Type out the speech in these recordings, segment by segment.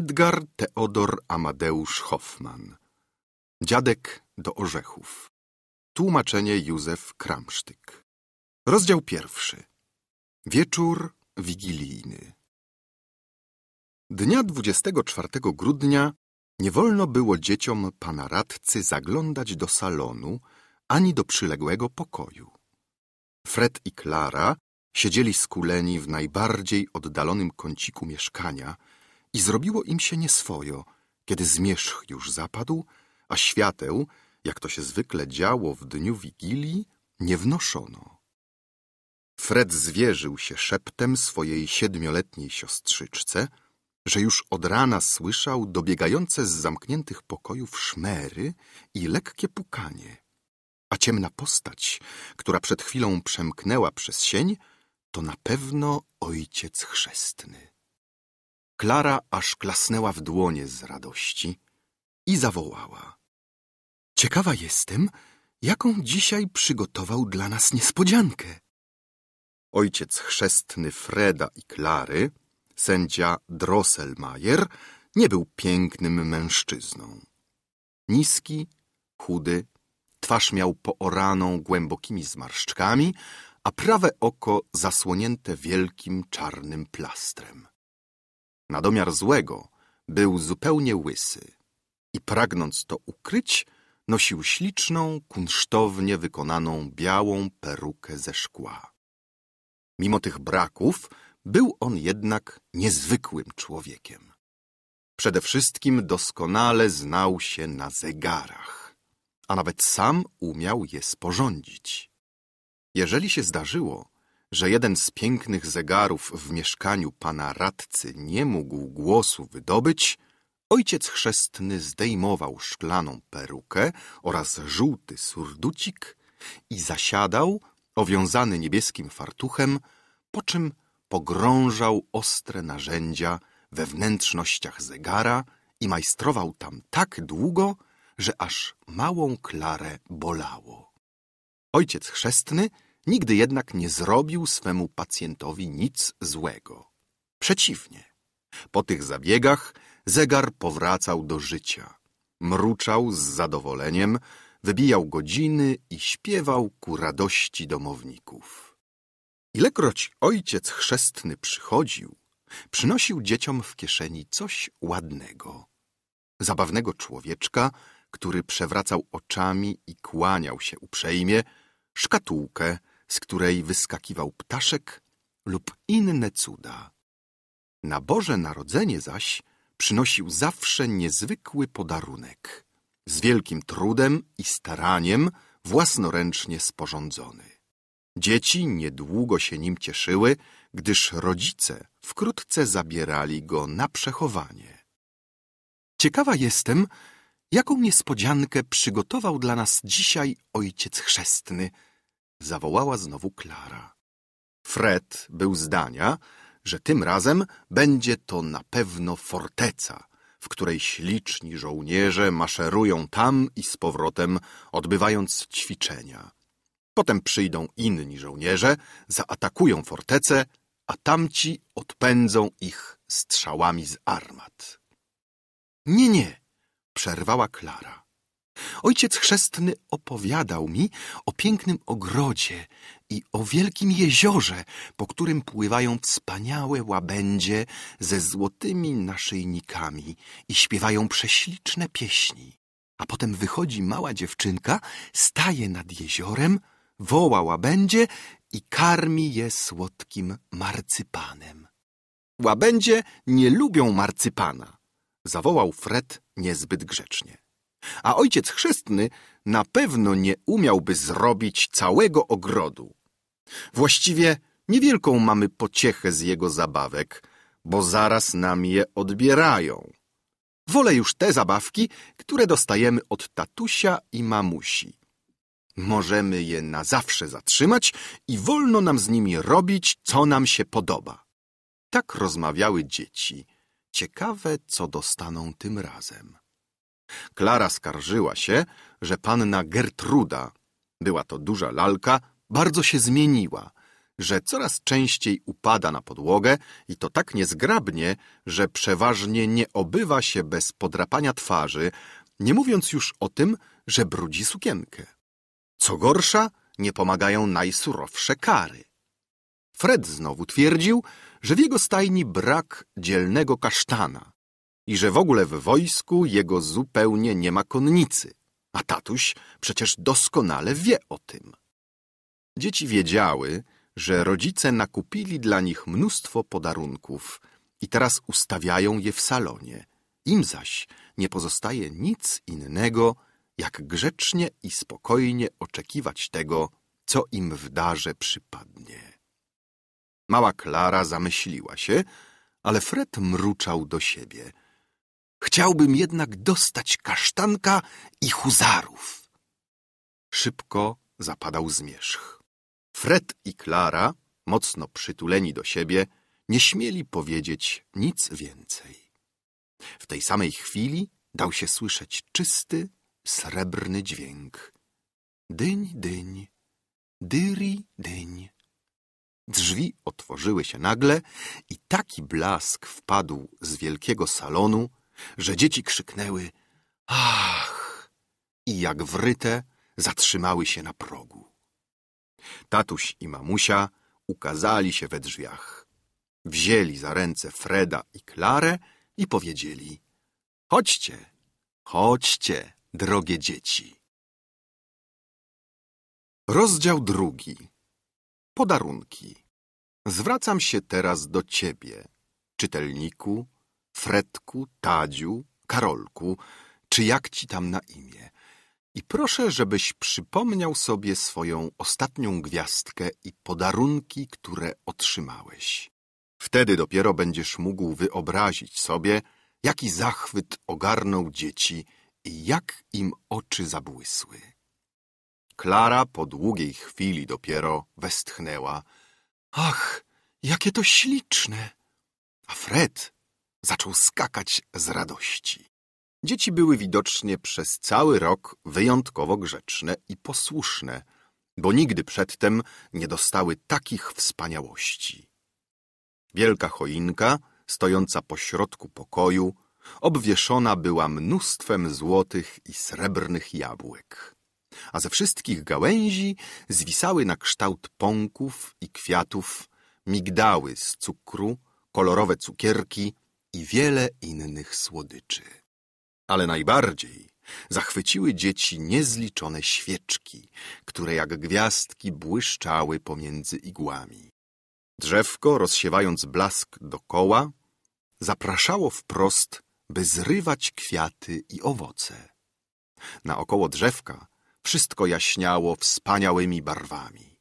Edgar Theodor Amadeusz Hoffman Dziadek do orzechów Tłumaczenie Józef Kramsztyk Rozdział pierwszy Wieczór wigilijny Dnia 24 grudnia nie wolno było dzieciom pana radcy zaglądać do salonu ani do przyległego pokoju. Fred i Klara siedzieli skuleni w najbardziej oddalonym kąciku mieszkania – i zrobiło im się nieswojo, kiedy zmierzch już zapadł, a świateł, jak to się zwykle działo w dniu Wigilii, nie wnoszono. Fred zwierzył się szeptem swojej siedmioletniej siostrzyczce, że już od rana słyszał dobiegające z zamkniętych pokojów szmery i lekkie pukanie, a ciemna postać, która przed chwilą przemknęła przez sień, to na pewno ojciec chrzestny. Klara aż klasnęła w dłonie z radości i zawołała. Ciekawa jestem, jaką dzisiaj przygotował dla nas niespodziankę. Ojciec chrzestny Freda i Klary, sędzia Drosselmayer, nie był pięknym mężczyzną. Niski, chudy, twarz miał pooraną głębokimi zmarszczkami, a prawe oko zasłonięte wielkim czarnym plastrem na domiar złego, był zupełnie łysy i pragnąc to ukryć, nosił śliczną, kunsztownie wykonaną białą perukę ze szkła. Mimo tych braków był on jednak niezwykłym człowiekiem. Przede wszystkim doskonale znał się na zegarach, a nawet sam umiał je sporządzić. Jeżeli się zdarzyło, że jeden z pięknych zegarów w mieszkaniu pana radcy nie mógł głosu wydobyć, ojciec chrzestny zdejmował szklaną perukę oraz żółty surducik i zasiadał, owiązany niebieskim fartuchem, po czym pogrążał ostre narzędzia we wnętrznościach zegara i majstrował tam tak długo, że aż małą Klarę bolało. Ojciec chrzestny Nigdy jednak nie zrobił swemu pacjentowi nic złego. Przeciwnie, po tych zabiegach zegar powracał do życia. Mruczał z zadowoleniem, wybijał godziny i śpiewał ku radości domowników. Ilekroć ojciec chrzestny przychodził, przynosił dzieciom w kieszeni coś ładnego. Zabawnego człowieczka, który przewracał oczami i kłaniał się uprzejmie, szkatułkę z której wyskakiwał ptaszek lub inne cuda. Na Boże Narodzenie zaś przynosił zawsze niezwykły podarunek, z wielkim trudem i staraniem własnoręcznie sporządzony. Dzieci niedługo się nim cieszyły, gdyż rodzice wkrótce zabierali go na przechowanie. Ciekawa jestem, jaką niespodziankę przygotował dla nas dzisiaj ojciec chrzestny – zawołała znowu Klara. Fred był zdania, że tym razem będzie to na pewno forteca, w której śliczni żołnierze maszerują tam i z powrotem, odbywając ćwiczenia. Potem przyjdą inni żołnierze, zaatakują fortecę, a tamci odpędzą ich strzałami z armat. Nie, nie, przerwała Klara. Ojciec chrzestny opowiadał mi o pięknym ogrodzie i o wielkim jeziorze, po którym pływają wspaniałe łabędzie ze złotymi naszyjnikami i śpiewają prześliczne pieśni. A potem wychodzi mała dziewczynka, staje nad jeziorem, woła łabędzie i karmi je słodkim marcypanem. Łabędzie nie lubią marcypana, zawołał Fred niezbyt grzecznie. A ojciec chrzestny na pewno nie umiałby zrobić całego ogrodu. Właściwie niewielką mamy pociechę z jego zabawek, bo zaraz nam je odbierają. Wolę już te zabawki, które dostajemy od tatusia i mamusi. Możemy je na zawsze zatrzymać i wolno nam z nimi robić, co nam się podoba. Tak rozmawiały dzieci. Ciekawe, co dostaną tym razem. Klara skarżyła się, że panna Gertruda, była to duża lalka, bardzo się zmieniła, że coraz częściej upada na podłogę i to tak niezgrabnie, że przeważnie nie obywa się bez podrapania twarzy, nie mówiąc już o tym, że brudzi sukienkę. Co gorsza, nie pomagają najsurowsze kary. Fred znowu twierdził, że w jego stajni brak dzielnego kasztana, i że w ogóle w wojsku jego zupełnie nie ma konnicy, a tatuś przecież doskonale wie o tym. Dzieci wiedziały, że rodzice nakupili dla nich mnóstwo podarunków i teraz ustawiają je w salonie. Im zaś nie pozostaje nic innego, jak grzecznie i spokojnie oczekiwać tego, co im w darze przypadnie. Mała Klara zamyśliła się, ale Fred mruczał do siebie – Chciałbym jednak dostać kasztanka i huzarów. Szybko zapadał zmierzch. Fred i Klara, mocno przytuleni do siebie, nie śmieli powiedzieć nic więcej. W tej samej chwili dał się słyszeć czysty, srebrny dźwięk. Dyń, dyń, dyri, dyń. Drzwi otworzyły się nagle i taki blask wpadł z wielkiego salonu, że dzieci krzyknęły Ach! I jak wryte zatrzymały się na progu. Tatuś i mamusia ukazali się we drzwiach. Wzięli za ręce Freda i Klarę i powiedzieli Chodźcie, chodźcie, drogie dzieci. Rozdział drugi. Podarunki. Zwracam się teraz do ciebie, czytelniku, Fredku, Tadziu, Karolku, czy jak ci tam na imię. I proszę, żebyś przypomniał sobie swoją ostatnią gwiazdkę i podarunki, które otrzymałeś. Wtedy dopiero będziesz mógł wyobrazić sobie, jaki zachwyt ogarnął dzieci i jak im oczy zabłysły. Klara po długiej chwili dopiero westchnęła. Ach, jakie to śliczne! A Fred zaczął skakać z radości. Dzieci były widocznie przez cały rok wyjątkowo grzeczne i posłuszne, bo nigdy przedtem nie dostały takich wspaniałości. Wielka choinka, stojąca pośrodku pokoju, obwieszona była mnóstwem złotych i srebrnych jabłek, a ze wszystkich gałęzi zwisały na kształt pąków i kwiatów migdały z cukru, kolorowe cukierki, i wiele innych słodyczy. Ale najbardziej zachwyciły dzieci niezliczone świeczki, które jak gwiazdki błyszczały pomiędzy igłami. Drzewko, rozsiewając blask dokoła, zapraszało wprost, by zrywać kwiaty i owoce. Naokoło drzewka wszystko jaśniało wspaniałymi barwami.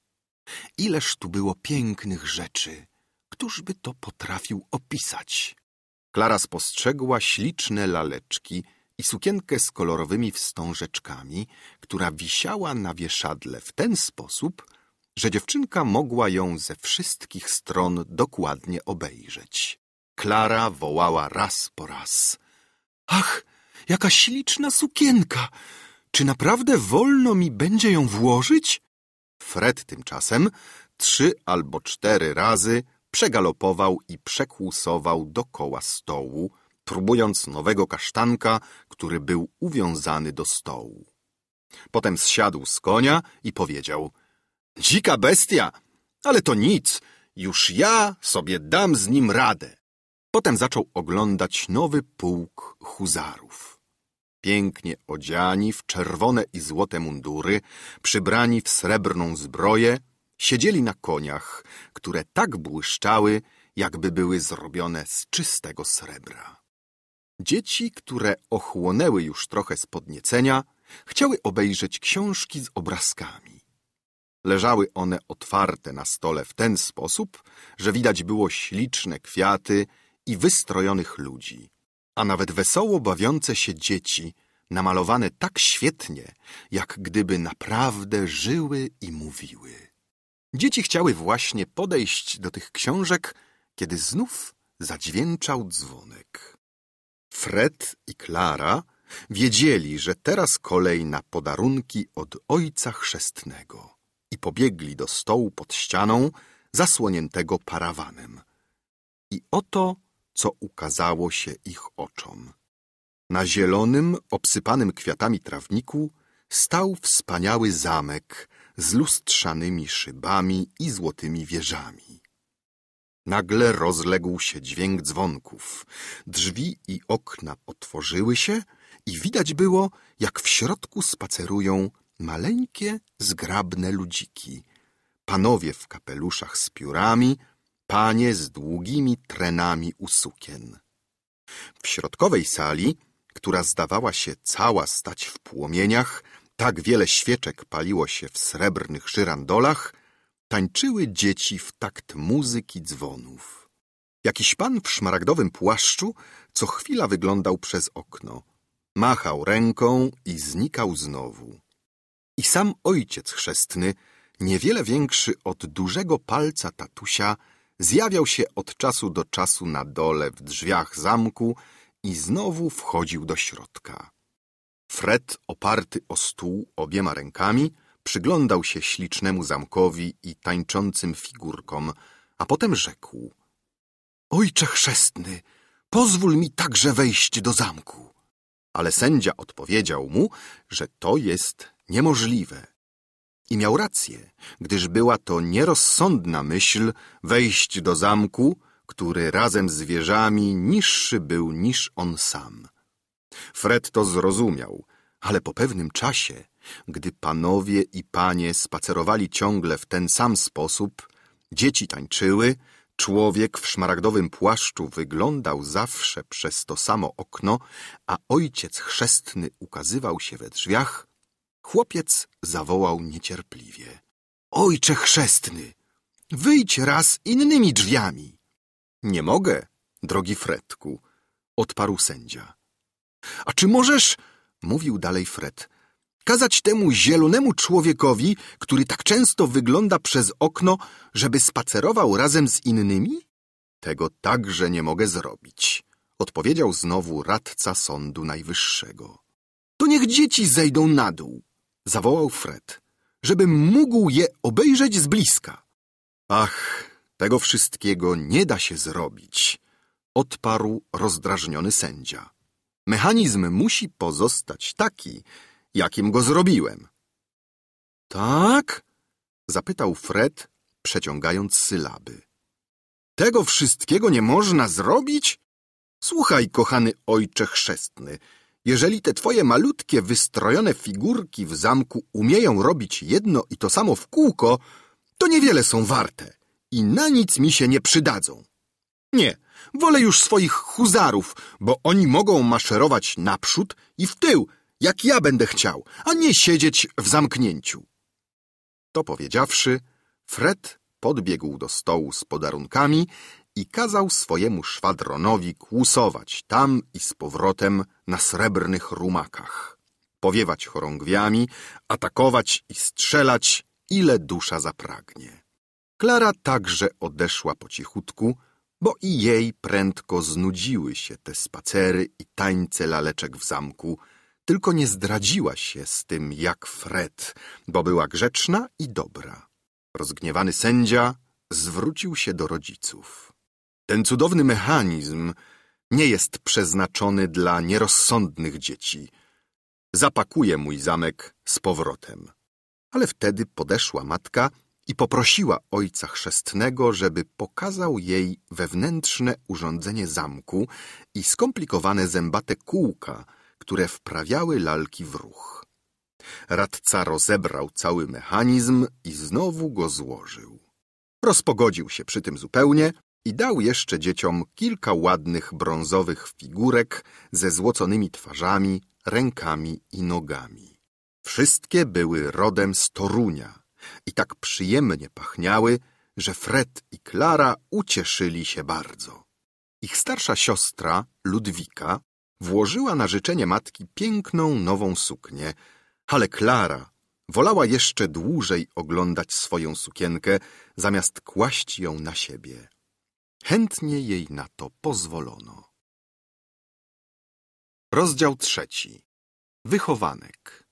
Ileż tu było pięknych rzeczy, któż by to potrafił opisać? Klara spostrzegła śliczne laleczki i sukienkę z kolorowymi wstążeczkami, która wisiała na wieszadle w ten sposób, że dziewczynka mogła ją ze wszystkich stron dokładnie obejrzeć. Klara wołała raz po raz. Ach, jaka śliczna sukienka! Czy naprawdę wolno mi będzie ją włożyć? Fred tymczasem trzy albo cztery razy przegalopował i przekłusował dokoła stołu, próbując nowego kasztanka, który był uwiązany do stołu. Potem zsiadł z konia i powiedział – Dzika bestia, ale to nic, już ja sobie dam z nim radę. Potem zaczął oglądać nowy pułk huzarów. Pięknie odziani w czerwone i złote mundury, przybrani w srebrną zbroję – Siedzieli na koniach, które tak błyszczały, jakby były zrobione z czystego srebra. Dzieci, które ochłonęły już trochę z podniecenia, chciały obejrzeć książki z obrazkami. Leżały one otwarte na stole w ten sposób, że widać było śliczne kwiaty i wystrojonych ludzi, a nawet wesoło bawiące się dzieci, namalowane tak świetnie, jak gdyby naprawdę żyły i mówiły. Dzieci chciały właśnie podejść do tych książek, kiedy znów zadźwięczał dzwonek. Fred i Klara wiedzieli, że teraz kolej na podarunki od ojca chrzestnego i pobiegli do stołu pod ścianą zasłoniętego parawanem. I oto, co ukazało się ich oczom. Na zielonym, obsypanym kwiatami trawniku stał wspaniały zamek z lustrzanymi szybami i złotymi wieżami. Nagle rozległ się dźwięk dzwonków. Drzwi i okna otworzyły się i widać było, jak w środku spacerują maleńkie, zgrabne ludziki. Panowie w kapeluszach z piórami, panie z długimi trenami u sukien. W środkowej sali, która zdawała się cała stać w płomieniach, tak wiele świeczek paliło się w srebrnych żyrandolach, tańczyły dzieci w takt muzyki dzwonów. Jakiś pan w szmaragdowym płaszczu co chwila wyglądał przez okno. Machał ręką i znikał znowu. I sam ojciec chrzestny, niewiele większy od dużego palca tatusia, zjawiał się od czasu do czasu na dole w drzwiach zamku i znowu wchodził do środka. Fred, oparty o stół obiema rękami, przyglądał się ślicznemu zamkowi i tańczącym figurkom, a potem rzekł — Ojcze chrzestny, pozwól mi także wejść do zamku. Ale sędzia odpowiedział mu, że to jest niemożliwe. I miał rację, gdyż była to nierozsądna myśl wejść do zamku, który razem z wieżami niższy był niż on sam. Fred to zrozumiał, ale po pewnym czasie, gdy panowie i panie spacerowali ciągle w ten sam sposób, dzieci tańczyły, człowiek w szmaragdowym płaszczu wyglądał zawsze przez to samo okno, a ojciec chrzestny ukazywał się we drzwiach, chłopiec zawołał niecierpliwie. Ojcze chrzestny, wyjdź raz innymi drzwiami. Nie mogę, drogi Fredku, odparł sędzia. A czy możesz, mówił dalej Fred, kazać temu zielonemu człowiekowi, który tak często wygląda przez okno, żeby spacerował razem z innymi? Tego także nie mogę zrobić, odpowiedział znowu radca Sądu Najwyższego. To niech dzieci zejdą na dół, zawołał Fred, żebym mógł je obejrzeć z bliska. Ach, tego wszystkiego nie da się zrobić, odparł rozdrażniony sędzia. Mechanizm musi pozostać taki, jakim go zrobiłem. Tak? Zapytał Fred, przeciągając sylaby. Tego wszystkiego nie można zrobić? Słuchaj, kochany ojcze chrzestny, jeżeli te twoje malutkie, wystrojone figurki w zamku umieją robić jedno i to samo w kółko, to niewiele są warte i na nic mi się nie przydadzą. Nie, Wolę już swoich huzarów, bo oni mogą maszerować naprzód i w tył, jak ja będę chciał, a nie siedzieć w zamknięciu. To powiedziawszy, Fred podbiegł do stołu z podarunkami i kazał swojemu szwadronowi kłusować tam i z powrotem na srebrnych rumakach, powiewać chorągwiami, atakować i strzelać, ile dusza zapragnie. Klara także odeszła po cichutku, bo i jej prędko znudziły się te spacery i tańce laleczek w zamku, tylko nie zdradziła się z tym jak Fred, bo była grzeczna i dobra. Rozgniewany sędzia zwrócił się do rodziców. Ten cudowny mechanizm nie jest przeznaczony dla nierozsądnych dzieci. Zapakuję mój zamek z powrotem. Ale wtedy podeszła matka i poprosiła ojca chrzestnego, żeby pokazał jej wewnętrzne urządzenie zamku i skomplikowane zębate kółka, które wprawiały lalki w ruch. Radca rozebrał cały mechanizm i znowu go złożył. Rozpogodził się przy tym zupełnie i dał jeszcze dzieciom kilka ładnych brązowych figurek ze złoconymi twarzami, rękami i nogami. Wszystkie były rodem z Torunia, i tak przyjemnie pachniały, że Fred i Klara ucieszyli się bardzo. Ich starsza siostra, Ludwika, włożyła na życzenie matki piękną nową suknię, ale Klara wolała jeszcze dłużej oglądać swoją sukienkę, zamiast kłaść ją na siebie. Chętnie jej na to pozwolono. Rozdział trzeci. Wychowanek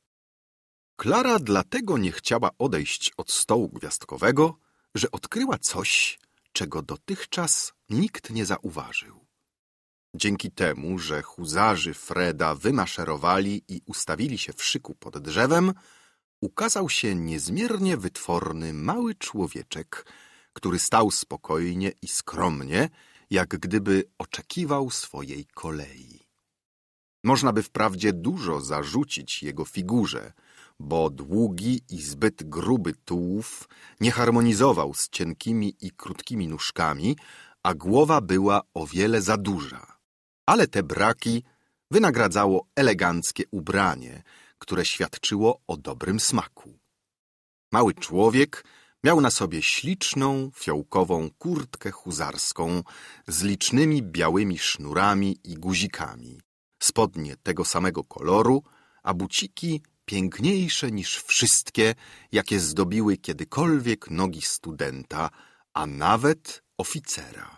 Klara dlatego nie chciała odejść od stołu gwiazdkowego, że odkryła coś, czego dotychczas nikt nie zauważył. Dzięki temu, że huzarzy Freda wymaszerowali i ustawili się w szyku pod drzewem, ukazał się niezmiernie wytworny mały człowieczek, który stał spokojnie i skromnie, jak gdyby oczekiwał swojej kolei. Można by wprawdzie dużo zarzucić jego figurze – bo długi i zbyt gruby tułów nie harmonizował z cienkimi i krótkimi nóżkami, a głowa była o wiele za duża. Ale te braki wynagradzało eleganckie ubranie, które świadczyło o dobrym smaku. Mały człowiek miał na sobie śliczną, fiołkową kurtkę huzarską z licznymi białymi sznurami i guzikami, spodnie tego samego koloru, a buciki piękniejsze niż wszystkie, jakie zdobiły kiedykolwiek nogi studenta, a nawet oficera.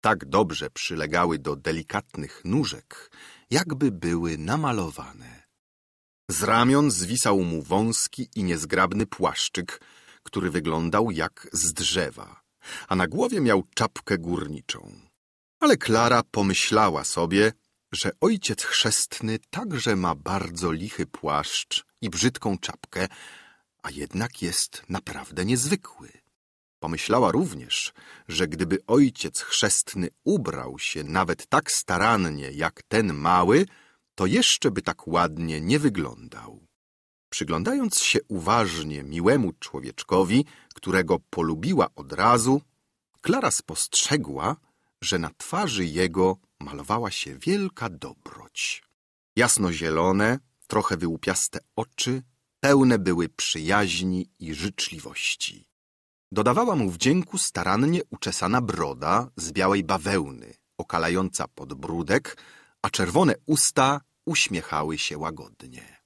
Tak dobrze przylegały do delikatnych nóżek, jakby były namalowane. Z ramion zwisał mu wąski i niezgrabny płaszczyk, który wyglądał jak z drzewa, a na głowie miał czapkę górniczą. Ale Klara pomyślała sobie, że ojciec chrzestny także ma bardzo lichy płaszcz i brzydką czapkę, a jednak jest naprawdę niezwykły. Pomyślała również, że gdyby ojciec chrzestny ubrał się nawet tak starannie jak ten mały, to jeszcze by tak ładnie nie wyglądał. Przyglądając się uważnie miłemu człowieczkowi, którego polubiła od razu, Klara spostrzegła, że na twarzy jego malowała się wielka dobroć. Jasnozielone, trochę wyłupiaste oczy, pełne były przyjaźni i życzliwości. Dodawała mu wdzięku starannie uczesana broda z białej bawełny, okalająca podbródek, a czerwone usta uśmiechały się łagodnie.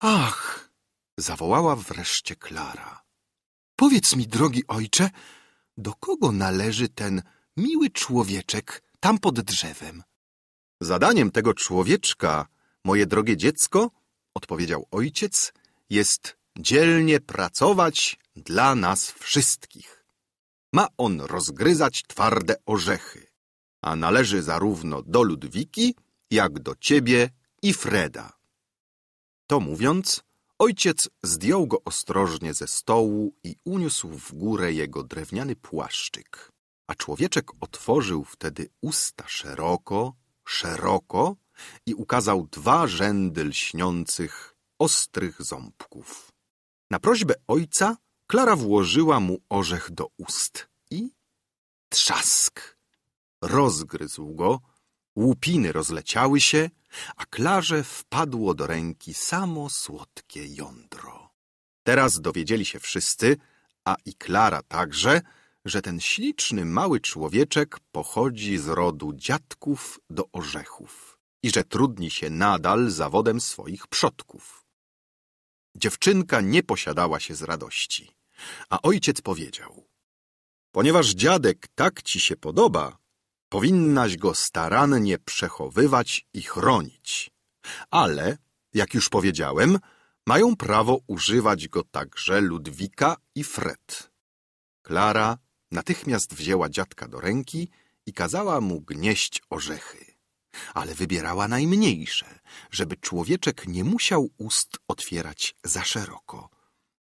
Ach! zawołała wreszcie Klara. Powiedz mi, drogi ojcze, do kogo należy ten miły człowieczek, tam pod drzewem. Zadaniem tego człowieczka, moje drogie dziecko, odpowiedział ojciec, jest dzielnie pracować dla nas wszystkich. Ma on rozgryzać twarde orzechy, a należy zarówno do Ludwiki, jak do ciebie i Freda. To mówiąc, ojciec zdjął go ostrożnie ze stołu i uniósł w górę jego drewniany płaszczyk. A człowieczek otworzył wtedy usta szeroko, szeroko i ukazał dwa rzędy lśniących, ostrych ząbków. Na prośbę ojca Klara włożyła mu orzech do ust i trzask. Rozgryzł go, łupiny rozleciały się, a Klarze wpadło do ręki samo słodkie jądro. Teraz dowiedzieli się wszyscy, a i Klara także, że ten śliczny mały człowieczek pochodzi z rodu dziadków do orzechów i że trudni się nadal zawodem swoich przodków. Dziewczynka nie posiadała się z radości, a ojciec powiedział Ponieważ dziadek tak ci się podoba, powinnaś go starannie przechowywać i chronić. Ale, jak już powiedziałem, mają prawo używać go także Ludwika i Fred. Klara Natychmiast wzięła dziadka do ręki i kazała mu gnieść orzechy. Ale wybierała najmniejsze, żeby człowieczek nie musiał ust otwierać za szeroko,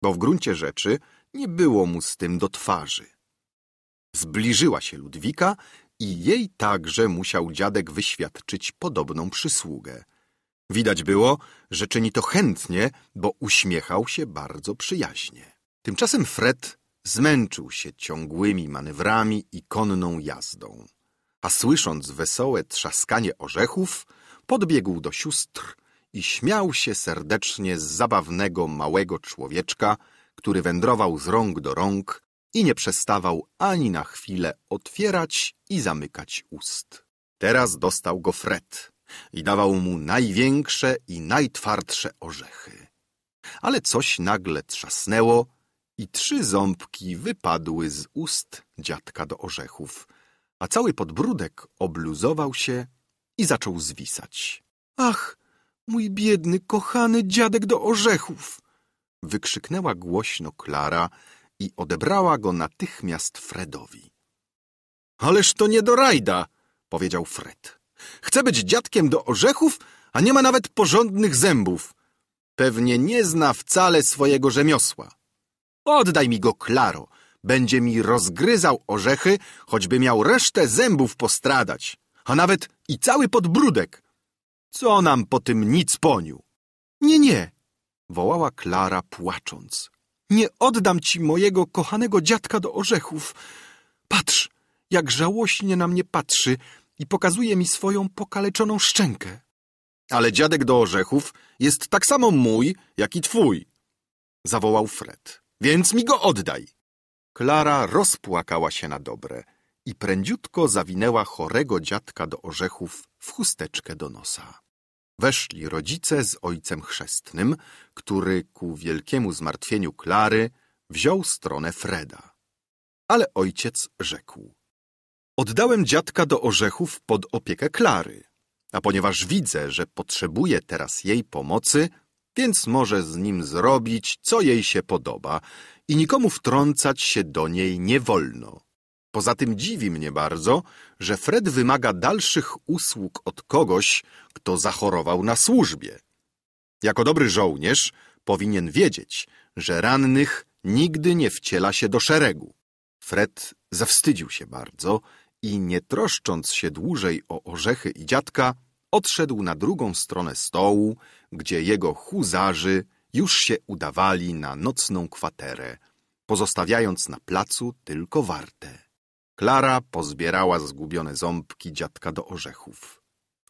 bo w gruncie rzeczy nie było mu z tym do twarzy. Zbliżyła się Ludwika i jej także musiał dziadek wyświadczyć podobną przysługę. Widać było, że czyni to chętnie, bo uśmiechał się bardzo przyjaźnie. Tymczasem Fred Zmęczył się ciągłymi manewrami i konną jazdą. A słysząc wesołe trzaskanie orzechów, podbiegł do sióstr i śmiał się serdecznie z zabawnego małego człowieczka, który wędrował z rąk do rąk i nie przestawał ani na chwilę otwierać i zamykać ust. Teraz dostał go Fred i dawał mu największe i najtwardsze orzechy. Ale coś nagle trzasnęło i trzy ząbki wypadły z ust dziadka do orzechów, a cały podbródek obluzował się i zaczął zwisać. Ach, mój biedny, kochany dziadek do orzechów! wykrzyknęła głośno Klara i odebrała go natychmiast Fredowi. Ależ to nie do rajda, powiedział Fred. Chce być dziadkiem do orzechów, a nie ma nawet porządnych zębów. Pewnie nie zna wcale swojego rzemiosła. Oddaj mi go, Klaro. Będzie mi rozgryzał orzechy, choćby miał resztę zębów postradać, a nawet i cały podbródek. Co nam po tym nic poniu? Nie, nie, wołała Klara płacząc. Nie oddam ci mojego kochanego dziadka do orzechów. Patrz, jak żałośnie na mnie patrzy i pokazuje mi swoją pokaleczoną szczękę. Ale dziadek do orzechów jest tak samo mój, jak i twój, zawołał Fred więc mi go oddaj. Klara rozpłakała się na dobre i prędziutko zawinęła chorego dziadka do orzechów w chusteczkę do nosa. Weszli rodzice z ojcem chrzestnym, który ku wielkiemu zmartwieniu Klary wziął stronę Freda. Ale ojciec rzekł. Oddałem dziadka do orzechów pod opiekę Klary, a ponieważ widzę, że potrzebuje teraz jej pomocy, więc może z nim zrobić, co jej się podoba i nikomu wtrącać się do niej nie wolno. Poza tym dziwi mnie bardzo, że Fred wymaga dalszych usług od kogoś, kto zachorował na służbie. Jako dobry żołnierz powinien wiedzieć, że rannych nigdy nie wciela się do szeregu. Fred zawstydził się bardzo i nie troszcząc się dłużej o orzechy i dziadka, odszedł na drugą stronę stołu gdzie jego huzarzy już się udawali na nocną kwaterę, pozostawiając na placu tylko wartę. Klara pozbierała zgubione ząbki dziadka do orzechów.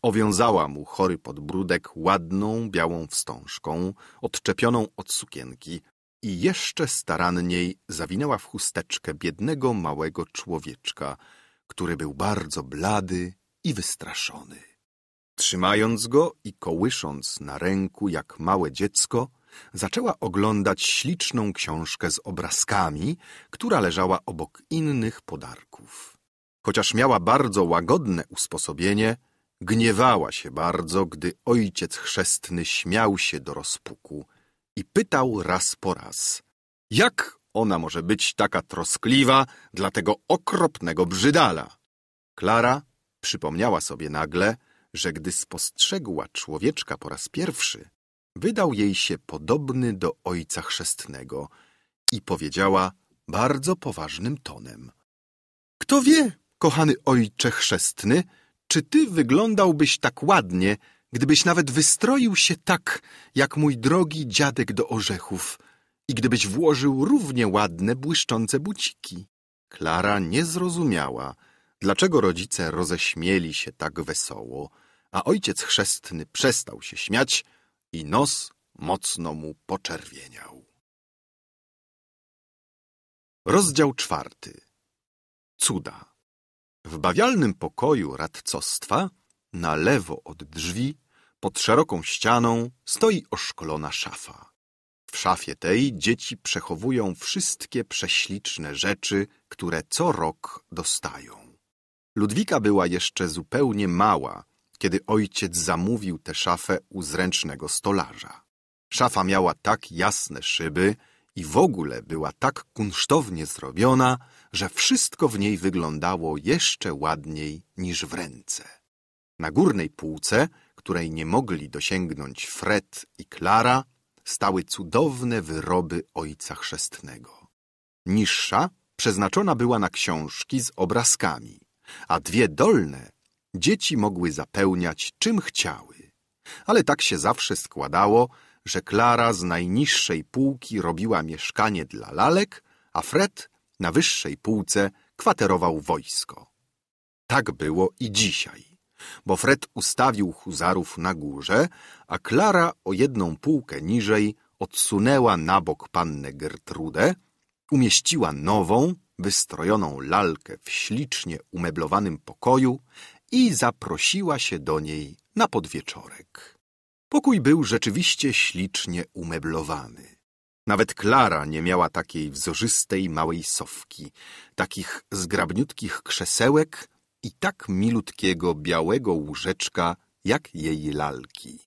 Owiązała mu chory podbródek ładną białą wstążką, odczepioną od sukienki i jeszcze staranniej zawinęła w chusteczkę biednego małego człowieczka, który był bardzo blady i wystraszony. Trzymając go i kołysząc na ręku jak małe dziecko, zaczęła oglądać śliczną książkę z obrazkami, która leżała obok innych podarków. Chociaż miała bardzo łagodne usposobienie, gniewała się bardzo, gdy ojciec chrzestny śmiał się do rozpuku i pytał raz po raz, jak ona może być taka troskliwa dla tego okropnego brzydala. Klara przypomniała sobie nagle, że gdy spostrzegła człowieczka po raz pierwszy, wydał jej się podobny do ojca chrzestnego i powiedziała bardzo poważnym tonem. Kto wie, kochany ojcze chrzestny, czy ty wyglądałbyś tak ładnie, gdybyś nawet wystroił się tak, jak mój drogi dziadek do orzechów i gdybyś włożył równie ładne, błyszczące buciki. Klara nie zrozumiała, dlaczego rodzice roześmieli się tak wesoło a ojciec chrzestny przestał się śmiać i nos mocno mu poczerwieniał. Rozdział czwarty. Cuda. W bawialnym pokoju radcostwa, na lewo od drzwi, pod szeroką ścianą, stoi oszkolona szafa. W szafie tej dzieci przechowują wszystkie prześliczne rzeczy, które co rok dostają. Ludwika była jeszcze zupełnie mała, kiedy ojciec zamówił tę szafę u zręcznego stolarza. Szafa miała tak jasne szyby i w ogóle była tak kunsztownie zrobiona, że wszystko w niej wyglądało jeszcze ładniej niż w ręce. Na górnej półce, której nie mogli dosięgnąć Fred i Klara, stały cudowne wyroby ojca chrzestnego. Niższa przeznaczona była na książki z obrazkami, a dwie dolne Dzieci mogły zapełniać czym chciały, ale tak się zawsze składało, że Klara z najniższej półki robiła mieszkanie dla lalek, a Fred na wyższej półce kwaterował wojsko. Tak było i dzisiaj, bo Fred ustawił huzarów na górze, a Klara o jedną półkę niżej odsunęła na bok pannę Gertrudę, umieściła nową, wystrojoną lalkę w ślicznie umeblowanym pokoju i zaprosiła się do niej na podwieczorek. Pokój był rzeczywiście ślicznie umeblowany. Nawet Klara nie miała takiej wzorzystej małej sofki, takich zgrabniutkich krzesełek i tak milutkiego białego łóżeczka jak jej lalki.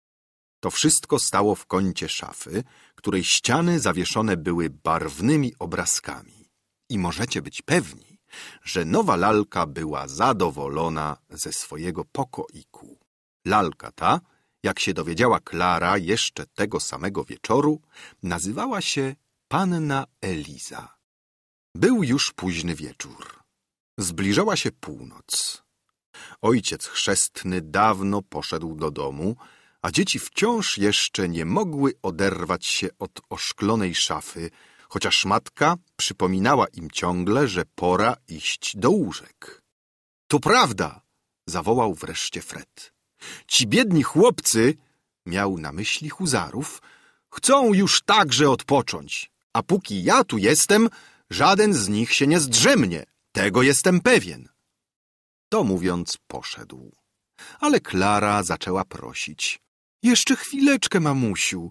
To wszystko stało w kącie szafy, której ściany zawieszone były barwnymi obrazkami. I możecie być pewni, że nowa lalka była zadowolona ze swojego pokoiku. Lalka ta, jak się dowiedziała Klara jeszcze tego samego wieczoru, nazywała się Panna Eliza. Był już późny wieczór. Zbliżała się północ. Ojciec chrzestny dawno poszedł do domu, a dzieci wciąż jeszcze nie mogły oderwać się od oszklonej szafy, chociaż matka przypominała im ciągle, że pora iść do łóżek. To prawda! zawołał wreszcie Fred. Ci biedni chłopcy, miał na myśli huzarów, chcą już także odpocząć, a póki ja tu jestem, żaden z nich się nie zdrzemnie, tego jestem pewien. To mówiąc poszedł. Ale Klara zaczęła prosić. Jeszcze chwileczkę, mamusiu.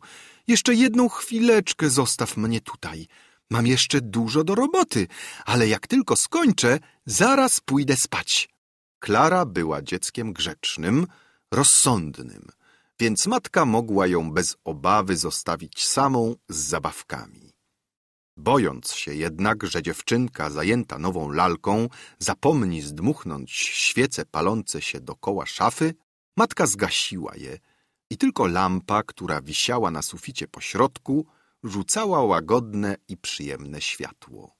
Jeszcze jedną chwileczkę zostaw mnie tutaj. Mam jeszcze dużo do roboty, ale jak tylko skończę, zaraz pójdę spać. Klara była dzieckiem grzecznym, rozsądnym, więc matka mogła ją bez obawy zostawić samą z zabawkami. Bojąc się jednak, że dziewczynka zajęta nową lalką zapomni zdmuchnąć świece palące się dokoła szafy, matka zgasiła je i tylko lampa, która wisiała na suficie pośrodku, rzucała łagodne i przyjemne światło.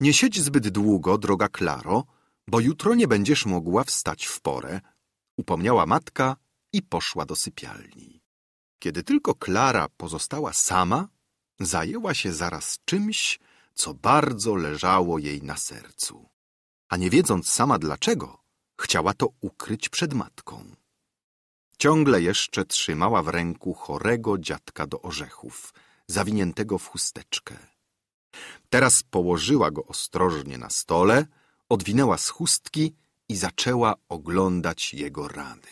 Nie siedź zbyt długo, droga Klaro, bo jutro nie będziesz mogła wstać w porę, upomniała matka i poszła do sypialni. Kiedy tylko Klara pozostała sama, zajęła się zaraz czymś, co bardzo leżało jej na sercu. A nie wiedząc sama dlaczego, chciała to ukryć przed matką. Ciągle jeszcze trzymała w ręku chorego dziadka do orzechów, zawiniętego w chusteczkę. Teraz położyła go ostrożnie na stole, odwinęła z chustki i zaczęła oglądać jego rany.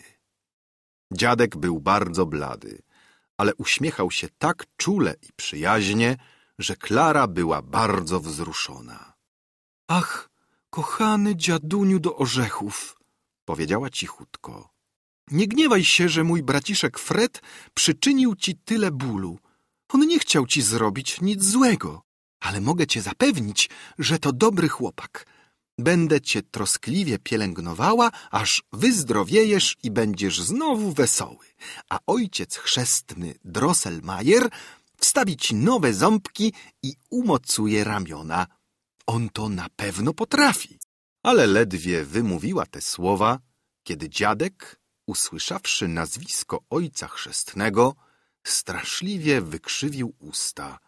Dziadek był bardzo blady, ale uśmiechał się tak czule i przyjaźnie, że Klara była bardzo wzruszona. Ach, kochany dziaduniu do orzechów, powiedziała cichutko. Nie gniewaj się, że mój braciszek Fred przyczynił ci tyle bólu. On nie chciał ci zrobić nic złego, ale mogę cię zapewnić, że to dobry chłopak. Będę cię troskliwie pielęgnowała, aż wyzdrowiejesz i będziesz znowu wesoły. A ojciec chrzestny Drosselmayer wstawi ci nowe ząbki i umocuje ramiona. On to na pewno potrafi. Ale ledwie wymówiła te słowa, kiedy dziadek usłyszawszy nazwisko ojca chrzestnego, straszliwie wykrzywił usta,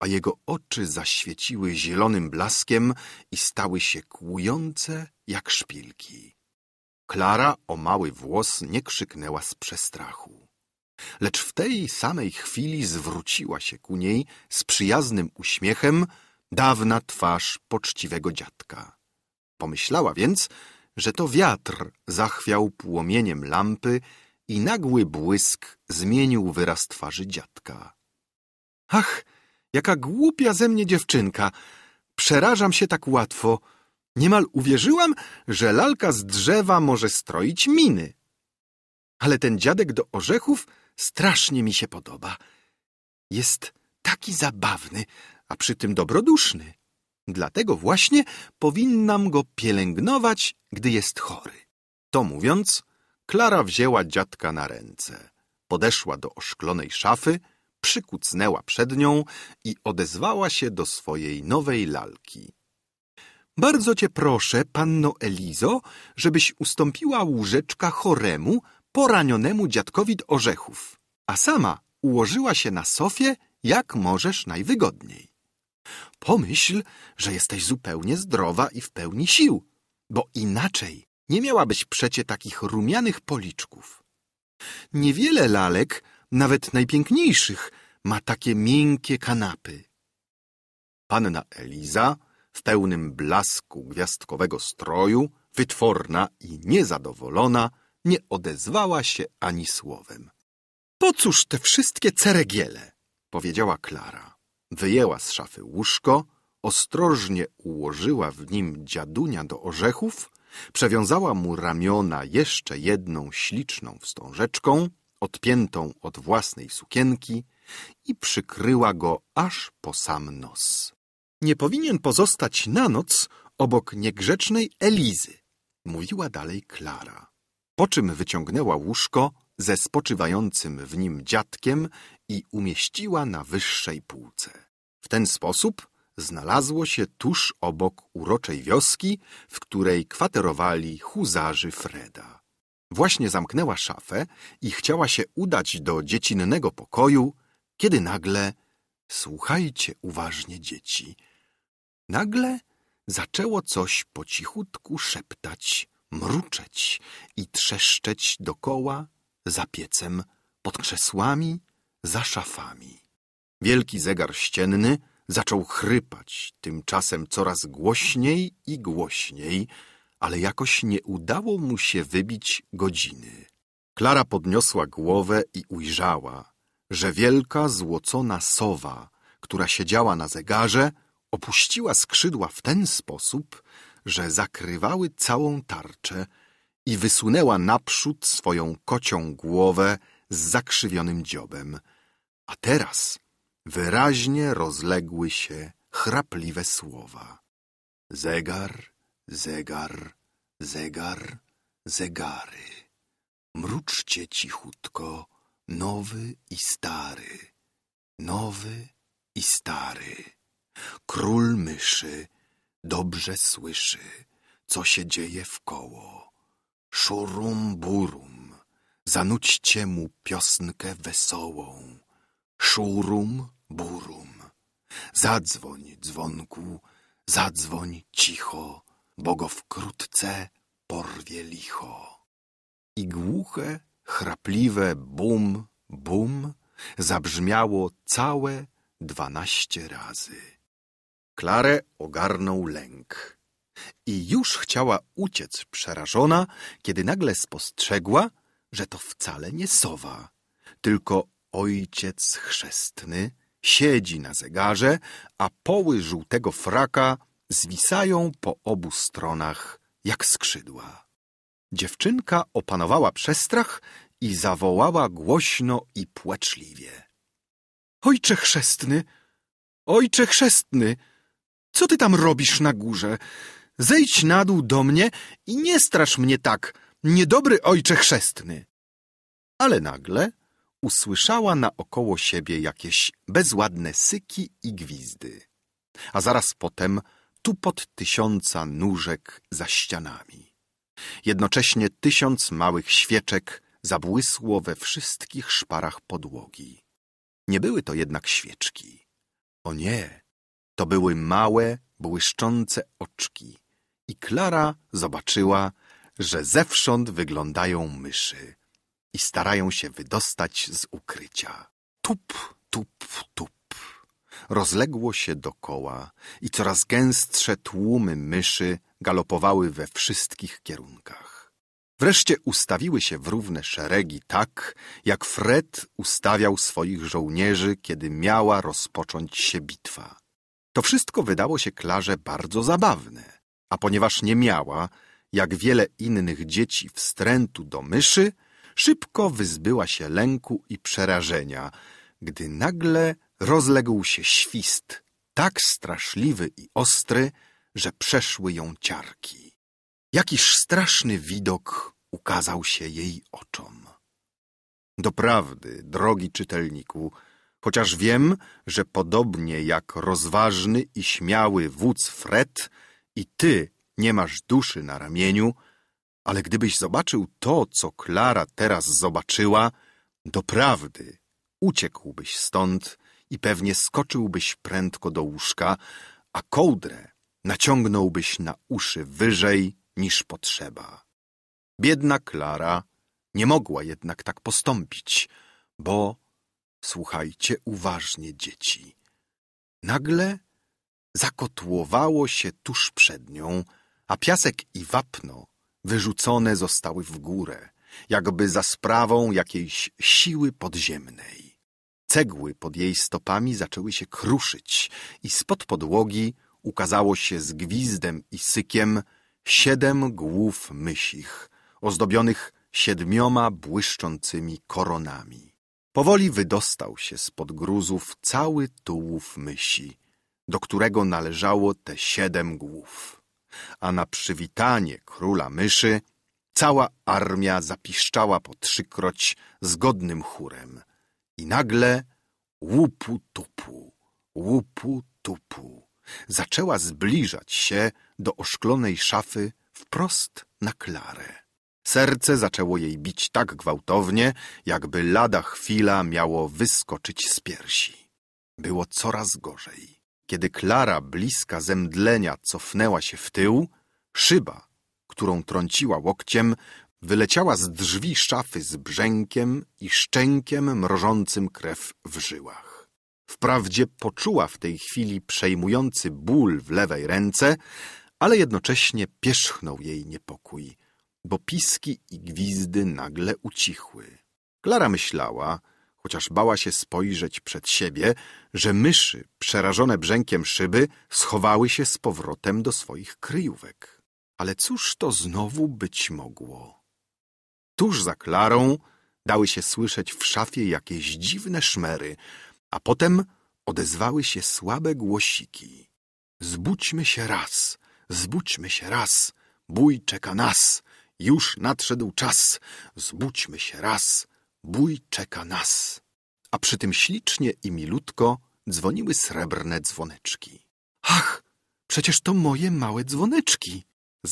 a jego oczy zaświeciły zielonym blaskiem i stały się kłujące jak szpilki. Klara o mały włos nie krzyknęła z przestrachu. Lecz w tej samej chwili zwróciła się ku niej z przyjaznym uśmiechem dawna twarz poczciwego dziadka. Pomyślała więc, że to wiatr zachwiał płomieniem lampy i nagły błysk zmienił wyraz twarzy dziadka. Ach, jaka głupia ze mnie dziewczynka! Przerażam się tak łatwo. Niemal uwierzyłam, że lalka z drzewa może stroić miny. Ale ten dziadek do orzechów strasznie mi się podoba. Jest taki zabawny, a przy tym dobroduszny. Dlatego właśnie powinnam go pielęgnować, gdy jest chory. To mówiąc, Klara wzięła dziadka na ręce. Podeszła do oszklonej szafy, przykucnęła przed nią i odezwała się do swojej nowej lalki. Bardzo cię proszę, panno Elizo, żebyś ustąpiła łóżeczka choremu, poranionemu dziadkowi orzechów, a sama ułożyła się na sofie jak możesz najwygodniej. Pomyśl, że jesteś zupełnie zdrowa i w pełni sił, bo inaczej nie miałabyś przecie takich rumianych policzków. Niewiele lalek, nawet najpiękniejszych, ma takie miękkie kanapy. Panna Eliza w pełnym blasku gwiazdkowego stroju, wytworna i niezadowolona, nie odezwała się ani słowem. Po cóż te wszystkie ceregiele? powiedziała Klara. Wyjęła z szafy łóżko, ostrożnie ułożyła w nim dziadunia do orzechów, przewiązała mu ramiona jeszcze jedną śliczną wstążeczką, odpiętą od własnej sukienki i przykryła go aż po sam nos. Nie powinien pozostać na noc obok niegrzecznej Elizy, mówiła dalej Klara. Po czym wyciągnęła łóżko ze spoczywającym w nim dziadkiem i umieściła na wyższej półce. W ten sposób znalazło się tuż obok uroczej wioski, w której kwaterowali huzarzy Freda. Właśnie zamknęła szafę i chciała się udać do dziecinnego pokoju, kiedy nagle... Słuchajcie uważnie, dzieci. Nagle zaczęło coś po cichutku szeptać, mruczeć i trzeszczeć dokoła, za piecem, pod krzesłami, za szafami. Wielki zegar ścienny zaczął chrypać, tymczasem coraz głośniej i głośniej, ale jakoś nie udało mu się wybić godziny. Klara podniosła głowę i ujrzała, że wielka złocona sowa, która siedziała na zegarze, opuściła skrzydła w ten sposób, że zakrywały całą tarczę i wysunęła naprzód swoją kocią głowę z zakrzywionym dziobem. A teraz wyraźnie rozległy się chrapliwe słowa. Zegar, zegar, zegar, zegary. Mruczcie cichutko, nowy i stary, nowy i stary. Król myszy dobrze słyszy, co się dzieje wkoło. Szurum burum, zanućcie mu piosnkę wesołą. Szurum, burum. Zadzwoń, dzwonku, zadzwoń cicho, bo go wkrótce porwie licho. I głuche, chrapliwe bum, bum zabrzmiało całe dwanaście razy. Klarę ogarnął lęk. I już chciała uciec przerażona, kiedy nagle spostrzegła, że to wcale nie sowa, tylko ojciec chrzestny siedzi na zegarze, a poły żółtego fraka zwisają po obu stronach jak skrzydła. Dziewczynka opanowała przestrach i zawołała głośno i płaczliwie. Ojcze chrzestny! Ojcze chrzestny! Co ty tam robisz na górze? Zejdź na dół do mnie i nie strasz mnie tak, niedobry ojcze chrzestny! Ale nagle usłyszała naokoło siebie jakieś bezładne syki i gwizdy, a zaraz potem tupot tysiąca nóżek za ścianami. Jednocześnie tysiąc małych świeczek zabłysło we wszystkich szparach podłogi. Nie były to jednak świeczki. O nie, to były małe, błyszczące oczki. I Klara zobaczyła, że zewsząd wyglądają myszy i starają się wydostać z ukrycia. Tup, tup, tup. Rozległo się dokoła i coraz gęstsze tłumy myszy galopowały we wszystkich kierunkach. Wreszcie ustawiły się w równe szeregi tak, jak Fred ustawiał swoich żołnierzy, kiedy miała rozpocząć się bitwa. To wszystko wydało się Klarze bardzo zabawne, a ponieważ nie miała, jak wiele innych dzieci, wstrętu do myszy – szybko wyzbyła się lęku i przerażenia, gdy nagle rozległ się świst, tak straszliwy i ostry, że przeszły ją ciarki. Jakiż straszny widok ukazał się jej oczom. Doprawdy, drogi czytelniku, chociaż wiem, że podobnie jak rozważny i śmiały wódz Fred i ty nie masz duszy na ramieniu, ale gdybyś zobaczył to, co Klara teraz zobaczyła, doprawdy uciekłbyś stąd i pewnie skoczyłbyś prędko do łóżka, a kołdrę naciągnąłbyś na uszy wyżej niż potrzeba. Biedna Klara nie mogła jednak tak postąpić, bo, słuchajcie uważnie, dzieci, nagle zakotłowało się tuż przed nią, a piasek i wapno wyrzucone zostały w górę, jakby za sprawą jakiejś siły podziemnej. Cegły pod jej stopami zaczęły się kruszyć i spod podłogi ukazało się z gwizdem i sykiem siedem głów mysich, ozdobionych siedmioma błyszczącymi koronami. Powoli wydostał się spod gruzów cały tułów mysi, do którego należało te siedem głów a na przywitanie króla myszy cała armia zapiszczała po trzykroć zgodnym chórem. I nagle łupu-tupu, łupu-tupu zaczęła zbliżać się do oszklonej szafy wprost na Klarę. Serce zaczęło jej bić tak gwałtownie, jakby lada chwila miało wyskoczyć z piersi. Było coraz gorzej. Kiedy Klara bliska zemdlenia cofnęła się w tył, szyba, którą trąciła łokciem, wyleciała z drzwi szafy z brzękiem i szczękiem mrożącym krew w żyłach. Wprawdzie poczuła w tej chwili przejmujący ból w lewej ręce, ale jednocześnie pierzchnął jej niepokój, bo piski i gwizdy nagle ucichły. Klara myślała, chociaż bała się spojrzeć przed siebie, że myszy, przerażone brzękiem szyby, schowały się z powrotem do swoich kryjówek. Ale cóż to znowu być mogło? Tuż za Klarą dały się słyszeć w szafie jakieś dziwne szmery, a potem odezwały się słabe głosiki. Zbudźmy się raz, zbudźmy się raz, bój czeka nas, już nadszedł czas, zbudźmy się raz, bój czeka nas. A przy tym ślicznie i milutko dzwoniły srebrne dzwoneczki. Ach, przecież to moje małe dzwoneczki!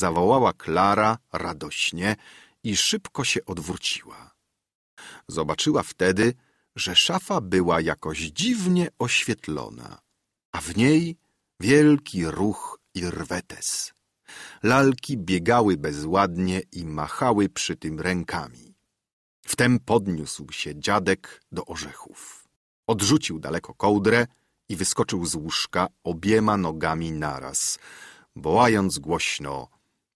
zawołała Klara radośnie i szybko się odwróciła. Zobaczyła wtedy, że szafa była jakoś dziwnie oświetlona, a w niej wielki ruch i rwetes. Lalki biegały bezładnie i machały przy tym rękami. Wtem podniósł się dziadek do orzechów. Odrzucił daleko kołdrę i wyskoczył z łóżka obiema nogami naraz, wołając głośno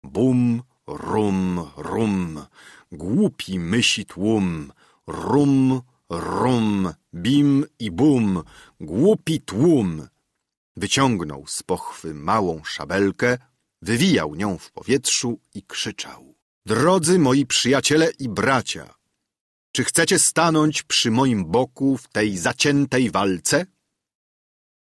bum, rum, rum, głupi myśli tłum, rum, rum, bim i bum, głupi tłum. Wyciągnął z pochwy małą szabelkę, wywijał nią w powietrzu i krzyczał. Drodzy moi przyjaciele i bracia! Czy chcecie stanąć przy moim boku w tej zaciętej walce?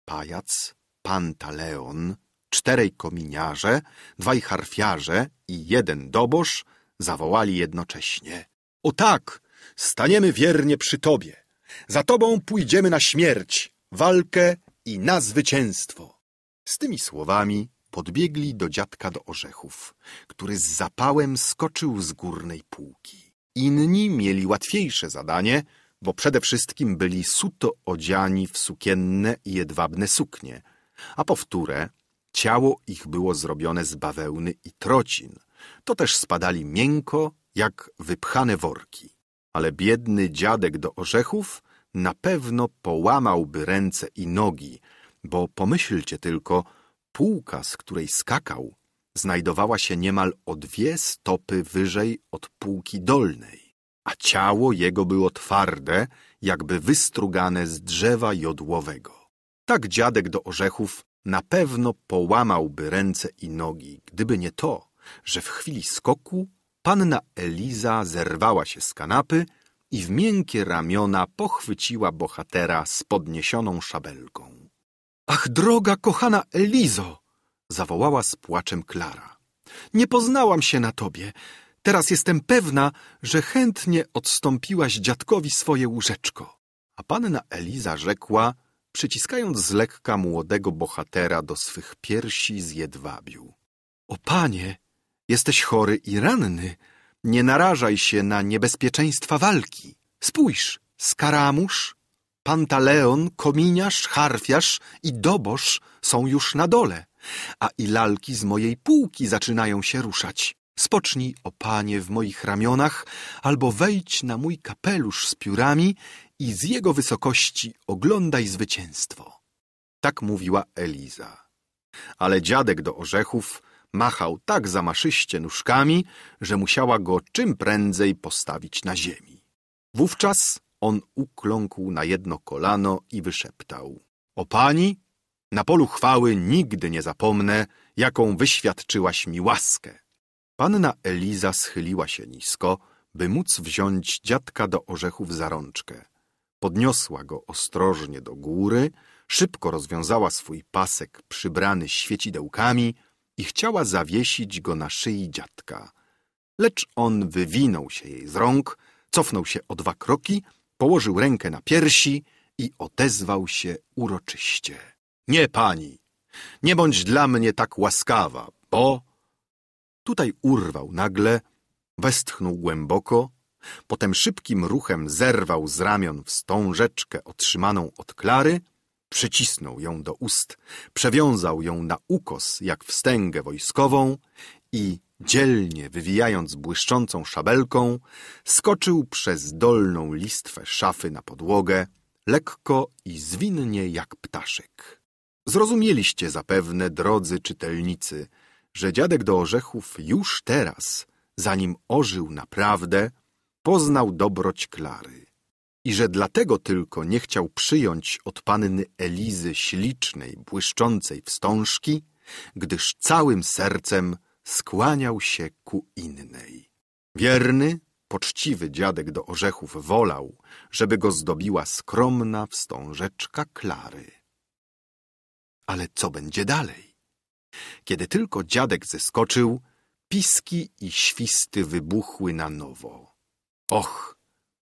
Pajac, Pantaleon, czterej kominiarze, dwaj harfiarze i jeden dobosz zawołali jednocześnie. O tak, staniemy wiernie przy tobie. Za tobą pójdziemy na śmierć, walkę i na zwycięstwo. Z tymi słowami podbiegli do dziadka do orzechów, który z zapałem skoczył z górnej półki. Inni mieli łatwiejsze zadanie, bo przede wszystkim byli suto odziani w sukienne i jedwabne suknie, a powtóre ciało ich było zrobione z bawełny i trocin. To też spadali miękko, jak wypchane worki. Ale biedny dziadek do orzechów na pewno połamałby ręce i nogi, bo pomyślcie tylko, półka, z której skakał, znajdowała się niemal o dwie stopy wyżej od półki dolnej, a ciało jego było twarde, jakby wystrugane z drzewa jodłowego. Tak dziadek do orzechów na pewno połamałby ręce i nogi, gdyby nie to, że w chwili skoku panna Eliza zerwała się z kanapy i w miękkie ramiona pochwyciła bohatera z podniesioną szabelką. Ach, droga, kochana Elizo! zawołała z płaczem Klara. Nie poznałam się na tobie. Teraz jestem pewna, że chętnie odstąpiłaś dziadkowi swoje łóżeczko. A panna Eliza rzekła, przyciskając z lekka młodego bohatera do swych piersi z jedwabiu. O panie, jesteś chory i ranny. Nie narażaj się na niebezpieczeństwa walki. Spójrz, skaramusz, pantaleon, kominiarz, harfiarz i dobosz są już na dole a i lalki z mojej półki zaczynają się ruszać. Spocznij, o panie, w moich ramionach, albo wejdź na mój kapelusz z piórami i z jego wysokości oglądaj zwycięstwo. Tak mówiła Eliza. Ale dziadek do orzechów machał tak zamaszyście nóżkami, że musiała go czym prędzej postawić na ziemi. Wówczas on ukląkł na jedno kolano i wyszeptał. O pani, na polu chwały nigdy nie zapomnę, jaką wyświadczyłaś mi łaskę. Panna Eliza schyliła się nisko, by móc wziąć dziadka do orzechów za rączkę. Podniosła go ostrożnie do góry, szybko rozwiązała swój pasek przybrany świecidełkami i chciała zawiesić go na szyi dziadka. Lecz on wywinął się jej z rąk, cofnął się o dwa kroki, położył rękę na piersi i odezwał się uroczyście. Nie, pani, nie bądź dla mnie tak łaskawa, bo... Tutaj urwał nagle, westchnął głęboko, potem szybkim ruchem zerwał z ramion wstążeczkę otrzymaną od Klary, przycisnął ją do ust, przewiązał ją na ukos jak wstęgę wojskową i, dzielnie wywijając błyszczącą szabelką, skoczył przez dolną listwę szafy na podłogę, lekko i zwinnie jak ptaszek. Zrozumieliście zapewne, drodzy czytelnicy, że dziadek do orzechów już teraz, zanim ożył naprawdę, poznał dobroć Klary i że dlatego tylko nie chciał przyjąć od panny Elizy ślicznej, błyszczącej wstążki, gdyż całym sercem skłaniał się ku innej. Wierny, poczciwy dziadek do orzechów wolał, żeby go zdobiła skromna wstążeczka Klary ale co będzie dalej? Kiedy tylko dziadek zeskoczył, piski i świsty wybuchły na nowo. Och,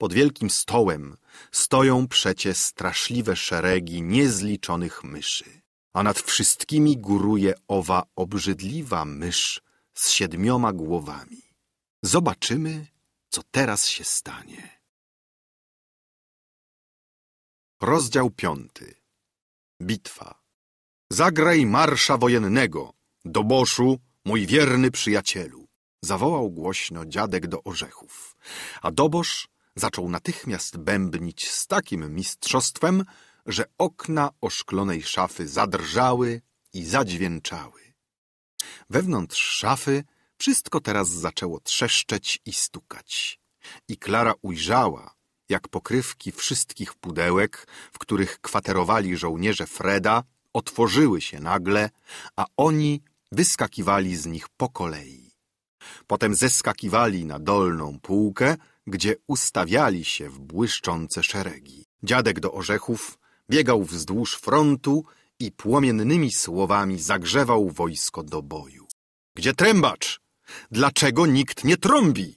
pod wielkim stołem stoją przecie straszliwe szeregi niezliczonych myszy, a nad wszystkimi góruje owa obrzydliwa mysz z siedmioma głowami. Zobaczymy, co teraz się stanie. Rozdział piąty. Bitwa. Zagraj marsza wojennego, doboszu, mój wierny przyjacielu! Zawołał głośno dziadek do orzechów. A dobosz zaczął natychmiast bębnić z takim mistrzostwem, że okna oszklonej szafy zadrżały i zadźwięczały. Wewnątrz szafy wszystko teraz zaczęło trzeszczeć i stukać. I Klara ujrzała, jak pokrywki wszystkich pudełek, w których kwaterowali żołnierze Freda, otworzyły się nagle, a oni wyskakiwali z nich po kolei. Potem zeskakiwali na dolną półkę, gdzie ustawiali się w błyszczące szeregi. Dziadek do orzechów biegał wzdłuż frontu i płomiennymi słowami zagrzewał wojsko do boju. Gdzie trębacz? Dlaczego nikt nie trąbi?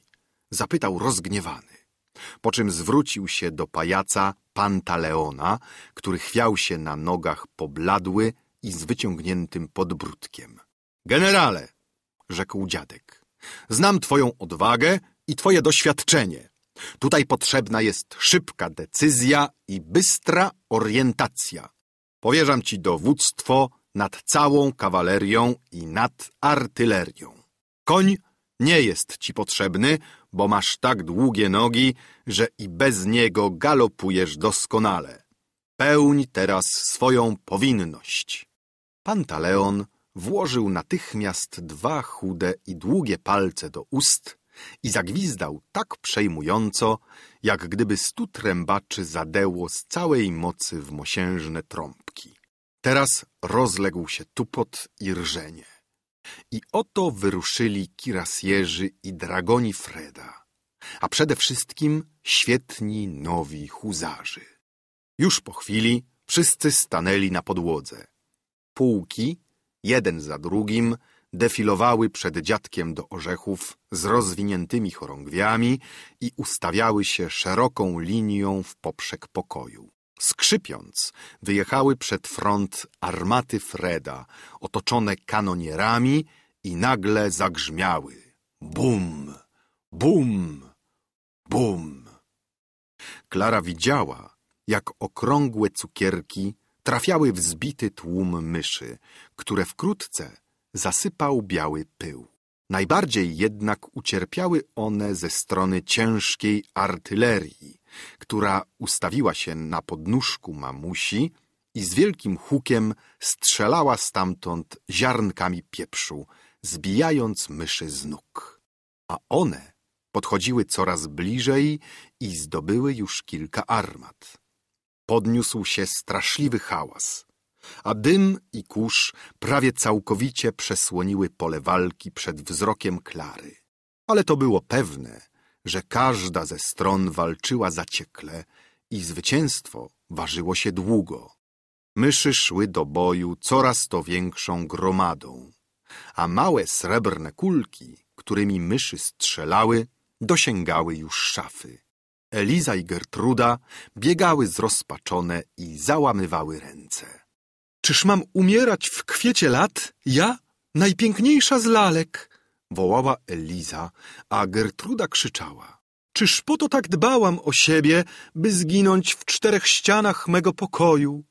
Zapytał rozgniewany po czym zwrócił się do pajaca Pantaleona, który chwiał się na nogach pobladły i z wyciągniętym podbródkiem. Generale, rzekł dziadek, znam twoją odwagę i twoje doświadczenie. Tutaj potrzebna jest szybka decyzja i bystra orientacja. Powierzam ci dowództwo nad całą kawalerią i nad artylerią. Koń nie jest ci potrzebny, bo masz tak długie nogi, że i bez niego galopujesz doskonale. Pełń teraz swoją powinność. Pantaleon włożył natychmiast dwa chude i długie palce do ust i zagwizdał tak przejmująco, jak gdyby stu trębaczy zadeło z całej mocy w mosiężne trąbki. Teraz rozległ się tupot i rżenie. I oto wyruszyli kirasjerzy i dragoni Freda, a przede wszystkim świetni nowi huzarzy. Już po chwili wszyscy stanęli na podłodze. Pułki, jeden za drugim, defilowały przed dziadkiem do orzechów z rozwiniętymi chorągwiami i ustawiały się szeroką linią w poprzek pokoju. Skrzypiąc, wyjechały przed front armaty Freda, otoczone kanonierami i nagle zagrzmiały. Bum, bum, bum. Klara widziała, jak okrągłe cukierki trafiały w zbity tłum myszy, które wkrótce zasypał biały pył. Najbardziej jednak ucierpiały one ze strony ciężkiej artylerii, która ustawiła się na podnóżku mamusi i z wielkim hukiem strzelała stamtąd ziarnkami pieprzu, zbijając myszy z nóg. A one podchodziły coraz bliżej i zdobyły już kilka armat. Podniósł się straszliwy hałas, a dym i kurz prawie całkowicie przesłoniły pole walki przed wzrokiem Klary. Ale to było pewne, że każda ze stron walczyła zaciekle i zwycięstwo ważyło się długo. Myszy szły do boju coraz to większą gromadą, a małe srebrne kulki, którymi myszy strzelały, dosięgały już szafy. Eliza i Gertruda biegały zrozpaczone i załamywały ręce. Czyż mam umierać w kwiecie lat? Ja? Najpiękniejsza z lalek! wołała Eliza, a Gertruda krzyczała. Czyż po to tak dbałam o siebie, by zginąć w czterech ścianach mego pokoju?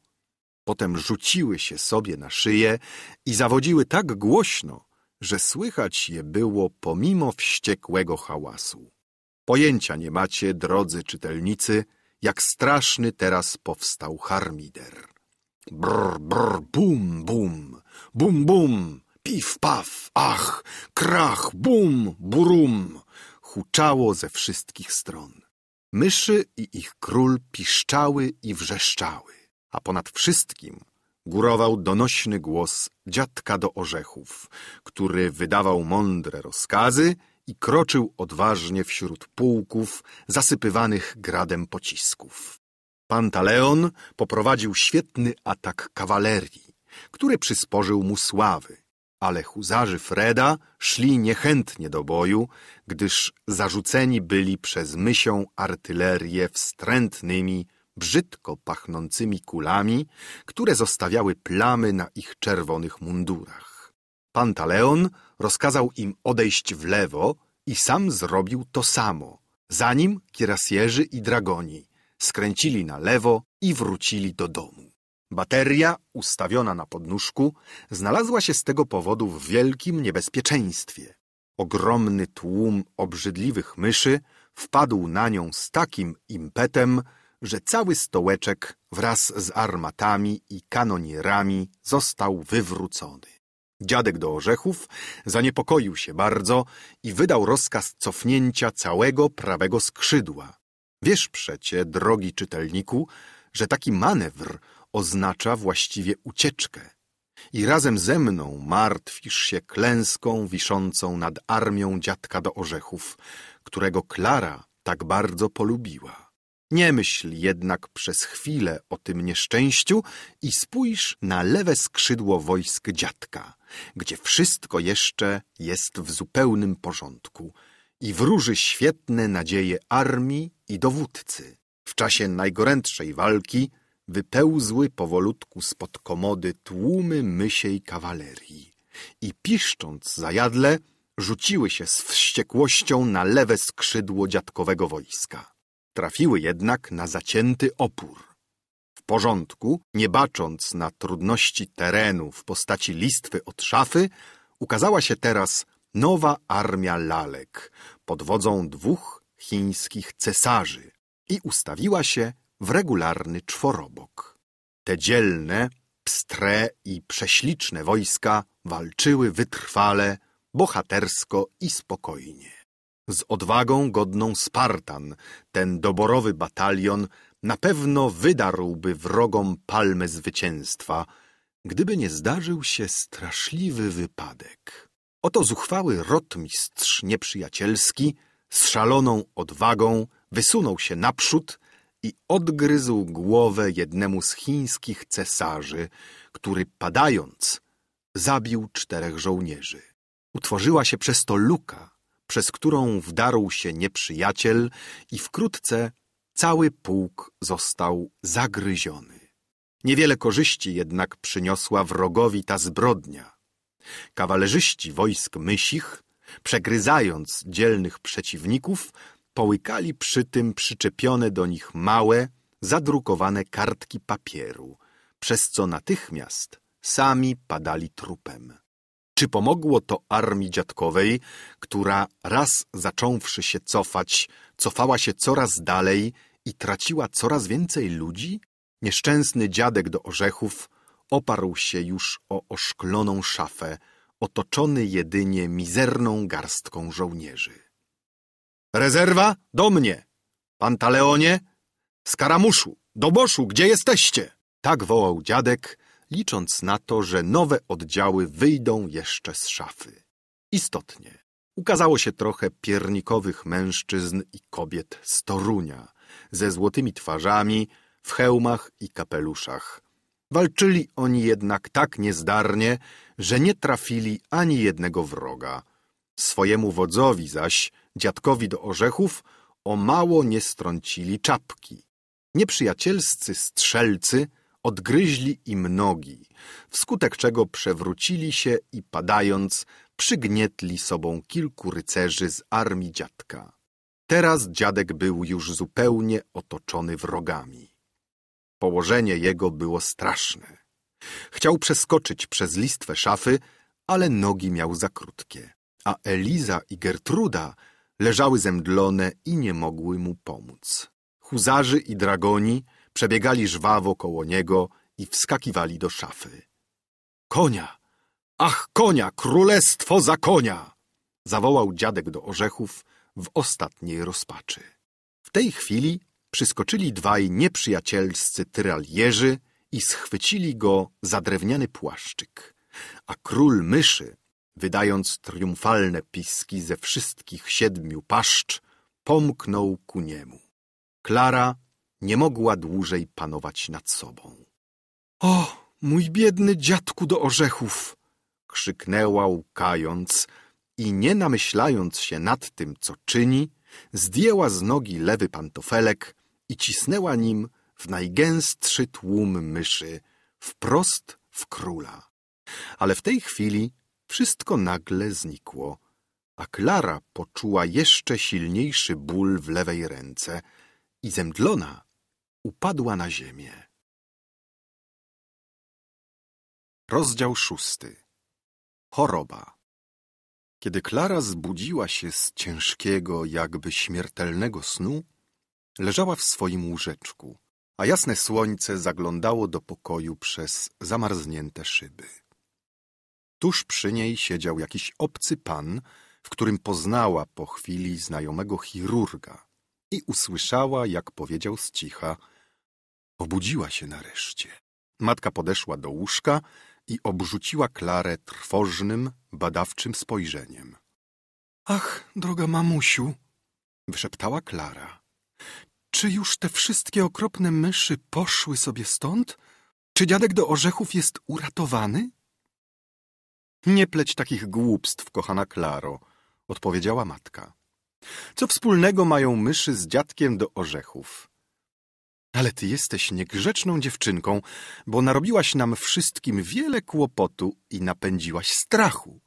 Potem rzuciły się sobie na szyję i zawodziły tak głośno, że słychać je było pomimo wściekłego hałasu. Pojęcia nie macie, drodzy czytelnicy, jak straszny teraz powstał harmider. Brr, brr, bum, bum, bum, bum, Pif, paf, ach, krach, bum, burum huczało ze wszystkich stron. Myszy i ich król piszczały i wrzeszczały, a ponad wszystkim górował donośny głos dziadka do orzechów, który wydawał mądre rozkazy i kroczył odważnie wśród pułków zasypywanych gradem pocisków. Pantaleon poprowadził świetny atak kawalerii, który przysporzył mu sławy, ale huzarzy Freda szli niechętnie do boju, gdyż zarzuceni byli przez mysią artylerię wstrętnymi, brzydko pachnącymi kulami, które zostawiały plamy na ich czerwonych mundurach. Pantaleon rozkazał im odejść w lewo i sam zrobił to samo. Zanim kierasjerzy i dragoni skręcili na lewo i wrócili do domu. Bateria, ustawiona na podnóżku, znalazła się z tego powodu w wielkim niebezpieczeństwie. Ogromny tłum obrzydliwych myszy wpadł na nią z takim impetem, że cały stołeczek wraz z armatami i kanonierami został wywrócony. Dziadek do orzechów zaniepokoił się bardzo i wydał rozkaz cofnięcia całego prawego skrzydła. Wiesz przecie, drogi czytelniku, że taki manewr oznacza właściwie ucieczkę. I razem ze mną martwisz się klęską wiszącą nad armią dziadka do orzechów, którego Klara tak bardzo polubiła. Nie myśl jednak przez chwilę o tym nieszczęściu i spójrz na lewe skrzydło wojsk dziadka, gdzie wszystko jeszcze jest w zupełnym porządku i wróży świetne nadzieje armii i dowódcy. W czasie najgorętszej walki wypełzły powolutku spod komody tłumy mysiej kawalerii i piszcząc zajadle rzuciły się z wściekłością na lewe skrzydło dziadkowego wojska. Trafiły jednak na zacięty opór. W porządku, nie bacząc na trudności terenu w postaci listwy od szafy, ukazała się teraz nowa armia lalek pod wodzą dwóch chińskich cesarzy i ustawiła się w regularny czworobok. Te dzielne, pstre i prześliczne wojska walczyły wytrwale, bohatersko i spokojnie. Z odwagą godną Spartan ten doborowy batalion na pewno wydarłby wrogom palmę zwycięstwa, gdyby nie zdarzył się straszliwy wypadek. Oto zuchwały rotmistrz nieprzyjacielski z szaloną odwagą wysunął się naprzód i odgryzł głowę jednemu z chińskich cesarzy, który padając zabił czterech żołnierzy. Utworzyła się przez to luka, przez którą wdarł się nieprzyjaciel i wkrótce cały pułk został zagryziony. Niewiele korzyści jednak przyniosła wrogowi ta zbrodnia. Kawalerzyści wojsk mysich, przegryzając dzielnych przeciwników, połykali przy tym przyczepione do nich małe, zadrukowane kartki papieru, przez co natychmiast sami padali trupem. Czy pomogło to armii dziadkowej, która raz zacząwszy się cofać, cofała się coraz dalej i traciła coraz więcej ludzi? Nieszczęsny dziadek do orzechów oparł się już o oszkloną szafę, otoczony jedynie mizerną garstką żołnierzy. Rezerwa do mnie! Pantaleonie! Skaramuszu! Doboszu, gdzie jesteście? Tak wołał dziadek, licząc na to, że nowe oddziały wyjdą jeszcze z szafy. Istotnie, ukazało się trochę piernikowych mężczyzn i kobiet z Torunia, ze złotymi twarzami, w hełmach i kapeluszach. Walczyli oni jednak tak niezdarnie, że nie trafili ani jednego wroga. Swojemu wodzowi zaś Dziadkowi do orzechów o mało nie strącili czapki. Nieprzyjacielscy strzelcy odgryźli im nogi, wskutek czego przewrócili się i padając przygnietli sobą kilku rycerzy z armii dziadka. Teraz dziadek był już zupełnie otoczony wrogami. Położenie jego było straszne. Chciał przeskoczyć przez listwę szafy, ale nogi miał za krótkie, a Eliza i Gertruda Leżały zemdlone i nie mogły mu pomóc. Huzarzy i dragoni przebiegali żwawo koło niego i wskakiwali do szafy. Konia! Ach, konia! Królestwo za konia! Zawołał dziadek do orzechów w ostatniej rozpaczy. W tej chwili przyskoczyli dwaj nieprzyjacielscy tyraljerzy i schwycili go za drewniany płaszczyk, a król myszy wydając triumfalne piski ze wszystkich siedmiu paszcz, pomknął ku niemu. Klara nie mogła dłużej panować nad sobą. O, mój biedny dziadku do orzechów! krzyknęła łkając i nie namyślając się nad tym, co czyni, zdjęła z nogi lewy pantofelek i cisnęła nim w najgęstszy tłum myszy, wprost w króla. Ale w tej chwili wszystko nagle znikło, a Klara poczuła jeszcze silniejszy ból w lewej ręce i zemdlona upadła na ziemię. Rozdział szósty. Choroba. Kiedy Klara zbudziła się z ciężkiego, jakby śmiertelnego snu, leżała w swoim łóżeczku, a jasne słońce zaglądało do pokoju przez zamarznięte szyby. Tuż przy niej siedział jakiś obcy pan, w którym poznała po chwili znajomego chirurga i usłyszała, jak powiedział z cicha. Obudziła się nareszcie. Matka podeszła do łóżka i obrzuciła Klarę trwożnym, badawczym spojrzeniem. Ach, droga mamusiu, wyszeptała Klara. Czy już te wszystkie okropne myszy poszły sobie stąd? Czy dziadek do orzechów jest uratowany? Nie pleć takich głupstw, kochana Klaro, odpowiedziała matka. Co wspólnego mają myszy z dziadkiem do orzechów? Ale ty jesteś niegrzeczną dziewczynką, bo narobiłaś nam wszystkim wiele kłopotu i napędziłaś strachu.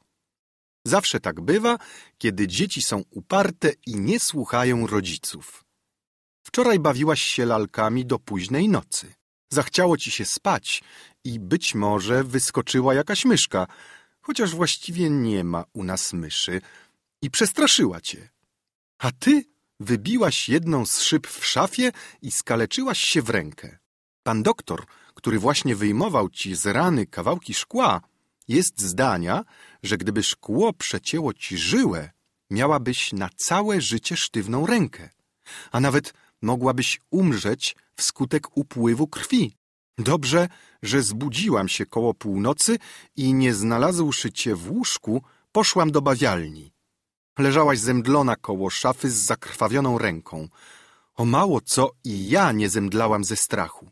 Zawsze tak bywa, kiedy dzieci są uparte i nie słuchają rodziców. Wczoraj bawiłaś się lalkami do późnej nocy. Zachciało ci się spać i być może wyskoczyła jakaś myszka, chociaż właściwie nie ma u nas myszy i przestraszyła cię. A ty wybiłaś jedną z szyb w szafie i skaleczyłaś się w rękę. Pan doktor, który właśnie wyjmował ci z rany kawałki szkła, jest zdania, że gdyby szkło przecięło ci żyłę, miałabyś na całe życie sztywną rękę, a nawet mogłabyś umrzeć wskutek upływu krwi. Dobrze, że zbudziłam się koło północy i nie znalazłszy cię w łóżku, poszłam do bawialni. Leżałaś zemdlona koło szafy z zakrwawioną ręką. O mało co i ja nie zemdlałam ze strachu.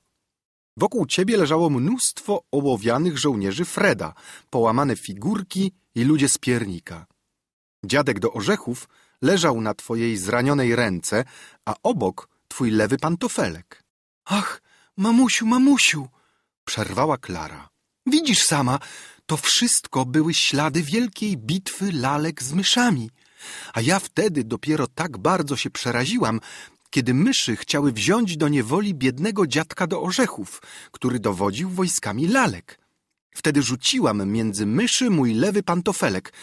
Wokół ciebie leżało mnóstwo ołowianych żołnierzy Freda, połamane figurki i ludzie z piernika. Dziadek do orzechów leżał na twojej zranionej ręce, a obok twój lewy pantofelek. Ach, Mamusiu, mamusiu! przerwała Klara. Widzisz sama, to wszystko były ślady wielkiej bitwy lalek z myszami. A ja wtedy dopiero tak bardzo się przeraziłam, kiedy myszy chciały wziąć do niewoli biednego dziadka do orzechów, który dowodził wojskami lalek. Wtedy rzuciłam między myszy mój lewy pantofelek,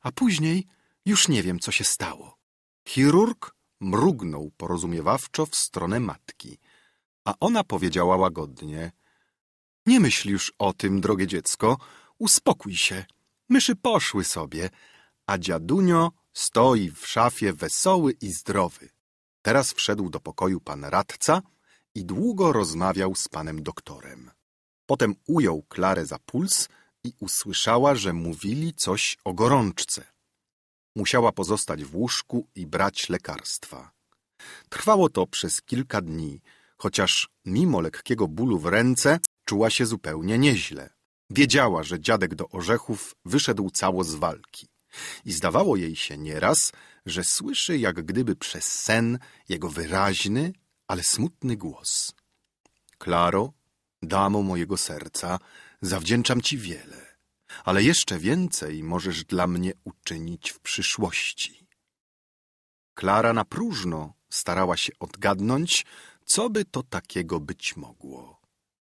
a później już nie wiem, co się stało. Chirurg mrugnął porozumiewawczo w stronę matki a ona powiedziała łagodnie. Nie myśl już o tym, drogie dziecko, uspokój się. Myszy poszły sobie, a dziadunio stoi w szafie wesoły i zdrowy. Teraz wszedł do pokoju pan radca i długo rozmawiał z panem doktorem. Potem ujął Klarę za puls i usłyszała, że mówili coś o gorączce. Musiała pozostać w łóżku i brać lekarstwa. Trwało to przez kilka dni, chociaż mimo lekkiego bólu w ręce czuła się zupełnie nieźle. Wiedziała, że dziadek do orzechów wyszedł cało z walki. I zdawało jej się nieraz, że słyszy jak gdyby przez sen jego wyraźny, ale smutny głos. Klaro, damo mojego serca, zawdzięczam ci wiele, ale jeszcze więcej możesz dla mnie uczynić w przyszłości. Klara na próżno starała się odgadnąć, co by to takiego być mogło?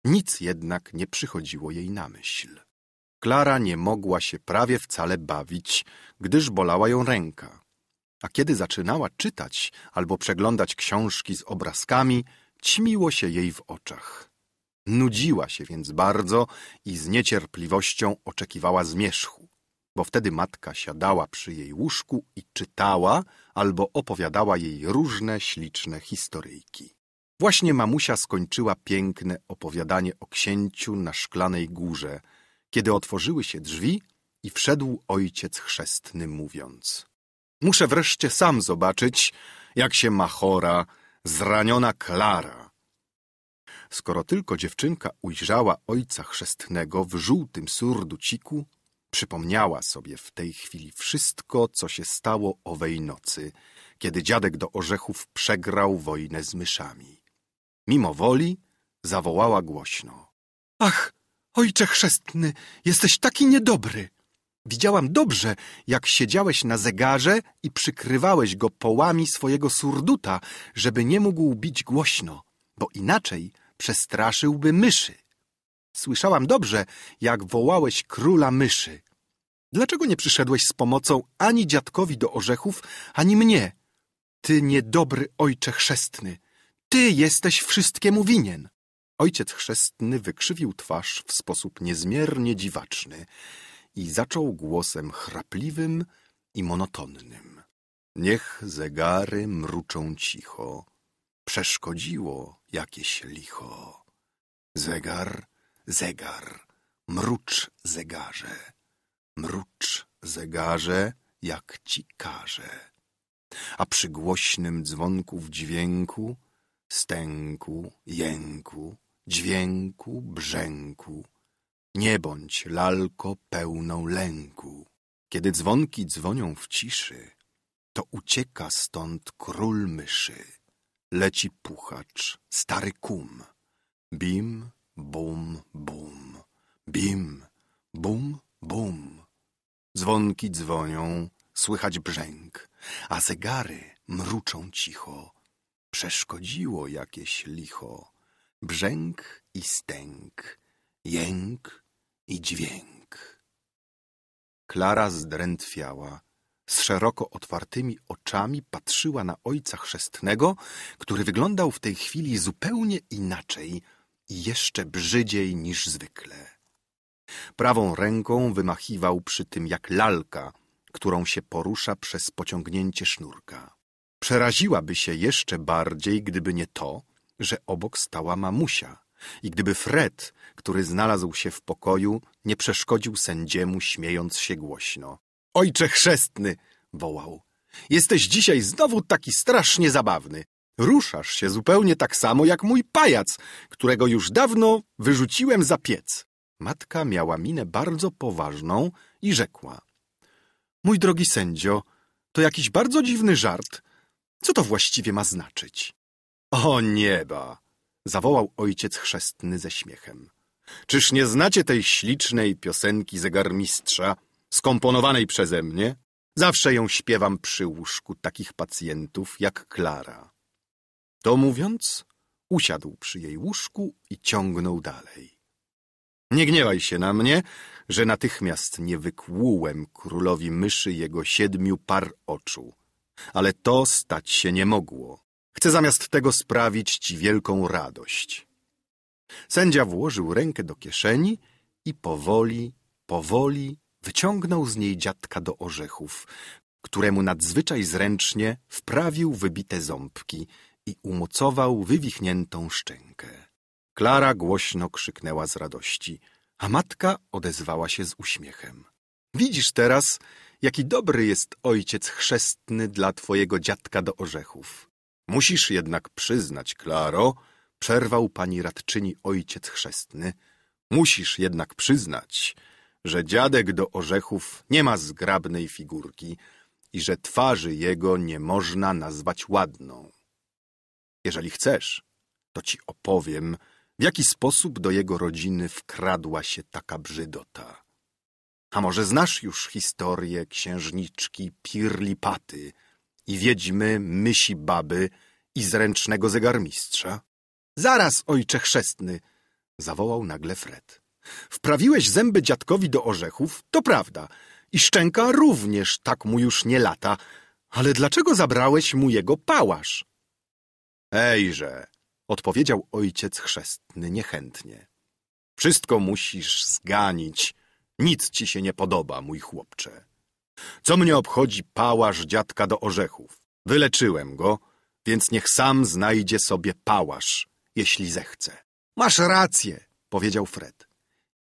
Nic jednak nie przychodziło jej na myśl. Klara nie mogła się prawie wcale bawić, gdyż bolała ją ręka. A kiedy zaczynała czytać albo przeglądać książki z obrazkami, ćmiło się jej w oczach. Nudziła się więc bardzo i z niecierpliwością oczekiwała zmierzchu, bo wtedy matka siadała przy jej łóżku i czytała albo opowiadała jej różne śliczne historyjki. Właśnie mamusia skończyła piękne opowiadanie o księciu na szklanej górze, kiedy otworzyły się drzwi i wszedł ojciec chrzestny mówiąc. Muszę wreszcie sam zobaczyć, jak się ma chora, zraniona Klara. Skoro tylko dziewczynka ujrzała ojca chrzestnego w żółtym surduciku, przypomniała sobie w tej chwili wszystko, co się stało owej nocy, kiedy dziadek do orzechów przegrał wojnę z myszami. Mimo woli zawołała głośno. Ach, ojcze chrzestny, jesteś taki niedobry. Widziałam dobrze, jak siedziałeś na zegarze i przykrywałeś go połami swojego surduta, żeby nie mógł bić głośno, bo inaczej przestraszyłby myszy. Słyszałam dobrze, jak wołałeś króla myszy. Dlaczego nie przyszedłeś z pomocą ani dziadkowi do orzechów, ani mnie? Ty niedobry ojcze chrzestny, ty jesteś wszystkiemu winien. Ojciec chrzestny wykrzywił twarz w sposób niezmiernie dziwaczny i zaczął głosem chrapliwym i monotonnym. Niech zegary mruczą cicho, przeszkodziło jakieś licho. Zegar, zegar, mrucz zegarze, mrucz zegarze, jak ci każe. A przy głośnym dzwonku w dźwięku stęku, jęku, dźwięku, brzęku. Nie bądź, lalko, pełną lęku. Kiedy dzwonki dzwonią w ciszy, to ucieka stąd król myszy. Leci puchacz, stary kum. Bim, bum, bum. Bim, bum, bum. Dzwonki dzwonią, słychać brzęk, a zegary mruczą cicho przeszkodziło jakieś licho, brzęk i stęk, jęk i dźwięk. Klara zdrętwiała, z szeroko otwartymi oczami patrzyła na ojca chrzestnego, który wyglądał w tej chwili zupełnie inaczej i jeszcze brzydziej niż zwykle. Prawą ręką wymachiwał przy tym jak lalka, którą się porusza przez pociągnięcie sznurka. Przeraziłaby się jeszcze bardziej, gdyby nie to, że obok stała mamusia i gdyby Fred, który znalazł się w pokoju, nie przeszkodził sędziemu, śmiejąc się głośno. Ojcze chrzestny! wołał. Jesteś dzisiaj znowu taki strasznie zabawny. Ruszasz się zupełnie tak samo jak mój pajac, którego już dawno wyrzuciłem za piec. Matka miała minę bardzo poważną i rzekła. Mój drogi sędzio, to jakiś bardzo dziwny żart. Co to właściwie ma znaczyć? O nieba! zawołał ojciec chrzestny ze śmiechem. Czyż nie znacie tej ślicznej piosenki zegarmistrza, skomponowanej przeze mnie? Zawsze ją śpiewam przy łóżku takich pacjentów jak Klara. To mówiąc, usiadł przy jej łóżku i ciągnął dalej. Nie gniewaj się na mnie, że natychmiast nie wykłułem królowi myszy jego siedmiu par oczu ale to stać się nie mogło. Chcę zamiast tego sprawić ci wielką radość. Sędzia włożył rękę do kieszeni i powoli, powoli wyciągnął z niej dziadka do orzechów, któremu nadzwyczaj zręcznie wprawił wybite ząbki i umocował wywichniętą szczękę. Klara głośno krzyknęła z radości, a matka odezwała się z uśmiechem. Widzisz teraz, jaki dobry jest ojciec chrzestny dla twojego dziadka do orzechów. Musisz jednak przyznać, Klaro, przerwał pani radczyni ojciec chrzestny, musisz jednak przyznać, że dziadek do orzechów nie ma zgrabnej figurki i że twarzy jego nie można nazwać ładną. Jeżeli chcesz, to ci opowiem, w jaki sposób do jego rodziny wkradła się taka brzydota. A może znasz już historię księżniczki Pirlipaty i wiedźmy Mysi Baby i zręcznego zegarmistrza? Zaraz, ojcze chrzestny! Zawołał nagle Fred. Wprawiłeś zęby dziadkowi do orzechów, to prawda. I szczęka również tak mu już nie lata. Ale dlaczego zabrałeś mu jego pałasz? Ejże, odpowiedział ojciec chrzestny niechętnie. Wszystko musisz zganić nic ci się nie podoba, mój chłopcze. Co mnie obchodzi pałasz dziadka do orzechów? Wyleczyłem go, więc niech sam znajdzie sobie pałasz, jeśli zechce. Masz rację, powiedział Fred.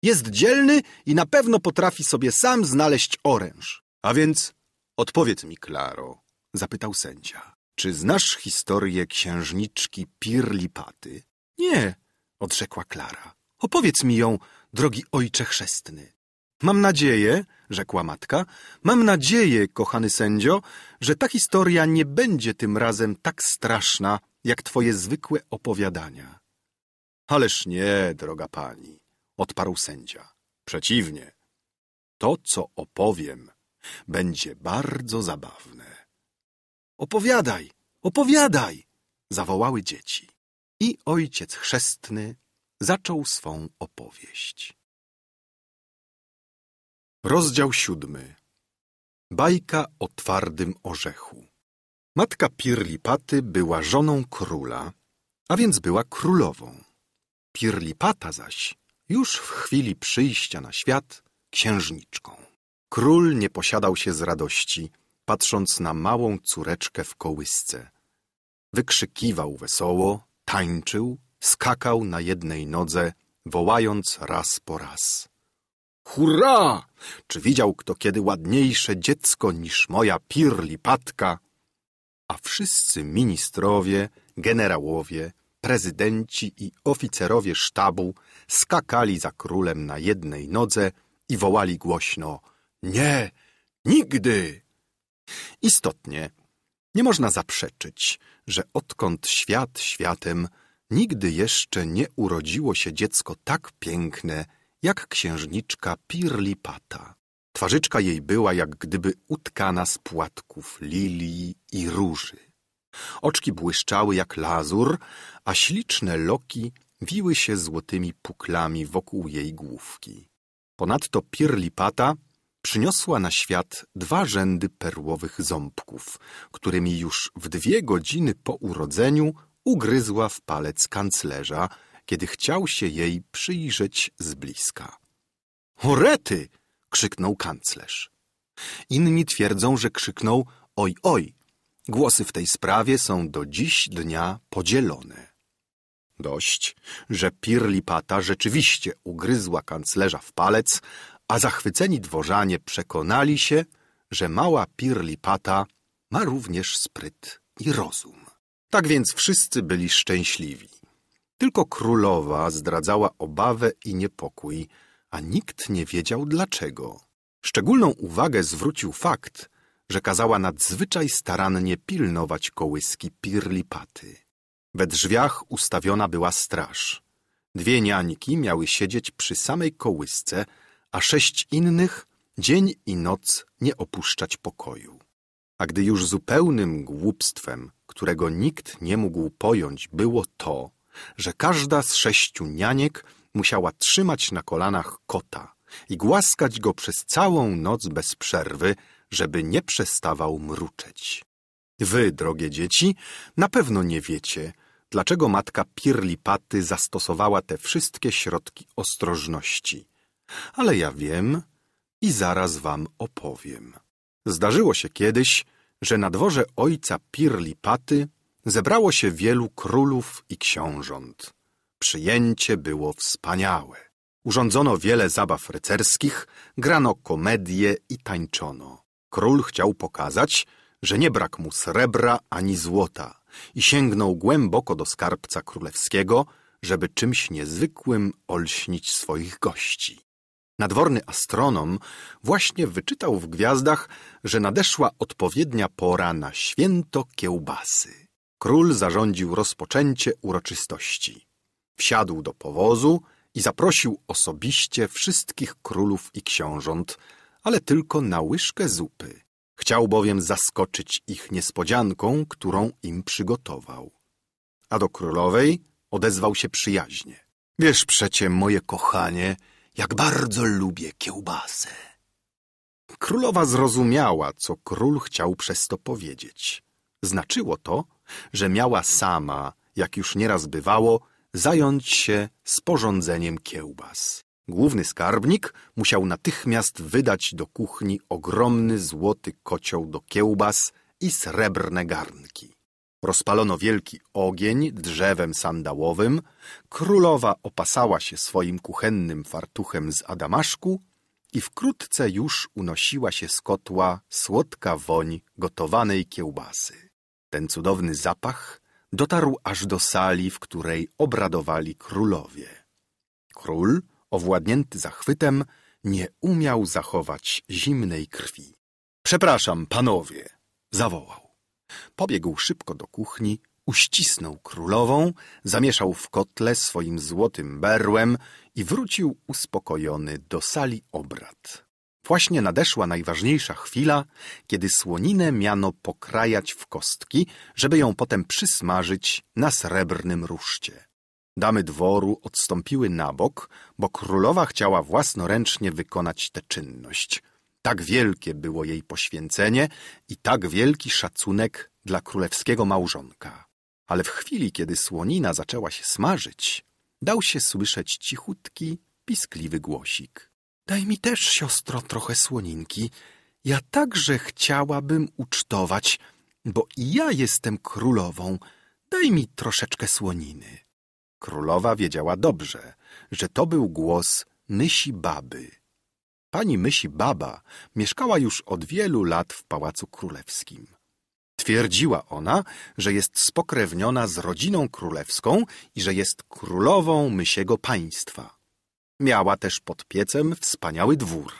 Jest dzielny i na pewno potrafi sobie sam znaleźć oręż. A więc odpowiedz mi, Klaro, zapytał sędzia. Czy znasz historię księżniczki Pirlipaty? Nie, odrzekła Klara. Opowiedz mi ją, drogi ojcze chrzestny. Mam nadzieję, rzekła matka, mam nadzieję, kochany sędzio, że ta historia nie będzie tym razem tak straszna, jak twoje zwykłe opowiadania. Ależ nie, droga pani, odparł sędzia. Przeciwnie. To, co opowiem, będzie bardzo zabawne. Opowiadaj, opowiadaj! zawołały dzieci. I ojciec chrzestny zaczął swą opowieść. Rozdział siódmy. Bajka o twardym orzechu. Matka Pirlipaty była żoną króla, a więc była królową. Pirlipata zaś już w chwili przyjścia na świat księżniczką. Król nie posiadał się z radości, patrząc na małą córeczkę w kołysce. Wykrzykiwał wesoło, tańczył, skakał na jednej nodze, wołając raz po raz. Hurra! Czy widział kto kiedy ładniejsze dziecko niż moja pirlipatka? A wszyscy ministrowie, generałowie, prezydenci i oficerowie sztabu skakali za królem na jednej nodze i wołali głośno Nie, nigdy! Istotnie, nie można zaprzeczyć, że odkąd świat światem, nigdy jeszcze nie urodziło się dziecko tak piękne jak księżniczka Pirlipata. Twarzyczka jej była jak gdyby utkana z płatków lilii i róży. Oczki błyszczały jak lazur, a śliczne loki wiły się złotymi puklami wokół jej główki. Ponadto Pirlipata przyniosła na świat dwa rzędy perłowych ząbków, którymi już w dwie godziny po urodzeniu ugryzła w palec kanclerza, kiedy chciał się jej przyjrzeć z bliska. Horety! krzyknął kanclerz. Inni twierdzą, że krzyknął oj, oj. Głosy w tej sprawie są do dziś dnia podzielone. Dość, że Pirlipata rzeczywiście ugryzła kanclerza w palec, a zachwyceni dworzanie przekonali się, że mała Pirlipata ma również spryt i rozum. Tak więc wszyscy byli szczęśliwi. Tylko królowa zdradzała obawę i niepokój, a nikt nie wiedział dlaczego. Szczególną uwagę zwrócił fakt, że kazała nadzwyczaj starannie pilnować kołyski pirlipaty. We drzwiach ustawiona była straż. Dwie niańki miały siedzieć przy samej kołysce, a sześć innych dzień i noc nie opuszczać pokoju. A gdy już zupełnym głupstwem, którego nikt nie mógł pojąć, było to, że każda z sześciu nianiek musiała trzymać na kolanach kota i głaskać go przez całą noc bez przerwy, żeby nie przestawał mruczeć. Wy, drogie dzieci, na pewno nie wiecie, dlaczego matka Pirlipaty zastosowała te wszystkie środki ostrożności. Ale ja wiem i zaraz wam opowiem. Zdarzyło się kiedyś, że na dworze ojca Pirlipaty zebrało się wielu królów i książąt. Przyjęcie było wspaniałe. Urządzono wiele zabaw rycerskich, grano komedie i tańczono. Król chciał pokazać, że nie brak mu srebra ani złota i sięgnął głęboko do skarbca królewskiego, żeby czymś niezwykłym olśnić swoich gości. Nadworny astronom właśnie wyczytał w gwiazdach, że nadeszła odpowiednia pora na święto kiełbasy. Król zarządził rozpoczęcie uroczystości. Wsiadł do powozu i zaprosił osobiście wszystkich królów i książąt, ale tylko na łyżkę zupy. Chciał bowiem zaskoczyć ich niespodzianką, którą im przygotował. A do królowej odezwał się przyjaźnie. Wiesz przecie, moje kochanie, jak bardzo lubię kiełbasę. Królowa zrozumiała, co król chciał przez to powiedzieć. Znaczyło to, że miała sama, jak już nieraz bywało, zająć się sporządzeniem kiełbas. Główny skarbnik musiał natychmiast wydać do kuchni ogromny złoty kocioł do kiełbas i srebrne garnki. Rozpalono wielki ogień drzewem sandałowym, królowa opasała się swoim kuchennym fartuchem z adamaszku i wkrótce już unosiła się z kotła słodka woń gotowanej kiełbasy. Ten cudowny zapach dotarł aż do sali, w której obradowali królowie. Król, owładnięty zachwytem, nie umiał zachować zimnej krwi. Przepraszam, panowie, zawołał. Pobiegł szybko do kuchni, uścisnął królową, zamieszał w kotle swoim złotym berłem i wrócił uspokojony do sali obrad. Właśnie nadeszła najważniejsza chwila, kiedy słoninę miano pokrajać w kostki, żeby ją potem przysmażyć na srebrnym ruszcie. Damy dworu odstąpiły na bok, bo królowa chciała własnoręcznie wykonać tę czynność. Tak wielkie było jej poświęcenie i tak wielki szacunek dla królewskiego małżonka. Ale w chwili, kiedy słonina zaczęła się smażyć, dał się słyszeć cichutki, piskliwy głosik. Daj mi też, siostro, trochę słoninki. Ja także chciałabym ucztować, bo i ja jestem królową. Daj mi troszeczkę słoniny. Królowa wiedziała dobrze, że to był głos mysi baby. Pani mysi baba mieszkała już od wielu lat w Pałacu Królewskim. Twierdziła ona, że jest spokrewniona z rodziną królewską i że jest królową mysiego państwa. Miała też pod piecem wspaniały dwór.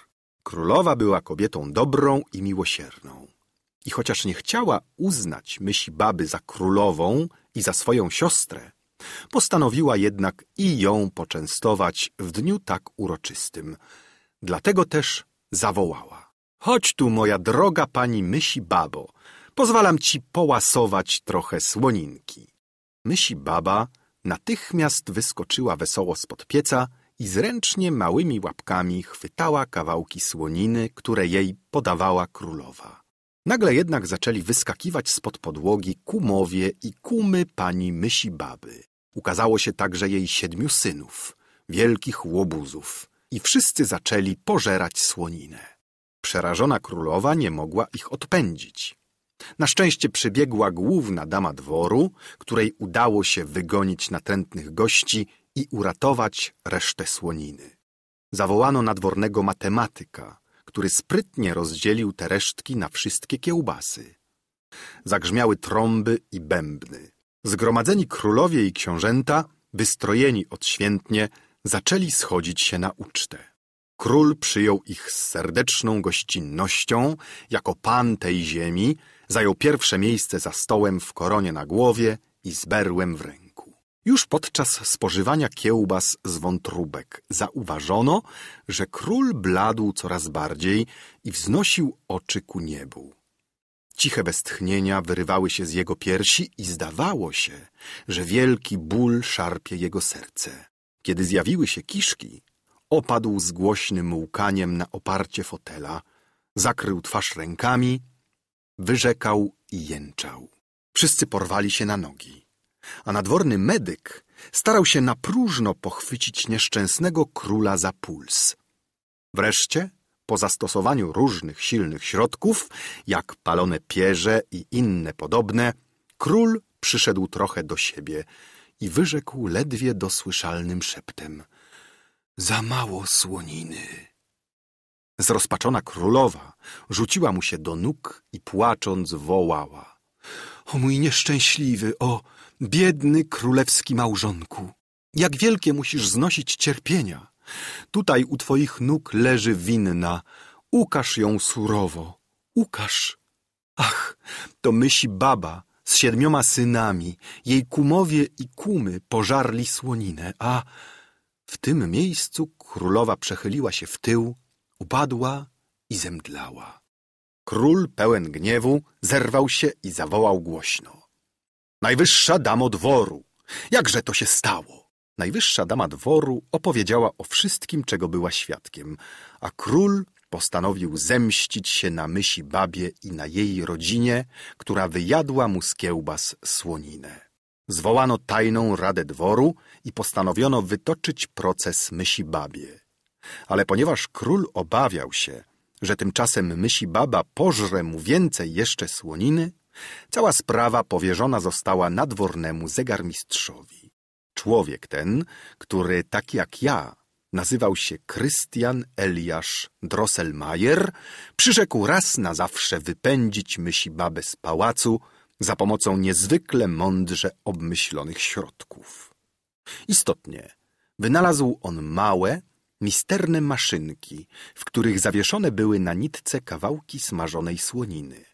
Królowa była kobietą dobrą i miłosierną. I chociaż nie chciała uznać myśli baby za królową i za swoją siostrę, postanowiła jednak i ją poczęstować w dniu tak uroczystym. Dlatego też zawołała. Chodź tu, moja droga pani myśli babo, pozwalam ci połasować trochę słoninki. Myśli baba natychmiast wyskoczyła wesoło spod pieca i zręcznie małymi łapkami chwytała kawałki słoniny, które jej podawała królowa. Nagle jednak zaczęli wyskakiwać spod podłogi kumowie i kumy pani Mysi Baby. Ukazało się także jej siedmiu synów, wielkich łobuzów i wszyscy zaczęli pożerać słoninę. Przerażona królowa nie mogła ich odpędzić. Na szczęście przybiegła główna dama dworu, której udało się wygonić natrętnych gości i uratować resztę słoniny. Zawołano nadwornego matematyka, który sprytnie rozdzielił te resztki na wszystkie kiełbasy. Zagrzmiały trąby i bębny. Zgromadzeni królowie i książęta, wystrojeni odświętnie, zaczęli schodzić się na ucztę. Król przyjął ich z serdeczną gościnnością, jako pan tej ziemi, zajął pierwsze miejsce za stołem w koronie na głowie i z berłem w ręku. Już podczas spożywania kiełbas z wątróbek zauważono, że król bladł coraz bardziej i wznosił oczy ku niebu. Ciche westchnienia wyrywały się z jego piersi i zdawało się, że wielki ból szarpie jego serce. Kiedy zjawiły się kiszki, opadł z głośnym łkaniem na oparcie fotela, zakrył twarz rękami, wyrzekał i jęczał. Wszyscy porwali się na nogi a nadworny medyk starał się na próżno pochwycić nieszczęsnego króla za puls. Wreszcie, po zastosowaniu różnych silnych środków, jak palone pierze i inne podobne, król przyszedł trochę do siebie i wyrzekł ledwie dosłyszalnym szeptem — za mało słoniny. Zrozpaczona królowa rzuciła mu się do nóg i płacząc wołała — o mój nieszczęśliwy, o Biedny królewski małżonku, jak wielkie musisz znosić cierpienia. Tutaj u twoich nóg leży winna. Ukaż ją surowo. Ukaż. Ach, to myśli baba z siedmioma synami. Jej kumowie i kumy pożarli słoninę, a w tym miejscu królowa przechyliła się w tył, upadła i zemdlała. Król pełen gniewu zerwał się i zawołał głośno. Najwyższa damo dworu. Jakże to się stało? Najwyższa dama dworu opowiedziała o wszystkim, czego była świadkiem, a król postanowił zemścić się na mysi babie i na jej rodzinie, która wyjadła mu z kiełbas słoninę. Zwołano tajną radę dworu i postanowiono wytoczyć proces mysi babie. Ale ponieważ król obawiał się, że tymczasem mysi baba pożre mu więcej jeszcze słoniny, Cała sprawa powierzona została nadwornemu zegarmistrzowi. Człowiek ten, który tak jak ja nazywał się Krystian Eliasz Drosselmayer, przyrzekł raz na zawsze wypędzić myśli babę z pałacu za pomocą niezwykle mądrze obmyślonych środków. Istotnie, wynalazł on małe, misterne maszynki, w których zawieszone były na nitce kawałki smażonej słoniny.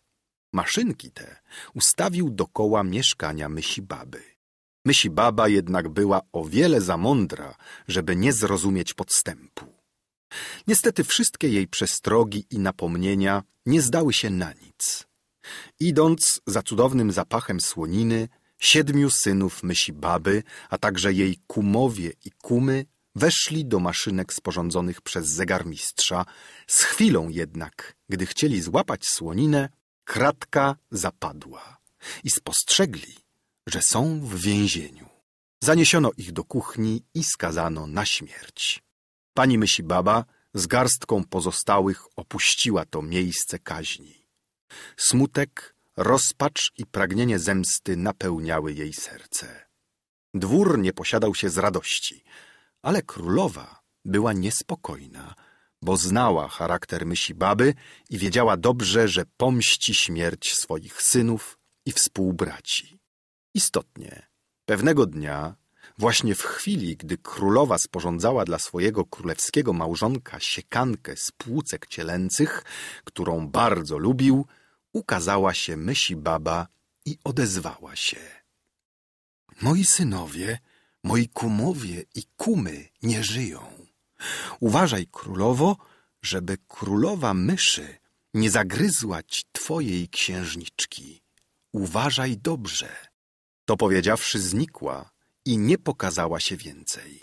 Maszynki te ustawił dokoła mieszkania mysi baby. Mysi baba jednak była o wiele za mądra, żeby nie zrozumieć podstępu. Niestety wszystkie jej przestrogi i napomnienia nie zdały się na nic. Idąc za cudownym zapachem słoniny, siedmiu synów mysi baby, a także jej kumowie i kumy weszli do maszynek sporządzonych przez zegarmistrza. Z chwilą jednak, gdy chcieli złapać słoninę, Kratka zapadła i spostrzegli, że są w więzieniu. Zaniesiono ich do kuchni i skazano na śmierć. Pani myśli baba z garstką pozostałych opuściła to miejsce kaźni. Smutek, rozpacz i pragnienie zemsty napełniały jej serce. Dwór nie posiadał się z radości, ale królowa była niespokojna, bo znała charakter myśli baby i wiedziała dobrze, że pomści śmierć swoich synów i współbraci. Istotnie, pewnego dnia, właśnie w chwili, gdy królowa sporządzała dla swojego królewskiego małżonka siekankę z płucek cielęcych, którą bardzo lubił, ukazała się myśli baba i odezwała się. Moi synowie, moi kumowie i kumy nie żyją Uważaj, królowo, żeby królowa myszy nie zagryzła ci twojej księżniczki. Uważaj dobrze. To powiedziawszy znikła i nie pokazała się więcej.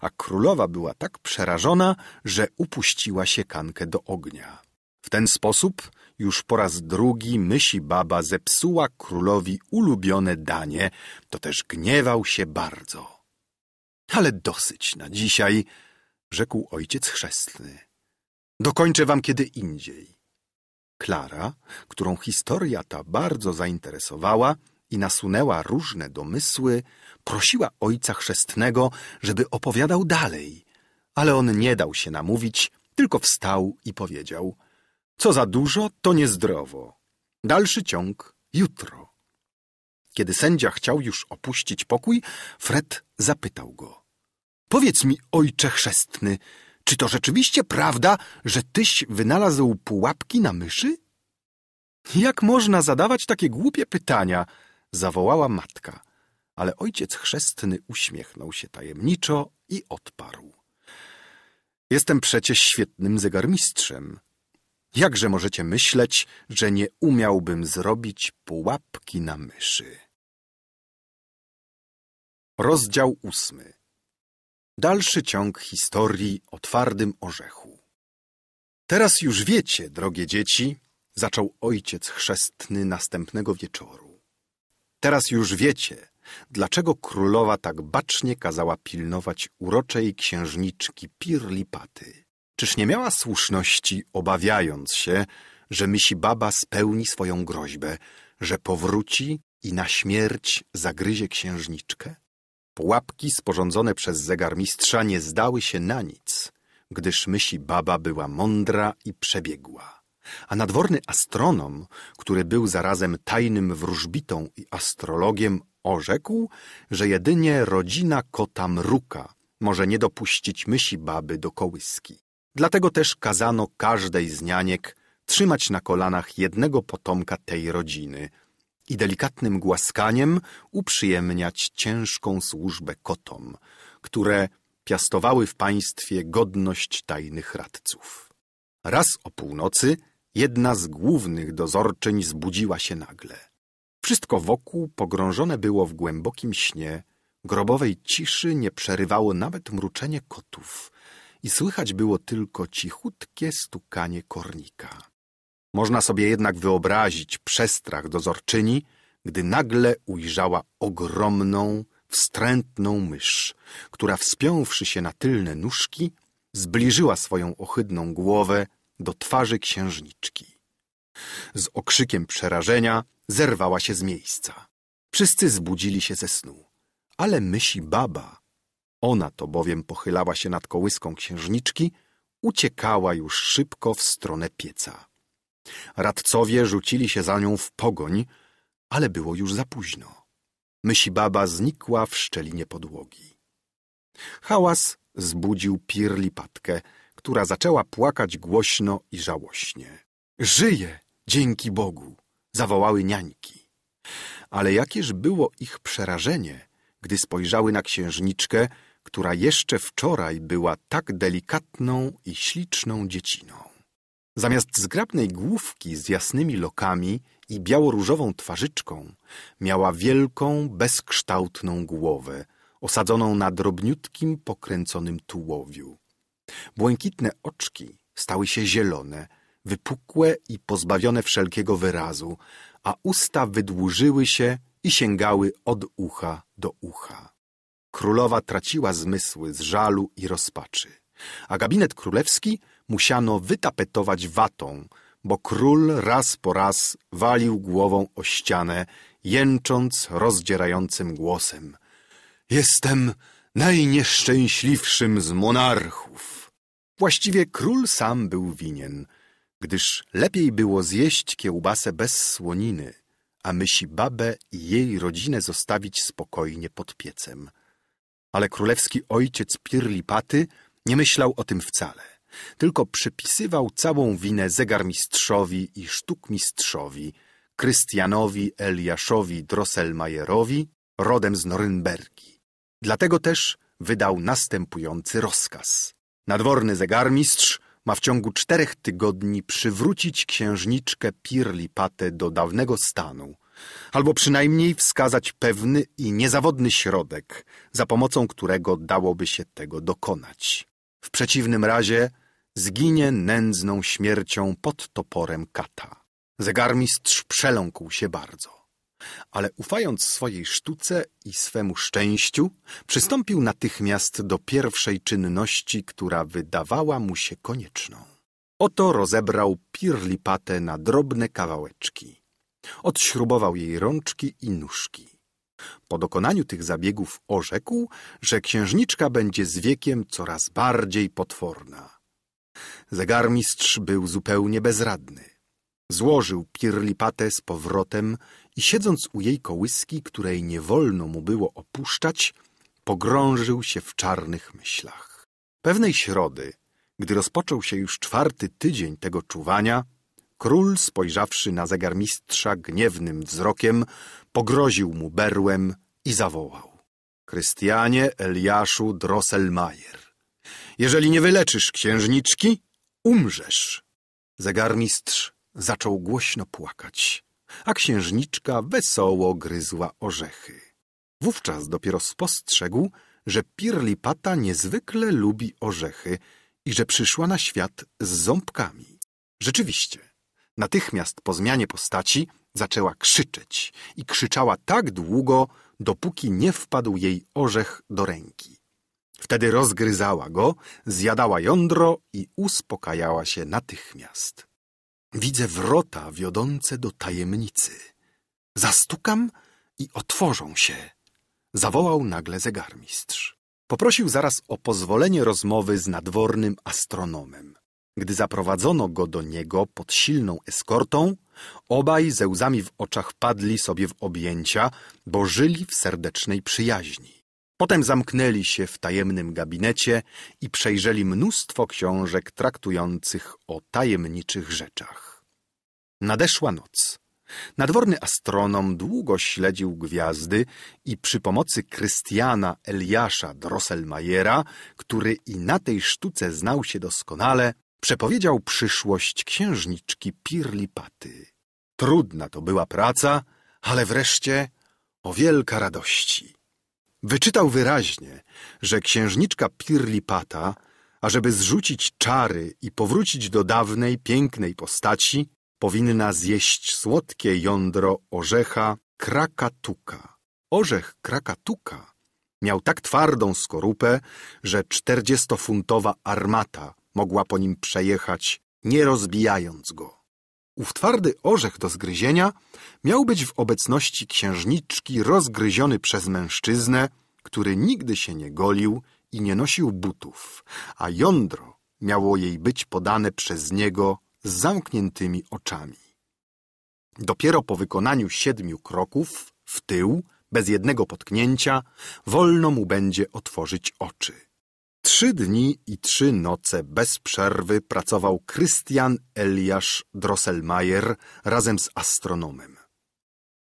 A królowa była tak przerażona, że upuściła siekankę do ognia. W ten sposób już po raz drugi mysi baba zepsuła królowi ulubione danie, to też gniewał się bardzo. Ale dosyć na dzisiaj rzekł ojciec chrzestny. Dokończę wam kiedy indziej. Klara, którą historia ta bardzo zainteresowała i nasunęła różne domysły, prosiła ojca chrzestnego, żeby opowiadał dalej, ale on nie dał się namówić, tylko wstał i powiedział – co za dużo, to niezdrowo. Dalszy ciąg jutro. Kiedy sędzia chciał już opuścić pokój, Fred zapytał go – Powiedz mi, ojcze chrzestny, czy to rzeczywiście prawda, że tyś wynalazł pułapki na myszy? Jak można zadawać takie głupie pytania? zawołała matka. Ale ojciec chrzestny uśmiechnął się tajemniczo i odparł. Jestem przecież świetnym zegarmistrzem. Jakże możecie myśleć, że nie umiałbym zrobić pułapki na myszy? Rozdział ósmy Dalszy ciąg historii o twardym orzechu. Teraz już wiecie, drogie dzieci, zaczął ojciec chrzestny następnego wieczoru. Teraz już wiecie, dlaczego królowa tak bacznie kazała pilnować uroczej księżniczki Pirlipaty. Czyż nie miała słuszności, obawiając się, że misi baba spełni swoją groźbę, że powróci i na śmierć zagryzie księżniczkę? pułapki sporządzone przez zegarmistrza nie zdały się na nic, gdyż myśli baba była mądra i przebiegła. A nadworny astronom, który był zarazem tajnym wróżbitą i astrologiem, orzekł, że jedynie rodzina kota mruka może nie dopuścić myśli baby do kołyski. Dlatego też kazano każdej z nianiek trzymać na kolanach jednego potomka tej rodziny, i delikatnym głaskaniem uprzyjemniać ciężką służbę kotom, które piastowały w państwie godność tajnych radców. Raz o północy jedna z głównych dozorczeń zbudziła się nagle. Wszystko wokół pogrążone było w głębokim śnie, grobowej ciszy nie przerywało nawet mruczenie kotów i słychać było tylko cichutkie stukanie kornika. Można sobie jednak wyobrazić przestrach dozorczyni, gdy nagle ujrzała ogromną, wstrętną mysz, która wspiąwszy się na tylne nóżki, zbliżyła swoją ohydną głowę do twarzy księżniczki. Z okrzykiem przerażenia zerwała się z miejsca. Wszyscy zbudzili się ze snu, ale myśli baba, ona to bowiem pochylała się nad kołyską księżniczki, uciekała już szybko w stronę pieca. Radcowie rzucili się za nią w pogoń, ale było już za późno. Mysi baba znikła w szczelinie podłogi. Hałas zbudził pirlipatkę, która zaczęła płakać głośno i żałośnie. Żyje, dzięki Bogu! zawołały niańki. Ale jakież było ich przerażenie, gdy spojrzały na księżniczkę, która jeszcze wczoraj była tak delikatną i śliczną dzieciną. Zamiast zgrabnej główki z jasnymi lokami i białoróżową twarzyczką, miała wielką, bezkształtną głowę, osadzoną na drobniutkim, pokręconym tułowiu. Błękitne oczki stały się zielone, wypukłe i pozbawione wszelkiego wyrazu, a usta wydłużyły się i sięgały od ucha do ucha. Królowa traciła zmysły z żalu i rozpaczy, a gabinet królewski musiano wytapetować watą, bo król raz po raz walił głową o ścianę, jęcząc rozdzierającym głosem. Jestem najnieszczęśliwszym z monarchów. Właściwie król sam był winien, gdyż lepiej było zjeść kiełbasę bez słoniny, a mysi babę i jej rodzinę zostawić spokojnie pod piecem. Ale królewski ojciec Pirlipaty nie myślał o tym wcale tylko przypisywał całą winę zegarmistrzowi i sztukmistrzowi, Krystianowi Eliaszowi Drosselmajerowi, rodem z Norymbergi. Dlatego też wydał następujący rozkaz. Nadworny zegarmistrz ma w ciągu czterech tygodni przywrócić księżniczkę Pirlipatę do dawnego stanu, albo przynajmniej wskazać pewny i niezawodny środek, za pomocą którego dałoby się tego dokonać. W przeciwnym razie zginie nędzną śmiercią pod toporem kata. Zegarmistrz przeląkł się bardzo, ale ufając swojej sztuce i swemu szczęściu, przystąpił natychmiast do pierwszej czynności, która wydawała mu się konieczną. Oto rozebrał pirlipatę na drobne kawałeczki. Odśrubował jej rączki i nóżki. Po dokonaniu tych zabiegów orzekł, że księżniczka będzie z wiekiem coraz bardziej potworna Zegarmistrz był zupełnie bezradny. Złożył pirlipatę z powrotem i siedząc u jej kołyski, której nie wolno mu było opuszczać, pogrążył się w czarnych myślach. Pewnej środy, gdy rozpoczął się już czwarty tydzień tego czuwania, król, spojrzawszy na zegarmistrza gniewnym wzrokiem, pogroził mu berłem i zawołał. Krystianie Eliaszu Drosselmajer, jeżeli nie wyleczysz księżniczki, umrzesz! Zegarmistrz zaczął głośno płakać, a księżniczka wesoło gryzła orzechy. Wówczas dopiero spostrzegł, że Pirlipata niezwykle lubi orzechy i że przyszła na świat z ząbkami. Rzeczywiście, natychmiast po zmianie postaci zaczęła krzyczeć i krzyczała tak długo, dopóki nie wpadł jej orzech do ręki. Wtedy rozgryzała go, zjadała jądro i uspokajała się natychmiast. Widzę wrota wiodące do tajemnicy. Zastukam i otworzą się. Zawołał nagle zegarmistrz. Poprosił zaraz o pozwolenie rozmowy z nadwornym astronomem. Gdy zaprowadzono go do niego pod silną eskortą, obaj ze łzami w oczach padli sobie w objęcia, bo żyli w serdecznej przyjaźni. Potem zamknęli się w tajemnym gabinecie i przejrzeli mnóstwo książek traktujących o tajemniczych rzeczach. Nadeszła noc. Nadworny astronom długo śledził gwiazdy i przy pomocy Krystiana Eliasza Drosselmajera, który i na tej sztuce znał się doskonale, przepowiedział przyszłość księżniczki Pirlipaty. Trudna to była praca, ale wreszcie o wielka radości. Wyczytał wyraźnie, że księżniczka Pirlipata, ażeby zrzucić czary i powrócić do dawnej, pięknej postaci, powinna zjeść słodkie jądro orzecha krakatuka. Orzech krakatuka miał tak twardą skorupę, że czterdziestofuntowa armata mogła po nim przejechać, nie rozbijając go ów twardy orzech do zgryzienia miał być w obecności księżniczki rozgryziony przez mężczyznę, który nigdy się nie golił i nie nosił butów, a jądro miało jej być podane przez niego z zamkniętymi oczami. Dopiero po wykonaniu siedmiu kroków w tył, bez jednego potknięcia, wolno mu będzie otworzyć oczy. Trzy dni i trzy noce bez przerwy pracował Krystian Eliasz Drosselmayer razem z astronomem.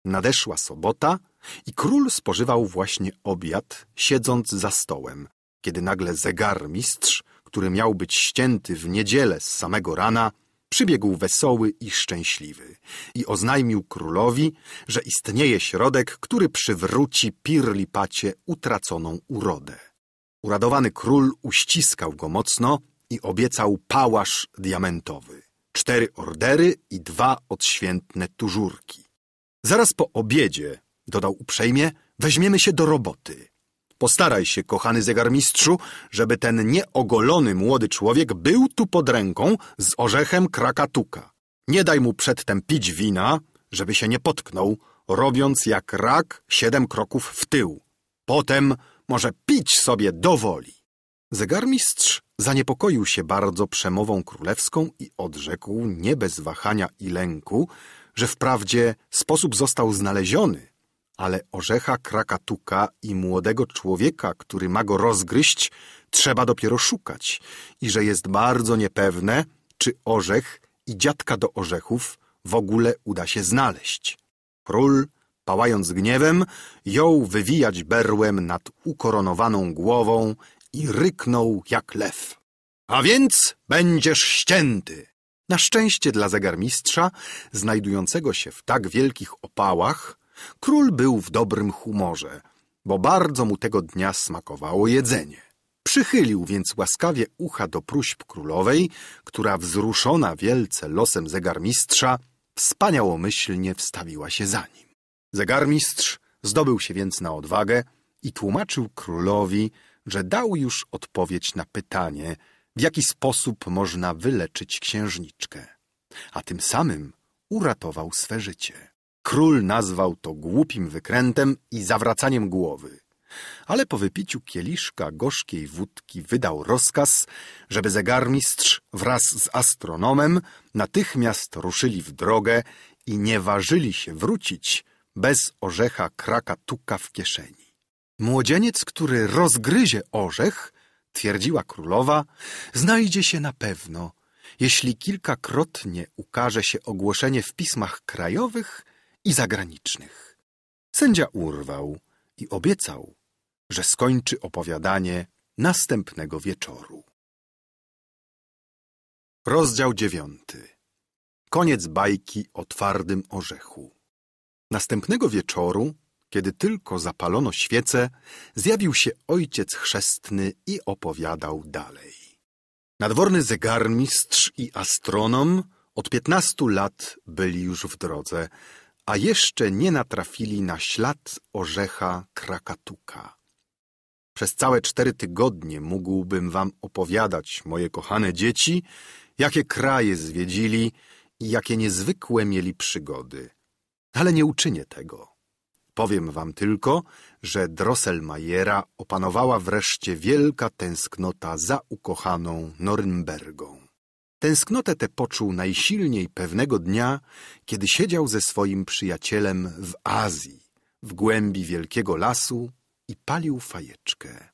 Nadeszła sobota i król spożywał właśnie obiad, siedząc za stołem, kiedy nagle zegarmistrz, który miał być ścięty w niedzielę z samego rana, przybiegł wesoły i szczęśliwy i oznajmił królowi, że istnieje środek, który przywróci Pirlipacie utraconą urodę. Uradowany król uściskał go mocno i obiecał pałasz diamentowy, cztery ordery i dwa odświętne tużurki. Zaraz po obiedzie, dodał uprzejmie, weźmiemy się do roboty. Postaraj się, kochany zegarmistrzu, żeby ten nieogolony młody człowiek był tu pod ręką z orzechem krakatuka. Nie daj mu przedtem pić wina, żeby się nie potknął, robiąc jak rak siedem kroków w tył. Potem może pić sobie do woli. Zegarmistrz zaniepokoił się bardzo przemową królewską i odrzekł nie bez wahania i lęku, że wprawdzie sposób został znaleziony, ale orzecha krakatuka i młodego człowieka, który ma go rozgryźć, trzeba dopiero szukać i że jest bardzo niepewne, czy orzech i dziadka do orzechów w ogóle uda się znaleźć. Król pałając gniewem, jął wywijać berłem nad ukoronowaną głową i ryknął jak lew. A więc będziesz ścięty! Na szczęście dla zegarmistrza, znajdującego się w tak wielkich opałach, król był w dobrym humorze, bo bardzo mu tego dnia smakowało jedzenie. Przychylił więc łaskawie ucha do próśb królowej, która wzruszona wielce losem zegarmistrza wspaniałomyślnie wstawiła się za nim. Zegarmistrz zdobył się więc na odwagę i tłumaczył królowi, że dał już odpowiedź na pytanie, w jaki sposób można wyleczyć księżniczkę, a tym samym uratował swe życie. Król nazwał to głupim wykrętem i zawracaniem głowy. Ale po wypiciu kieliszka gorzkiej wódki wydał rozkaz, żeby zegarmistrz wraz z astronomem natychmiast ruszyli w drogę i nie ważyli się wrócić, bez orzecha kraka tuka w kieszeni. Młodzieniec, który rozgryzie orzech, twierdziła królowa, znajdzie się na pewno, jeśli kilkakrotnie ukaże się ogłoszenie w pismach krajowych i zagranicznych. Sędzia urwał i obiecał, że skończy opowiadanie następnego wieczoru. Rozdział dziewiąty. Koniec bajki o twardym orzechu. Następnego wieczoru, kiedy tylko zapalono świece, zjawił się ojciec chrzestny i opowiadał dalej. Nadworny zegarmistrz i astronom od piętnastu lat byli już w drodze, a jeszcze nie natrafili na ślad orzecha krakatuka. Przez całe cztery tygodnie mógłbym wam opowiadać, moje kochane dzieci, jakie kraje zwiedzili i jakie niezwykłe mieli przygody – ale nie uczynię tego. Powiem wam tylko, że Drosselmajera opanowała wreszcie wielka tęsknota za ukochaną Norymbergą. Tęsknotę tę poczuł najsilniej pewnego dnia, kiedy siedział ze swoim przyjacielem w Azji, w głębi wielkiego lasu i palił fajeczkę.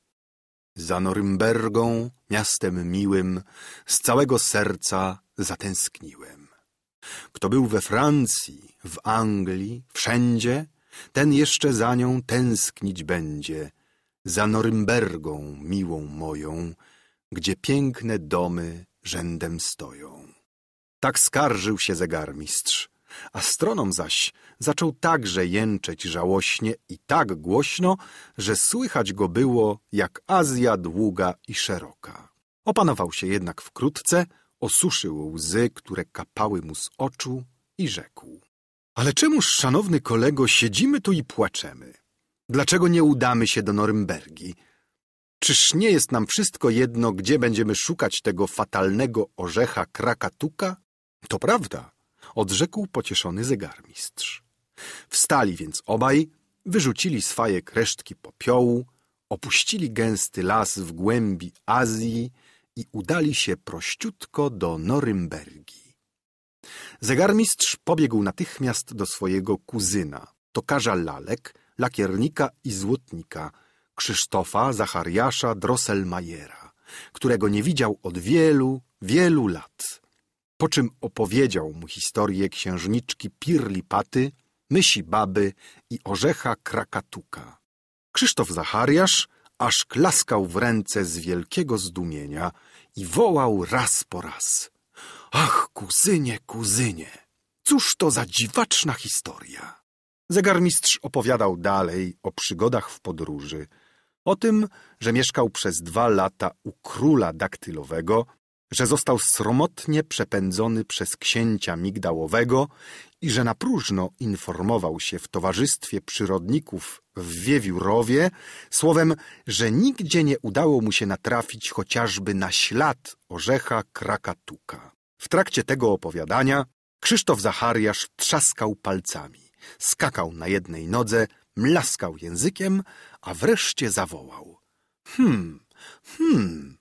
Za Norymbergą, miastem miłym, z całego serca zatęskniłem. Kto był we Francji, w Anglii, wszędzie, ten jeszcze za nią tęsknić będzie, za Norymbergą miłą moją, gdzie piękne domy rzędem stoją. Tak skarżył się zegarmistrz, astronom zaś zaczął także jęczeć żałośnie i tak głośno, że słychać go było jak Azja długa i szeroka. Opanował się jednak wkrótce, osuszył łzy, które kapały mu z oczu i rzekł. Ale czemuż, szanowny kolego, siedzimy tu i płaczemy? Dlaczego nie udamy się do Norymbergi? Czyż nie jest nam wszystko jedno, gdzie będziemy szukać tego fatalnego orzecha krakatuka? To prawda, odrzekł pocieszony zegarmistrz. Wstali więc obaj, wyrzucili z fajek resztki popiołu, opuścili gęsty las w głębi Azji i udali się prościutko do Norymbergi. Zegarmistrz pobiegł natychmiast do swojego kuzyna, tokarza lalek, lakiernika i złotnika, Krzysztofa Zachariasza Drosselmajera, którego nie widział od wielu, wielu lat. Po czym opowiedział mu historię księżniczki Pirlipaty, mysi baby i orzecha krakatuka. Krzysztof Zachariasz aż klaskał w ręce z wielkiego zdumienia i wołał raz po raz – Ach, kuzynie, kuzynie, cóż to za dziwaczna historia. Zegarmistrz opowiadał dalej o przygodach w podróży, o tym, że mieszkał przez dwa lata u króla daktylowego, że został sromotnie przepędzony przez księcia migdałowego i że na próżno informował się w towarzystwie przyrodników w Wiewiórowie, słowem, że nigdzie nie udało mu się natrafić chociażby na ślad orzecha krakatuka. W trakcie tego opowiadania Krzysztof Zachariasz trzaskał palcami, skakał na jednej nodze, mlaskał językiem, a wreszcie zawołał. Hmm, hmm,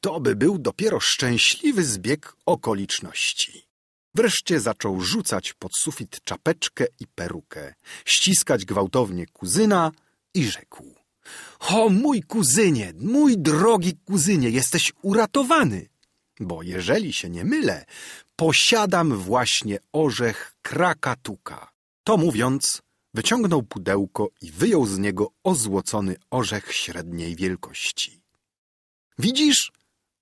to by był dopiero szczęśliwy zbieg okoliczności. Wreszcie zaczął rzucać pod sufit czapeczkę i perukę, ściskać gwałtownie kuzyna i rzekł. O mój kuzynie, mój drogi kuzynie, jesteś uratowany! bo jeżeli się nie mylę, posiadam właśnie orzech krakatuka. To mówiąc, wyciągnął pudełko i wyjął z niego ozłocony orzech średniej wielkości. Widzisz?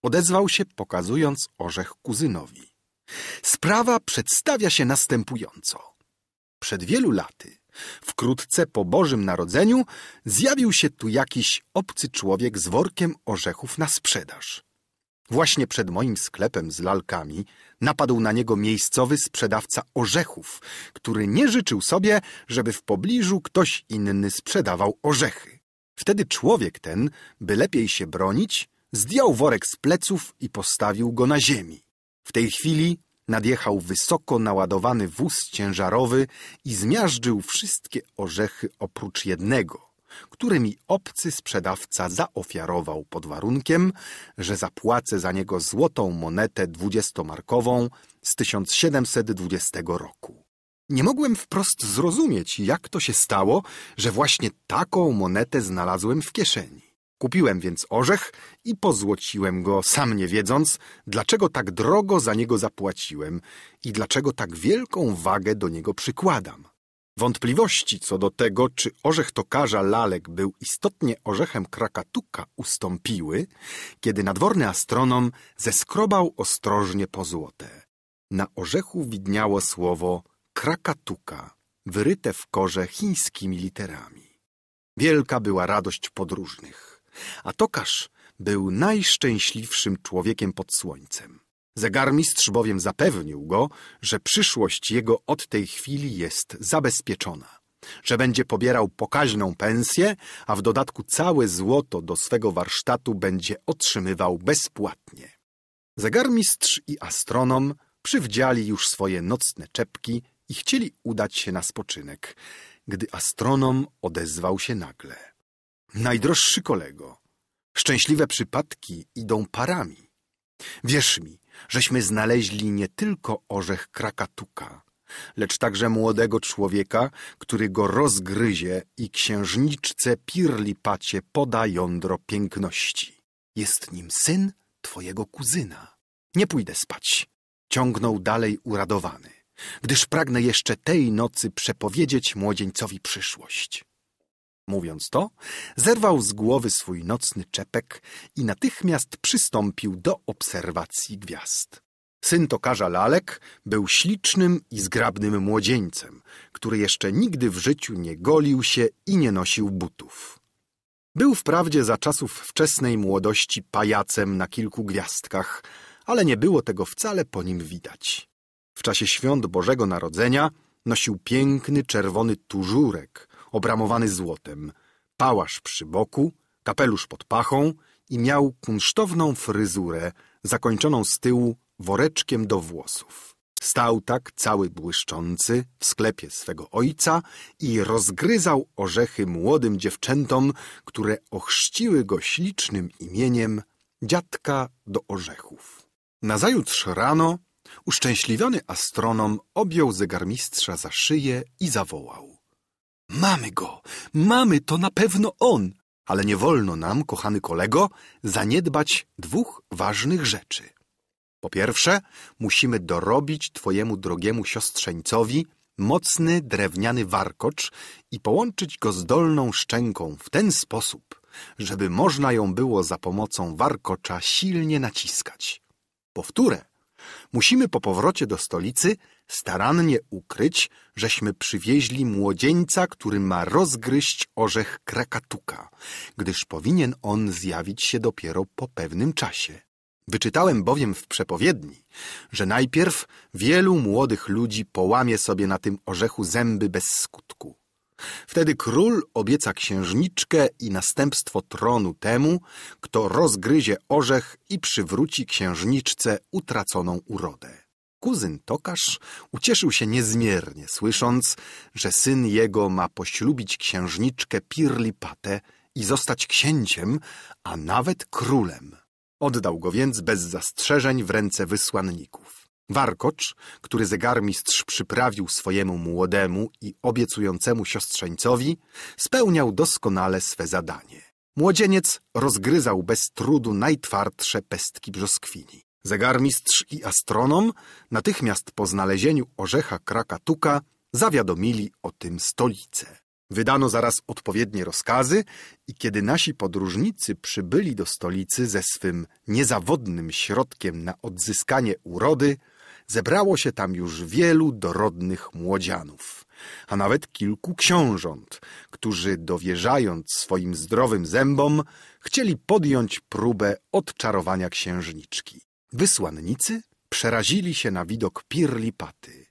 Odezwał się, pokazując orzech kuzynowi. Sprawa przedstawia się następująco. Przed wielu laty, wkrótce po Bożym Narodzeniu, zjawił się tu jakiś obcy człowiek z workiem orzechów na sprzedaż. Właśnie przed moim sklepem z lalkami napadł na niego miejscowy sprzedawca orzechów, który nie życzył sobie, żeby w pobliżu ktoś inny sprzedawał orzechy. Wtedy człowiek ten, by lepiej się bronić, zdjął worek z pleców i postawił go na ziemi. W tej chwili nadjechał wysoko naładowany wóz ciężarowy i zmiażdżył wszystkie orzechy oprócz jednego które mi obcy sprzedawca zaofiarował pod warunkiem, że zapłacę za niego złotą monetę dwudziestomarkową z 1720 roku. Nie mogłem wprost zrozumieć, jak to się stało, że właśnie taką monetę znalazłem w kieszeni. Kupiłem więc orzech i pozłociłem go, sam nie wiedząc, dlaczego tak drogo za niego zapłaciłem i dlaczego tak wielką wagę do niego przykładam. Wątpliwości co do tego, czy orzech tokarza lalek był istotnie orzechem krakatuka, ustąpiły, kiedy nadworny astronom zeskrobał ostrożnie po złote. Na orzechu widniało słowo krakatuka, wyryte w korze chińskimi literami. Wielka była radość podróżnych, a tokarz był najszczęśliwszym człowiekiem pod słońcem. Zegarmistrz bowiem zapewnił go, że przyszłość jego od tej chwili jest zabezpieczona, że będzie pobierał pokaźną pensję, a w dodatku całe złoto do swego warsztatu będzie otrzymywał bezpłatnie. Zegarmistrz i astronom przywdziali już swoje nocne czepki i chcieli udać się na spoczynek, gdy astronom odezwał się nagle. Najdroższy kolego, szczęśliwe przypadki idą parami. Wierz mi, żeśmy znaleźli nie tylko orzech krakatuka, lecz także młodego człowieka, który go rozgryzie i księżniczce Pirlipacie poda jądro piękności. Jest nim syn twojego kuzyna. Nie pójdę spać. Ciągnął dalej uradowany, gdyż pragnę jeszcze tej nocy przepowiedzieć młodzieńcowi przyszłość. Mówiąc to, zerwał z głowy swój nocny czepek i natychmiast przystąpił do obserwacji gwiazd. Syn tokarza Lalek był ślicznym i zgrabnym młodzieńcem, który jeszcze nigdy w życiu nie golił się i nie nosił butów. Był wprawdzie za czasów wczesnej młodości pajacem na kilku gwiazdkach, ale nie było tego wcale po nim widać. W czasie świąt Bożego Narodzenia nosił piękny czerwony tużurek, obramowany złotem, pałasz przy boku, kapelusz pod pachą i miał kunsztowną fryzurę zakończoną z tyłu woreczkiem do włosów. Stał tak cały błyszczący w sklepie swego ojca i rozgryzał orzechy młodym dziewczętom, które ochrzciły go ślicznym imieniem dziadka do orzechów. Nazajutrz rano uszczęśliwiony astronom objął zegarmistrza za szyję i zawołał. Mamy go! Mamy! To na pewno on! Ale nie wolno nam, kochany kolego, zaniedbać dwóch ważnych rzeczy. Po pierwsze, musimy dorobić twojemu drogiemu siostrzeńcowi mocny drewniany warkocz i połączyć go z dolną szczęką w ten sposób, żeby można ją było za pomocą warkocza silnie naciskać. Powtórę, musimy po powrocie do stolicy starannie ukryć, żeśmy przywieźli młodzieńca, który ma rozgryźć orzech krakatuka, gdyż powinien on zjawić się dopiero po pewnym czasie. Wyczytałem bowiem w przepowiedni, że najpierw wielu młodych ludzi połamie sobie na tym orzechu zęby bez skutku. Wtedy król obieca księżniczkę i następstwo tronu temu, kto rozgryzie orzech i przywróci księżniczce utraconą urodę. Kuzyn Tokarz ucieszył się niezmiernie, słysząc, że syn jego ma poślubić księżniczkę Pirlipatę i zostać księciem, a nawet królem. Oddał go więc bez zastrzeżeń w ręce wysłanników. Warkocz, który zegarmistrz przyprawił swojemu młodemu i obiecującemu siostrzeńcowi, spełniał doskonale swe zadanie. Młodzieniec rozgryzał bez trudu najtwardsze pestki brzoskwini. Zegarmistrz i astronom natychmiast po znalezieniu orzecha krakatuka zawiadomili o tym stolicę. Wydano zaraz odpowiednie rozkazy i kiedy nasi podróżnicy przybyli do stolicy ze swym niezawodnym środkiem na odzyskanie urody, zebrało się tam już wielu dorodnych młodzianów, a nawet kilku książąt, którzy dowierzając swoim zdrowym zębom, chcieli podjąć próbę odczarowania księżniczki. Wysłannicy przerazili się na widok pirlipaty.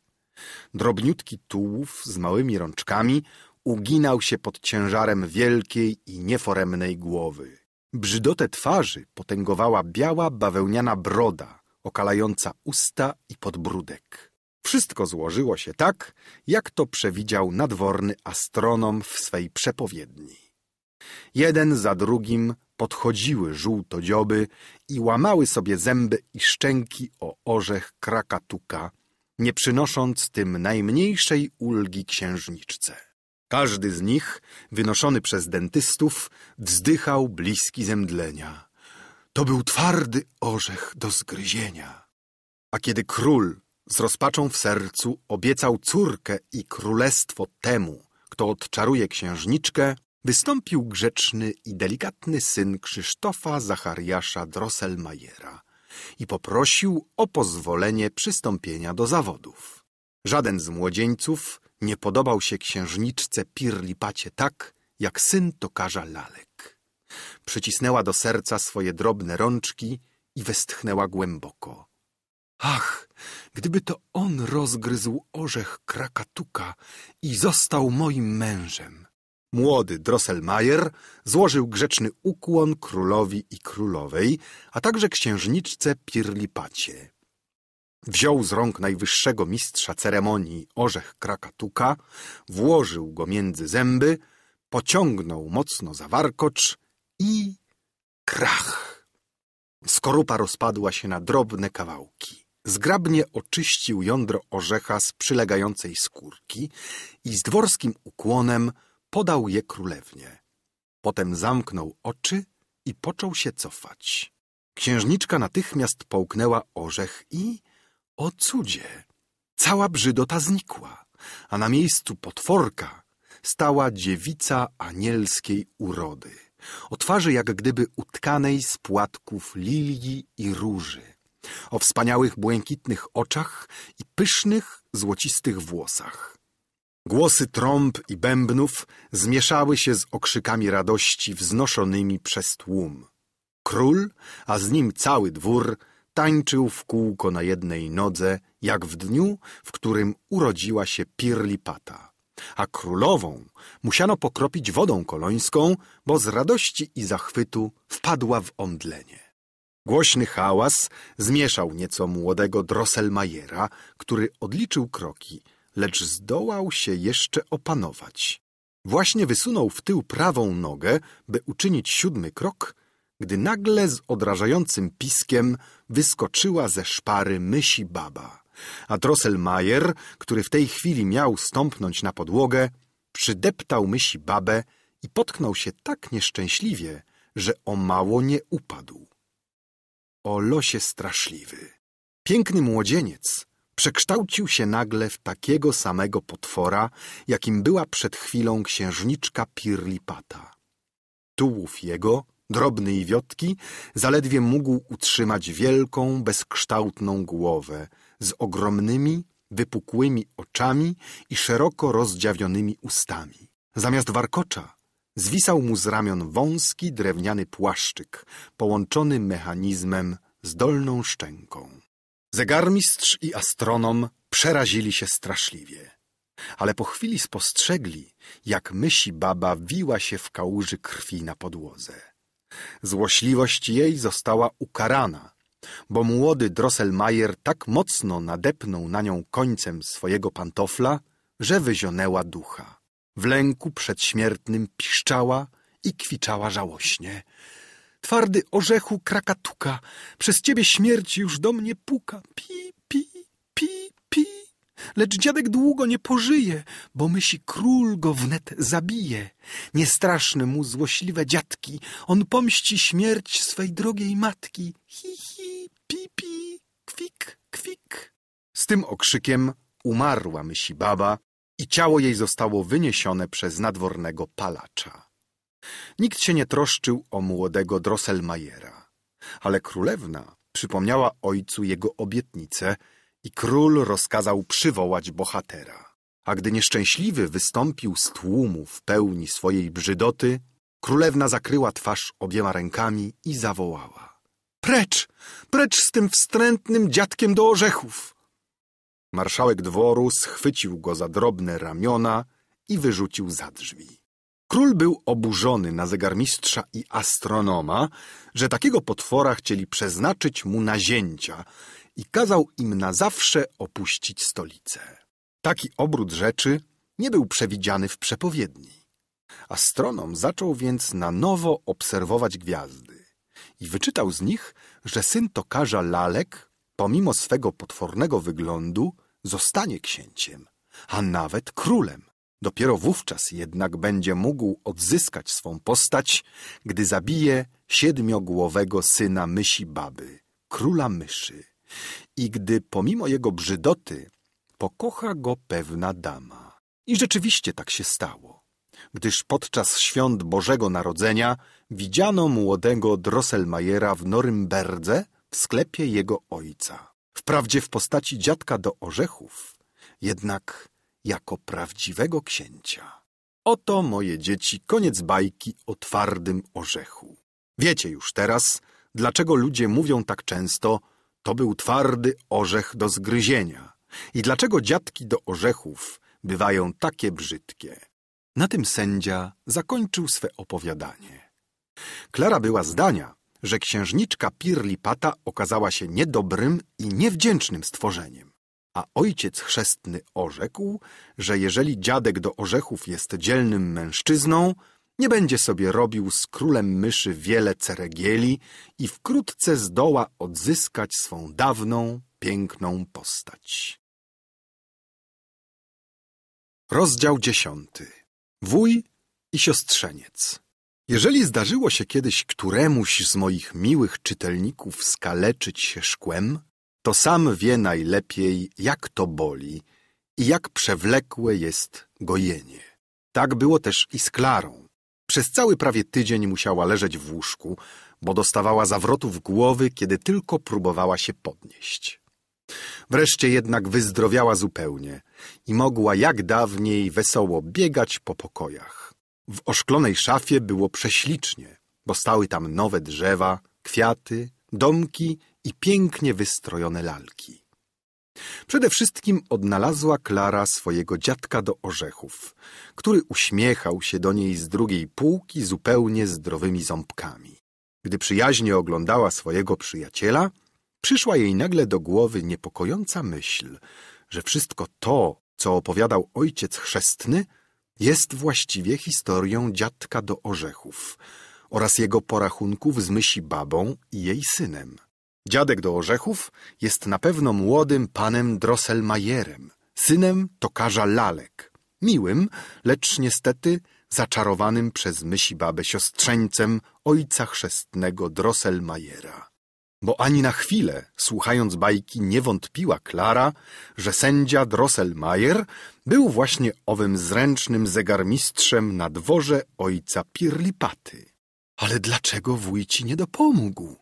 Drobniutki tułów z małymi rączkami uginał się pod ciężarem wielkiej i nieforemnej głowy. Brzydotę twarzy potęgowała biała bawełniana broda, okalająca usta i podbródek. Wszystko złożyło się tak, jak to przewidział nadworny astronom w swej przepowiedni. Jeden za drugim podchodziły żółto dzioby i łamały sobie zęby i szczęki o orzech krakatuka, nie przynosząc tym najmniejszej ulgi księżniczce. Każdy z nich, wynoszony przez dentystów, wzdychał bliski zemdlenia. To był twardy orzech do zgryzienia. A kiedy król z rozpaczą w sercu obiecał córkę i królestwo temu, kto odczaruje księżniczkę, wystąpił grzeczny i delikatny syn Krzysztofa Zachariasza Drosselmajera i poprosił o pozwolenie przystąpienia do zawodów. Żaden z młodzieńców nie podobał się księżniczce Pirlipacie tak, jak syn tokarza lalek. Przycisnęła do serca swoje drobne rączki i westchnęła głęboko. Ach, gdyby to on rozgryzł orzech krakatuka i został moim mężem! Młody Drosselmayer złożył grzeczny ukłon królowi i królowej, a także księżniczce Pirlipacie. Wziął z rąk najwyższego mistrza ceremonii orzech krakatuka, włożył go między zęby, pociągnął mocno za warkocz i krach! Skorupa rozpadła się na drobne kawałki. Zgrabnie oczyścił jądro orzecha z przylegającej skórki i z dworskim ukłonem podał je królewnie. Potem zamknął oczy i począł się cofać. Księżniczka natychmiast połknęła orzech i... O cudzie! Cała brzydota znikła, a na miejscu potworka stała dziewica anielskiej urody, o twarzy jak gdyby utkanej z płatków lilii i róży, o wspaniałych błękitnych oczach i pysznych złocistych włosach. Głosy trąb i bębnów zmieszały się z okrzykami radości wznoszonymi przez tłum. Król, a z nim cały dwór, tańczył w kółko na jednej nodze, jak w dniu, w którym urodziła się Pirlipata. A królową musiano pokropić wodą kolońską, bo z radości i zachwytu wpadła w omdlenie. Głośny hałas zmieszał nieco młodego Drosselmajera, który odliczył kroki – lecz zdołał się jeszcze opanować. Właśnie wysunął w tył prawą nogę, by uczynić siódmy krok, gdy nagle z odrażającym piskiem wyskoczyła ze szpary mysi baba. A Drosselmeier, który w tej chwili miał stąpnąć na podłogę, przydeptał mysi babę i potknął się tak nieszczęśliwie, że o mało nie upadł. O losie straszliwy. Piękny młodzieniec, przekształcił się nagle w takiego samego potwora, jakim była przed chwilą księżniczka Pirlipata. Tułów jego, drobny i wiotki, zaledwie mógł utrzymać wielką, bezkształtną głowę z ogromnymi, wypukłymi oczami i szeroko rozdziawionymi ustami. Zamiast warkocza zwisał mu z ramion wąski, drewniany płaszczyk, połączony mechanizmem z dolną szczęką. Zegarmistrz i astronom przerazili się straszliwie, ale po chwili spostrzegli, jak myśli baba wiła się w kałuży krwi na podłodze. Złośliwość jej została ukarana, bo młody Drosselmajer tak mocno nadepnął na nią końcem swojego pantofla, że wyzionęła ducha. W lęku przedśmiertnym piszczała i kwiczała żałośnie twardy orzechu krakatuka. Przez ciebie śmierć już do mnie puka. Pi, pi, pi, pi. Lecz dziadek długo nie pożyje, bo myśli król go wnet zabije. Niestraszne mu złośliwe dziadki, on pomści śmierć swej drogiej matki. Hi, hi, pi, pi, kwik, kwik. Z tym okrzykiem umarła myśli baba i ciało jej zostało wyniesione przez nadwornego palacza. Nikt się nie troszczył o młodego Drosselmajera, ale królewna przypomniała ojcu jego obietnicę i król rozkazał przywołać bohatera. A gdy nieszczęśliwy wystąpił z tłumu w pełni swojej brzydoty, królewna zakryła twarz obiema rękami i zawołała. Precz! Precz z tym wstrętnym dziadkiem do orzechów! Marszałek dworu schwycił go za drobne ramiona i wyrzucił za drzwi. Król był oburzony na zegarmistrza i astronoma, że takiego potwora chcieli przeznaczyć mu na zięcia i kazał im na zawsze opuścić stolicę. Taki obrót rzeczy nie był przewidziany w przepowiedni. Astronom zaczął więc na nowo obserwować gwiazdy i wyczytał z nich, że syn tokarza Lalek, pomimo swego potwornego wyglądu, zostanie księciem, a nawet królem. Dopiero wówczas jednak będzie mógł odzyskać swą postać, gdy zabije siedmiogłowego syna mysi baby, króla myszy, i gdy pomimo jego brzydoty pokocha go pewna dama. I rzeczywiście tak się stało, gdyż podczas świąt Bożego Narodzenia widziano młodego Drosselmajera w Norymberdze w sklepie jego ojca. Wprawdzie w postaci dziadka do orzechów, jednak jako prawdziwego księcia. Oto, moje dzieci, koniec bajki o twardym orzechu. Wiecie już teraz, dlaczego ludzie mówią tak często, to był twardy orzech do zgryzienia i dlaczego dziadki do orzechów bywają takie brzydkie. Na tym sędzia zakończył swe opowiadanie. Klara była zdania, że księżniczka Pirlipata okazała się niedobrym i niewdzięcznym stworzeniem a ojciec chrzestny orzekł, że jeżeli dziadek do orzechów jest dzielnym mężczyzną, nie będzie sobie robił z królem myszy wiele ceregieli i wkrótce zdoła odzyskać swą dawną, piękną postać. Rozdział dziesiąty. Wuj i siostrzeniec. Jeżeli zdarzyło się kiedyś któremuś z moich miłych czytelników skaleczyć się szkłem, to sam wie najlepiej, jak to boli i jak przewlekłe jest gojenie. Tak było też i z Klarą. Przez cały prawie tydzień musiała leżeć w łóżku, bo dostawała zawrotów głowy, kiedy tylko próbowała się podnieść. Wreszcie jednak wyzdrowiała zupełnie i mogła jak dawniej wesoło biegać po pokojach. W oszklonej szafie było prześlicznie, bo stały tam nowe drzewa, kwiaty, domki i pięknie wystrojone lalki. Przede wszystkim odnalazła Klara swojego dziadka do orzechów, który uśmiechał się do niej z drugiej półki zupełnie zdrowymi ząbkami. Gdy przyjaźnie oglądała swojego przyjaciela, przyszła jej nagle do głowy niepokojąca myśl, że wszystko to, co opowiadał ojciec chrzestny, jest właściwie historią dziadka do orzechów oraz jego porachunków z myśli babą i jej synem. Dziadek do orzechów jest na pewno młodym panem Drosselmajerem, synem tokarza lalek. Miłym, lecz niestety zaczarowanym przez myśli babę siostrzeńcem ojca chrzestnego Drosselmajera. Bo ani na chwilę, słuchając bajki, nie wątpiła Klara, że sędzia Drosselmajer był właśnie owym zręcznym zegarmistrzem na dworze ojca Pirlipaty. Ale dlaczego wuj ci nie dopomógł?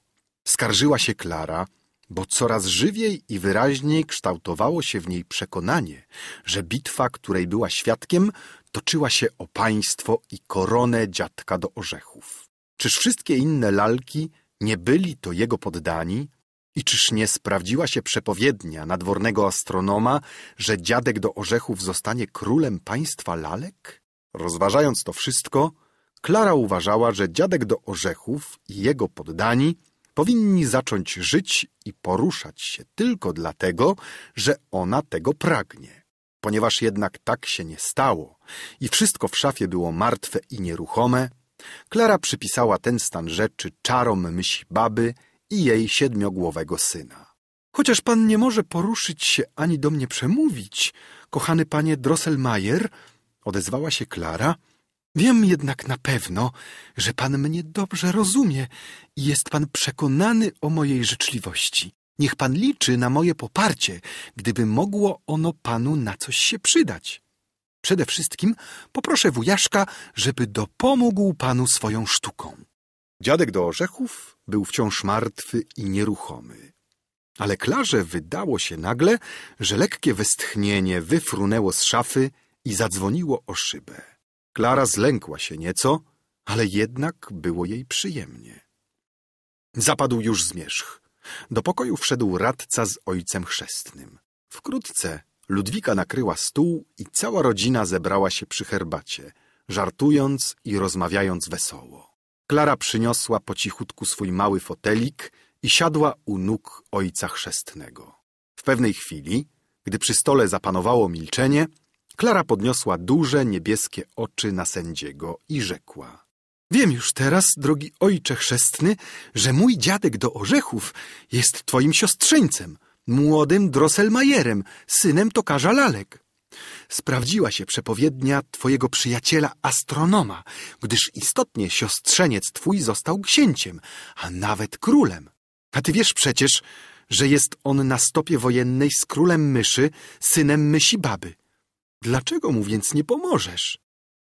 Skarżyła się Klara, bo coraz żywiej i wyraźniej kształtowało się w niej przekonanie, że bitwa, której była świadkiem, toczyła się o państwo i koronę dziadka do orzechów. Czyż wszystkie inne lalki nie byli to jego poddani? I czyż nie sprawdziła się przepowiednia nadwornego astronoma, że dziadek do orzechów zostanie królem państwa lalek? Rozważając to wszystko, Klara uważała, że dziadek do orzechów i jego poddani – powinni zacząć żyć i poruszać się tylko dlatego, że ona tego pragnie. Ponieważ jednak tak się nie stało i wszystko w szafie było martwe i nieruchome, Klara przypisała ten stan rzeczy czarom myśli baby i jej siedmiogłowego syna. Chociaż pan nie może poruszyć się ani do mnie przemówić, kochany panie Drosselmayer, odezwała się Klara, Wiem jednak na pewno, że pan mnie dobrze rozumie i jest pan przekonany o mojej życzliwości. Niech pan liczy na moje poparcie, gdyby mogło ono panu na coś się przydać. Przede wszystkim poproszę wujaszka, żeby dopomógł panu swoją sztuką. Dziadek do orzechów był wciąż martwy i nieruchomy. Ale Klarze wydało się nagle, że lekkie westchnienie wyfrunęło z szafy i zadzwoniło o szybę. Klara zlękła się nieco, ale jednak było jej przyjemnie. Zapadł już zmierzch. Do pokoju wszedł radca z ojcem chrzestnym. Wkrótce Ludwika nakryła stół i cała rodzina zebrała się przy herbacie, żartując i rozmawiając wesoło. Klara przyniosła po cichutku swój mały fotelik i siadła u nóg ojca chrzestnego. W pewnej chwili, gdy przy stole zapanowało milczenie, Klara podniosła duże, niebieskie oczy na sędziego i rzekła. Wiem już teraz, drogi ojcze chrzestny, że mój dziadek do orzechów jest twoim siostrzeńcem, młodym Drosselmajerem, synem tokarza lalek. Sprawdziła się przepowiednia twojego przyjaciela astronoma, gdyż istotnie siostrzeniec twój został księciem, a nawet królem. A ty wiesz przecież, że jest on na stopie wojennej z królem myszy, synem mysi baby. Dlaczego mu więc nie pomożesz?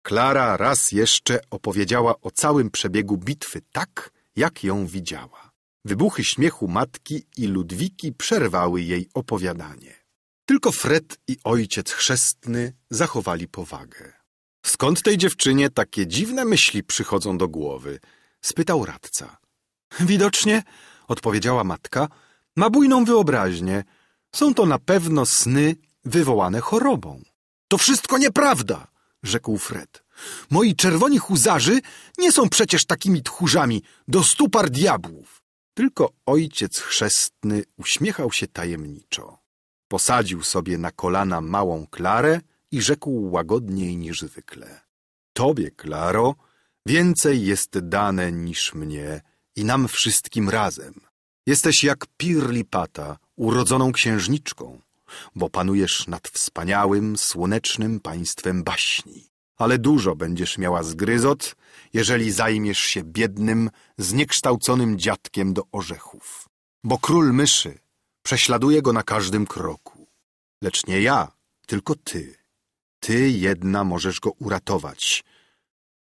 Klara raz jeszcze opowiedziała o całym przebiegu bitwy tak, jak ją widziała. Wybuchy śmiechu matki i Ludwiki przerwały jej opowiadanie. Tylko Fred i ojciec chrzestny zachowali powagę. Skąd tej dziewczynie takie dziwne myśli przychodzą do głowy? spytał radca. Widocznie, odpowiedziała matka, ma bujną wyobraźnię. Są to na pewno sny wywołane chorobą. To wszystko nieprawda, rzekł Fred. Moi czerwoni huzarzy nie są przecież takimi tchórzami do stu par diabłów. Tylko ojciec chrzestny uśmiechał się tajemniczo. Posadził sobie na kolana małą Klarę i rzekł łagodniej niż zwykle. Tobie, Klaro, więcej jest dane niż mnie i nam wszystkim razem. Jesteś jak Pirlipata, urodzoną księżniczką bo panujesz nad wspaniałym, słonecznym państwem baśni. Ale dużo będziesz miała zgryzot, jeżeli zajmiesz się biednym, zniekształconym dziadkiem do orzechów. Bo król myszy prześladuje go na każdym kroku. Lecz nie ja, tylko ty. Ty jedna możesz go uratować.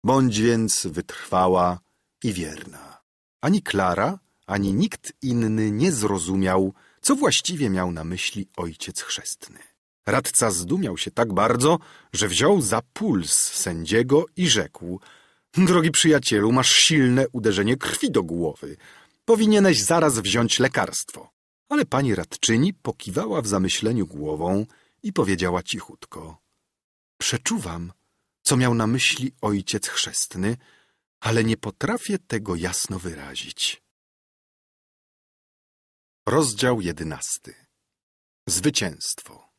Bądź więc wytrwała i wierna. Ani Klara, ani nikt inny nie zrozumiał, co właściwie miał na myśli ojciec chrzestny. Radca zdumiał się tak bardzo, że wziął za puls sędziego i rzekł Drogi przyjacielu, masz silne uderzenie krwi do głowy. Powinieneś zaraz wziąć lekarstwo. Ale pani radczyni pokiwała w zamyśleniu głową i powiedziała cichutko. Przeczuwam, co miał na myśli ojciec chrzestny, ale nie potrafię tego jasno wyrazić. Rozdział jedenasty. Zwycięstwo.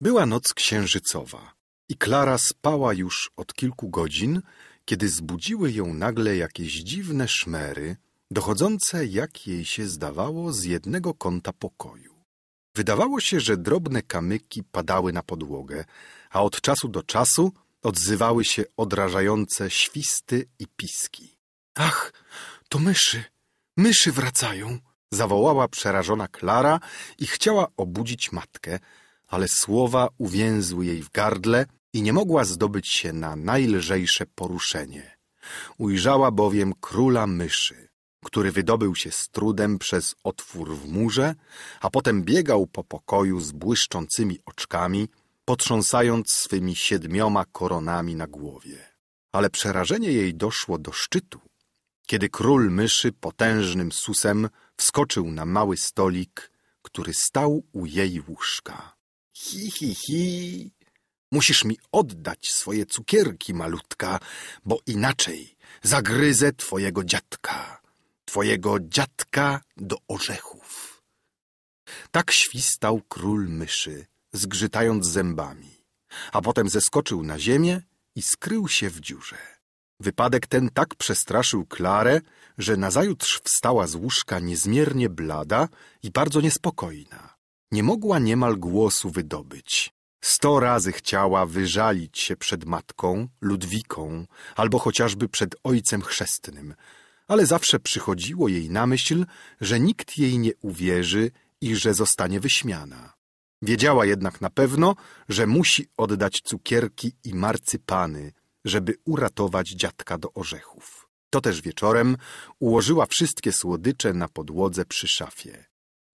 Była noc księżycowa i Klara spała już od kilku godzin, kiedy zbudziły ją nagle jakieś dziwne szmery, dochodzące, jak jej się zdawało, z jednego kąta pokoju. Wydawało się, że drobne kamyki padały na podłogę, a od czasu do czasu odzywały się odrażające świsty i piski. — Ach, to myszy! Myszy wracają! zawołała przerażona Klara i chciała obudzić matkę, ale słowa uwięzły jej w gardle i nie mogła zdobyć się na najlżejsze poruszenie. Ujrzała bowiem króla myszy, który wydobył się z trudem przez otwór w murze, a potem biegał po pokoju z błyszczącymi oczkami, potrząsając swymi siedmioma koronami na głowie. Ale przerażenie jej doszło do szczytu, kiedy król myszy potężnym susem wskoczył na mały stolik, który stał u jej łóżka. Hi, hi, hi! Musisz mi oddać swoje cukierki, malutka, bo inaczej zagryzę twojego dziadka, twojego dziadka do orzechów. Tak świstał król myszy, zgrzytając zębami, a potem zeskoczył na ziemię i skrył się w dziurze. Wypadek ten tak przestraszył Klarę, że nazajutrz wstała z łóżka niezmiernie blada i bardzo niespokojna. Nie mogła niemal głosu wydobyć. Sto razy chciała wyżalić się przed matką, Ludwiką, albo chociażby przed ojcem chrzestnym, ale zawsze przychodziło jej na myśl, że nikt jej nie uwierzy i że zostanie wyśmiana. Wiedziała jednak na pewno, że musi oddać cukierki i marcypany – żeby uratować dziadka do orzechów. To też wieczorem ułożyła wszystkie słodycze na podłodze przy szafie.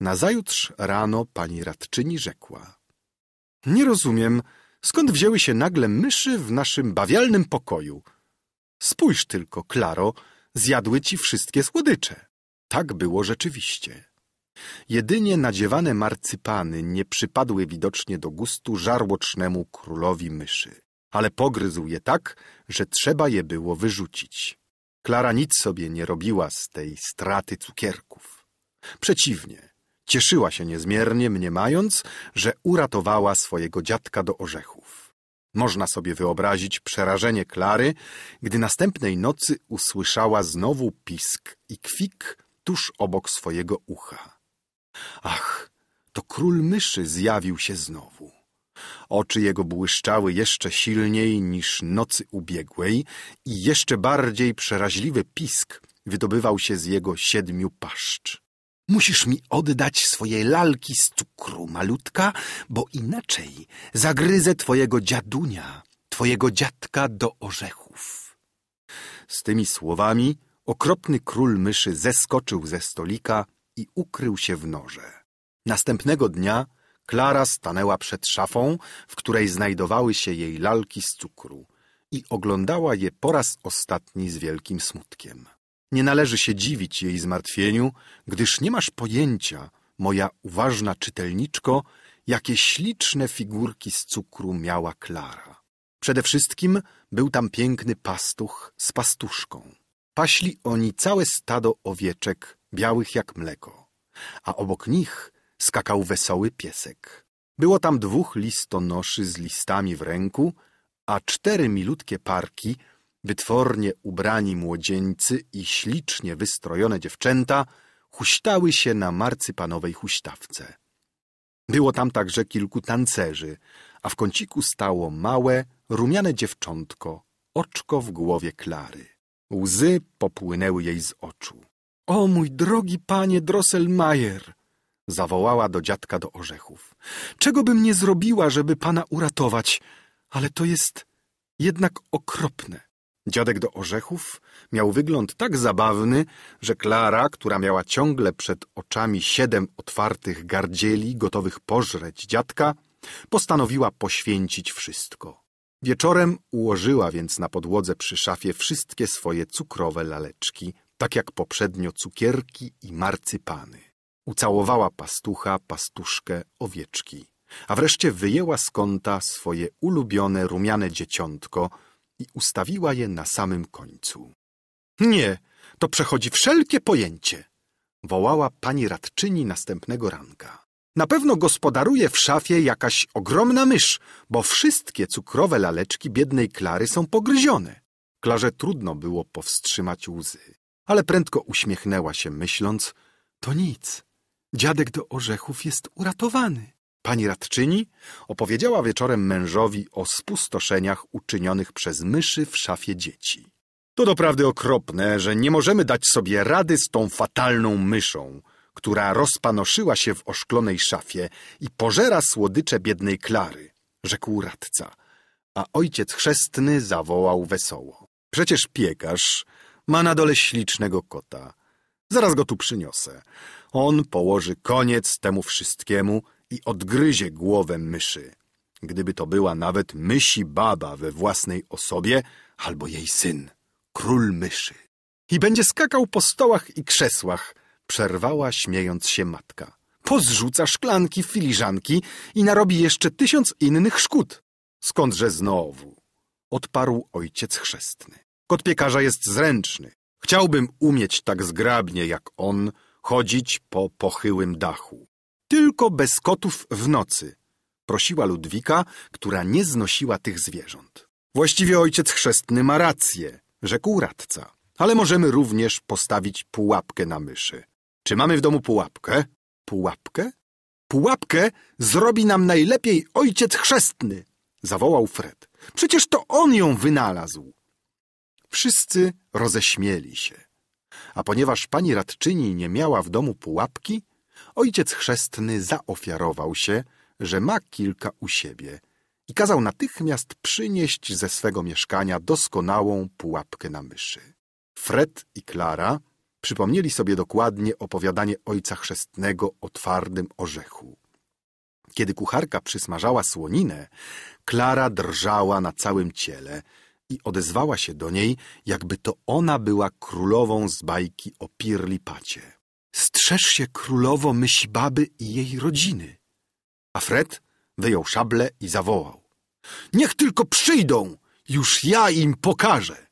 Nazajutrz rano pani radczyni rzekła. Nie rozumiem, skąd wzięły się nagle myszy w naszym bawialnym pokoju. Spójrz tylko, Klaro, zjadły ci wszystkie słodycze. Tak było rzeczywiście. Jedynie nadziewane marcypany nie przypadły widocznie do gustu żarłocznemu królowi myszy ale pogryzł je tak, że trzeba je było wyrzucić. Klara nic sobie nie robiła z tej straty cukierków. Przeciwnie, cieszyła się niezmiernie, mniemając, że uratowała swojego dziadka do orzechów. Można sobie wyobrazić przerażenie Klary, gdy następnej nocy usłyszała znowu pisk i kwik tuż obok swojego ucha. Ach, to król myszy zjawił się znowu. Oczy jego błyszczały jeszcze silniej niż nocy ubiegłej i jeszcze bardziej przeraźliwy pisk wydobywał się z jego siedmiu paszcz. Musisz mi oddać swoje lalki z cukru, malutka, bo inaczej zagryzę twojego dziadunia, twojego dziadka do orzechów. Z tymi słowami okropny król myszy zeskoczył ze stolika i ukrył się w norze. Następnego dnia Klara stanęła przed szafą, w której znajdowały się jej lalki z cukru i oglądała je po raz ostatni z wielkim smutkiem. Nie należy się dziwić jej zmartwieniu, gdyż nie masz pojęcia, moja uważna czytelniczko, jakie śliczne figurki z cukru miała Klara. Przede wszystkim był tam piękny pastuch z pastuszką. Paśli oni całe stado owieczek, białych jak mleko, a obok nich skakał wesoły piesek. Było tam dwóch listonoszy z listami w ręku, a cztery milutkie parki, wytwornie ubrani młodzieńcy i ślicznie wystrojone dziewczęta huśtały się na marcypanowej huśtawce. Było tam także kilku tancerzy, a w kąciku stało małe, rumiane dziewczątko, oczko w głowie Klary. Łzy popłynęły jej z oczu. — O mój drogi panie Drosselmajer! Zawołała do dziadka do orzechów. Czego bym nie zrobiła, żeby pana uratować, ale to jest jednak okropne. Dziadek do orzechów miał wygląd tak zabawny, że Klara, która miała ciągle przed oczami siedem otwartych gardzieli gotowych pożreć dziadka, postanowiła poświęcić wszystko. Wieczorem ułożyła więc na podłodze przy szafie wszystkie swoje cukrowe laleczki, tak jak poprzednio cukierki i marcypany. Ucałowała pastucha, pastuszkę, owieczki, a wreszcie wyjęła z kąta swoje ulubione rumiane dzieciątko i ustawiła je na samym końcu. Nie, to przechodzi wszelkie pojęcie, wołała pani radczyni następnego ranka. Na pewno gospodaruje w szafie jakaś ogromna mysz, bo wszystkie cukrowe laleczki biednej Klary są pogryzione. Klarze trudno było powstrzymać łzy, ale prędko uśmiechnęła się, myśląc, to nic, Dziadek do orzechów jest uratowany. Pani radczyni opowiedziała wieczorem mężowi o spustoszeniach uczynionych przez myszy w szafie dzieci. To doprawdy okropne, że nie możemy dać sobie rady z tą fatalną myszą, która rozpanoszyła się w oszklonej szafie i pożera słodycze biednej Klary, rzekł radca, a ojciec chrzestny zawołał wesoło. Przecież piekarz ma na dole ślicznego kota. Zaraz go tu przyniosę. On położy koniec temu wszystkiemu i odgryzie głowę myszy. Gdyby to była nawet mysi baba we własnej osobie albo jej syn, król myszy. I będzie skakał po stołach i krzesłach, przerwała śmiejąc się matka. Pozrzuca szklanki, filiżanki i narobi jeszcze tysiąc innych szkód. Skądże znowu? Odparł ojciec chrzestny. Kot piekarza jest zręczny. Chciałbym umieć tak zgrabnie jak on, chodzić po pochyłym dachu. Tylko bez kotów w nocy, prosiła Ludwika, która nie znosiła tych zwierząt. Właściwie ojciec chrzestny ma rację, rzekł radca, ale możemy również postawić pułapkę na myszy. Czy mamy w domu pułapkę? Pułapkę? Pułapkę zrobi nam najlepiej ojciec chrzestny, zawołał Fred. Przecież to on ją wynalazł. Wszyscy roześmieli się a ponieważ pani radczyni nie miała w domu pułapki, ojciec chrzestny zaofiarował się, że ma kilka u siebie i kazał natychmiast przynieść ze swego mieszkania doskonałą pułapkę na myszy. Fred i Klara przypomnieli sobie dokładnie opowiadanie ojca chrzestnego o twardym orzechu. Kiedy kucharka przysmażała słoninę, Klara drżała na całym ciele – i odezwała się do niej, jakby to ona była królową z bajki o Pirlipacie. Strzeż się, królowo myśli baby i jej rodziny. A Fred wyjął szable i zawołał. Niech tylko przyjdą, już ja im pokażę.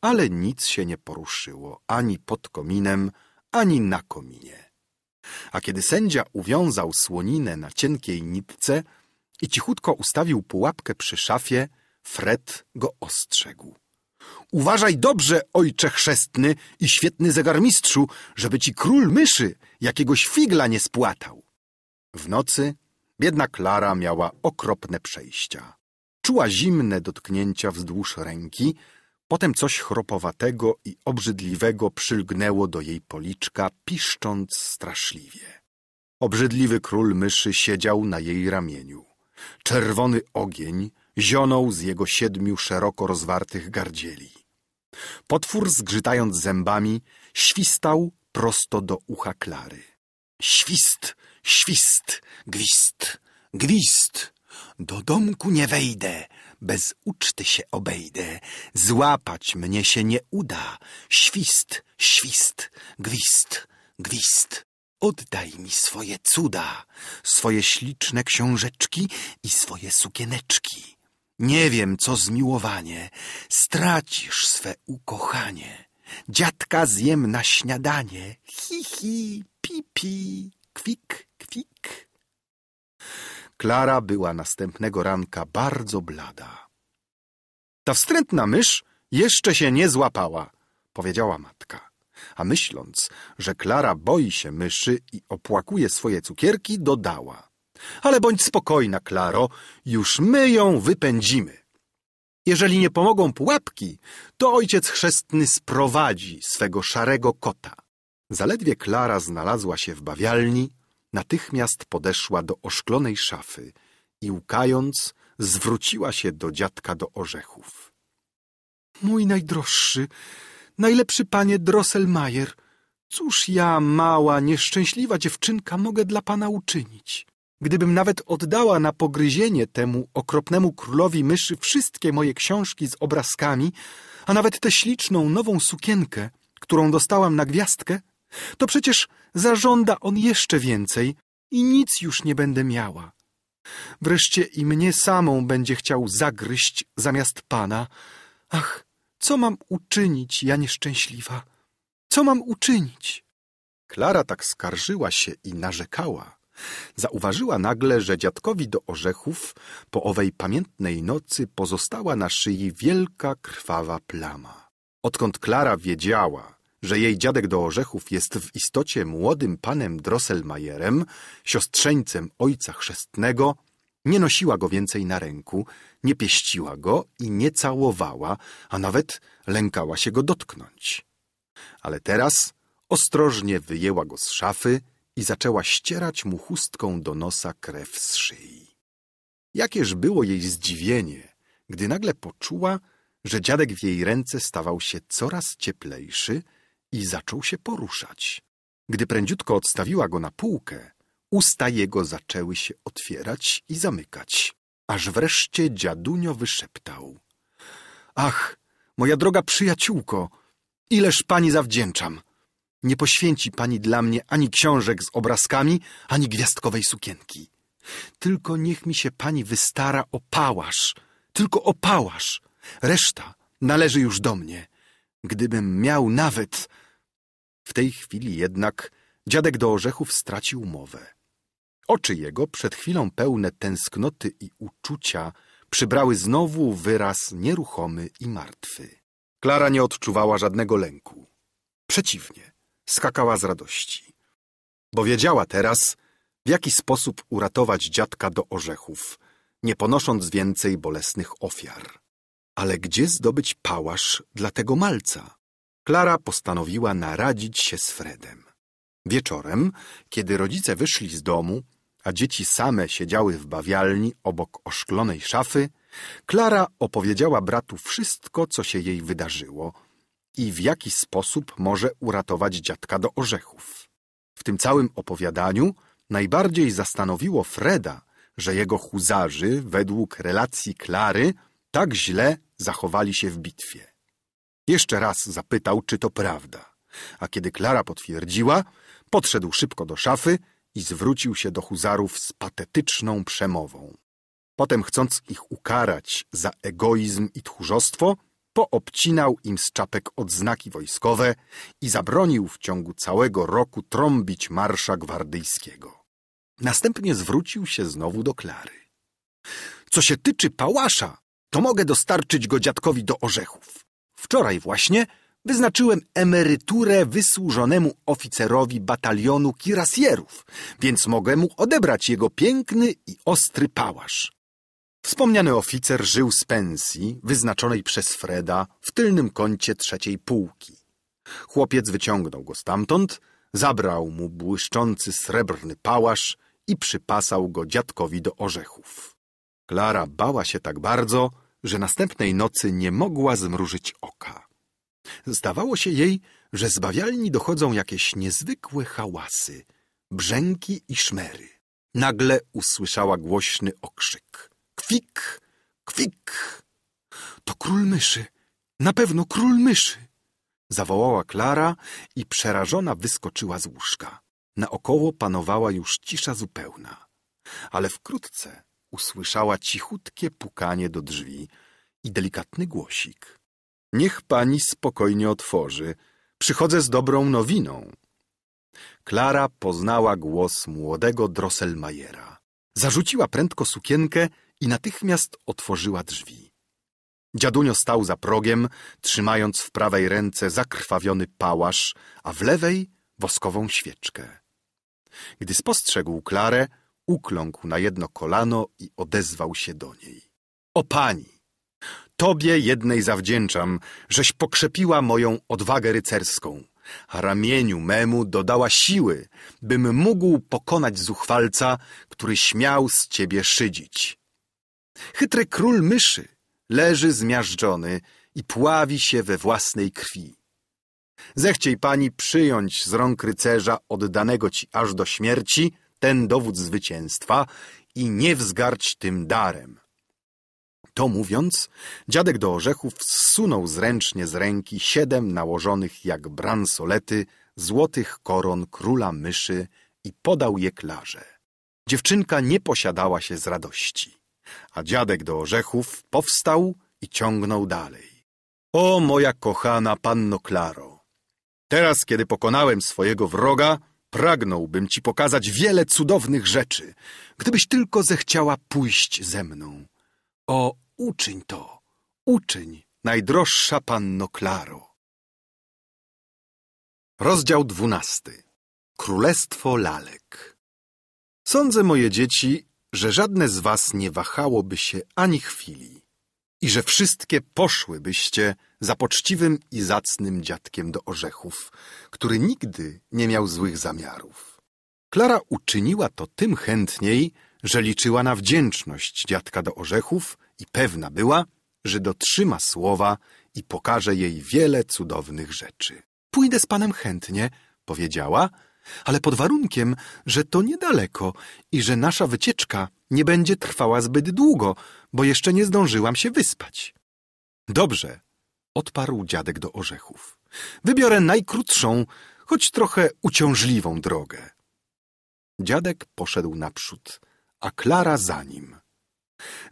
Ale nic się nie poruszyło, ani pod kominem, ani na kominie. A kiedy sędzia uwiązał słoninę na cienkiej nitce i cichutko ustawił pułapkę przy szafie, Fred go ostrzegł. Uważaj dobrze, ojcze chrzestny i świetny zegarmistrzu, żeby ci król myszy jakiegoś figla nie spłatał. W nocy biedna Klara miała okropne przejścia. Czuła zimne dotknięcia wzdłuż ręki, potem coś chropowatego i obrzydliwego przylgnęło do jej policzka, piszcząc straszliwie. Obrzydliwy król myszy siedział na jej ramieniu. Czerwony ogień zionął z jego siedmiu szeroko rozwartych gardzieli. Potwór, zgrzytając zębami, świstał prosto do ucha Klary. Świst, świst, gwist, gwist. Do domku nie wejdę, bez uczty się obejdę. Złapać mnie się nie uda. Świst, świst, gwist, gwist. Oddaj mi swoje cuda, swoje śliczne książeczki i swoje sukieneczki. Nie wiem, co zmiłowanie, stracisz swe ukochanie. Dziadka zjem na śniadanie, hi hi, pi pi, kwik, kwik. Klara była następnego ranka bardzo blada. Ta wstrętna mysz jeszcze się nie złapała, powiedziała matka. A myśląc, że Klara boi się myszy i opłakuje swoje cukierki, dodała. Ale bądź spokojna, Klaro, już my ją wypędzimy. Jeżeli nie pomogą pułapki, to ojciec chrzestny sprowadzi swego szarego kota. Zaledwie Klara znalazła się w bawialni, natychmiast podeszła do oszklonej szafy i łkając zwróciła się do dziadka do orzechów. Mój najdroższy, najlepszy panie Drosselmajer, cóż ja, mała, nieszczęśliwa dziewczynka, mogę dla pana uczynić? Gdybym nawet oddała na pogryzienie temu okropnemu królowi myszy wszystkie moje książki z obrazkami, a nawet tę śliczną nową sukienkę, którą dostałam na gwiazdkę, to przecież zażąda on jeszcze więcej i nic już nie będę miała. Wreszcie i mnie samą będzie chciał zagryźć zamiast pana. Ach, co mam uczynić, ja nieszczęśliwa? Co mam uczynić? Klara tak skarżyła się i narzekała, Zauważyła nagle, że dziadkowi do orzechów po owej pamiętnej nocy pozostała na szyi wielka krwawa plama. Odkąd Klara wiedziała, że jej dziadek do orzechów jest w istocie młodym panem Drosselmajerem, siostrzeńcem ojca chrzestnego, nie nosiła go więcej na ręku, nie pieściła go i nie całowała, a nawet lękała się go dotknąć. Ale teraz ostrożnie wyjęła go z szafy i zaczęła ścierać mu chustką do nosa krew z szyi. Jakież było jej zdziwienie, gdy nagle poczuła, że dziadek w jej ręce stawał się coraz cieplejszy i zaczął się poruszać. Gdy prędziutko odstawiła go na półkę, usta jego zaczęły się otwierać i zamykać, aż wreszcie dziadunio wyszeptał. Ach, moja droga przyjaciółko, ileż pani zawdzięczam! Nie poświęci pani dla mnie ani książek z obrazkami, ani gwiazdkowej sukienki. Tylko niech mi się pani wystara o pałasz, tylko o pałasz. Reszta należy już do mnie. Gdybym miał nawet... W tej chwili jednak dziadek do orzechów stracił mowę. Oczy jego, przed chwilą pełne tęsknoty i uczucia, przybrały znowu wyraz nieruchomy i martwy. Klara nie odczuwała żadnego lęku. Przeciwnie, skakała z radości, bo wiedziała teraz, w jaki sposób uratować dziadka do orzechów, nie ponosząc więcej bolesnych ofiar. Ale gdzie zdobyć pałasz dla tego malca? Klara postanowiła naradzić się z Fredem. Wieczorem, kiedy rodzice wyszli z domu, a dzieci same siedziały w bawialni obok oszklonej szafy, Klara opowiedziała bratu wszystko, co się jej wydarzyło – i w jaki sposób może uratować dziadka do orzechów. W tym całym opowiadaniu najbardziej zastanowiło Freda, że jego huzarzy, według relacji Klary, tak źle zachowali się w bitwie. Jeszcze raz zapytał, czy to prawda, a kiedy Klara potwierdziła, podszedł szybko do szafy i zwrócił się do huzarów z patetyczną przemową. Potem, chcąc ich ukarać za egoizm i tchórzostwo, poobcinał im z czapek odznaki wojskowe i zabronił w ciągu całego roku trąbić marsza gwardyjskiego. Następnie zwrócił się znowu do Klary. Co się tyczy pałasza, to mogę dostarczyć go dziadkowi do orzechów. Wczoraj właśnie wyznaczyłem emeryturę wysłużonemu oficerowi batalionu kirasjerów, więc mogę mu odebrać jego piękny i ostry pałasz. Wspomniany oficer żył z pensji wyznaczonej przez Freda w tylnym kącie trzeciej półki. Chłopiec wyciągnął go stamtąd, zabrał mu błyszczący srebrny pałasz i przypasał go dziadkowi do orzechów. Klara bała się tak bardzo, że następnej nocy nie mogła zmrużyć oka. Zdawało się jej, że z bawialni dochodzą jakieś niezwykłe hałasy, brzęki i szmery. Nagle usłyszała głośny okrzyk. Kwik, kwik. To król myszy. Na pewno król myszy. Zawołała Klara i przerażona wyskoczyła z łóżka. Naokoło panowała już cisza zupełna. Ale wkrótce usłyszała cichutkie pukanie do drzwi i delikatny głosik. Niech pani spokojnie otworzy. Przychodzę z dobrą nowiną. Klara poznała głos młodego Drosselmajera. Zarzuciła prędko sukienkę i natychmiast otworzyła drzwi. Dziadunio stał za progiem, trzymając w prawej ręce zakrwawiony pałasz, a w lewej woskową świeczkę. Gdy spostrzegł Klarę, ukląkł na jedno kolano i odezwał się do niej. O pani! Tobie jednej zawdzięczam, żeś pokrzepiła moją odwagę rycerską, a ramieniu memu dodała siły, bym mógł pokonać zuchwalca, który śmiał z ciebie szydzić. Chytry król myszy leży zmiażdżony i pławi się we własnej krwi. Zechciej pani przyjąć z rąk rycerza oddanego ci aż do śmierci ten dowód zwycięstwa i nie wzgarć tym darem. To mówiąc, dziadek do orzechów zsunął zręcznie z ręki siedem nałożonych jak bransolety złotych koron króla myszy i podał je Klarze. Dziewczynka nie posiadała się z radości a dziadek do orzechów powstał i ciągnął dalej. O moja kochana panno Klaro, teraz kiedy pokonałem swojego wroga, pragnąłbym ci pokazać wiele cudownych rzeczy, gdybyś tylko zechciała pójść ze mną. O, uczyń to, uczyń, najdroższa panno Klaro. Rozdział dwunasty. Królestwo lalek Sądzę, moje dzieci, że żadne z was nie wahałoby się ani chwili i że wszystkie poszłybyście za poczciwym i zacnym dziadkiem do orzechów, który nigdy nie miał złych zamiarów. Klara uczyniła to tym chętniej, że liczyła na wdzięczność dziadka do orzechów i pewna była, że dotrzyma słowa i pokaże jej wiele cudownych rzeczy. Pójdę z panem chętnie, powiedziała ale pod warunkiem, że to niedaleko i że nasza wycieczka nie będzie trwała zbyt długo, bo jeszcze nie zdążyłam się wyspać. Dobrze, odparł dziadek do orzechów. Wybiorę najkrótszą, choć trochę uciążliwą drogę. Dziadek poszedł naprzód, a Klara za nim.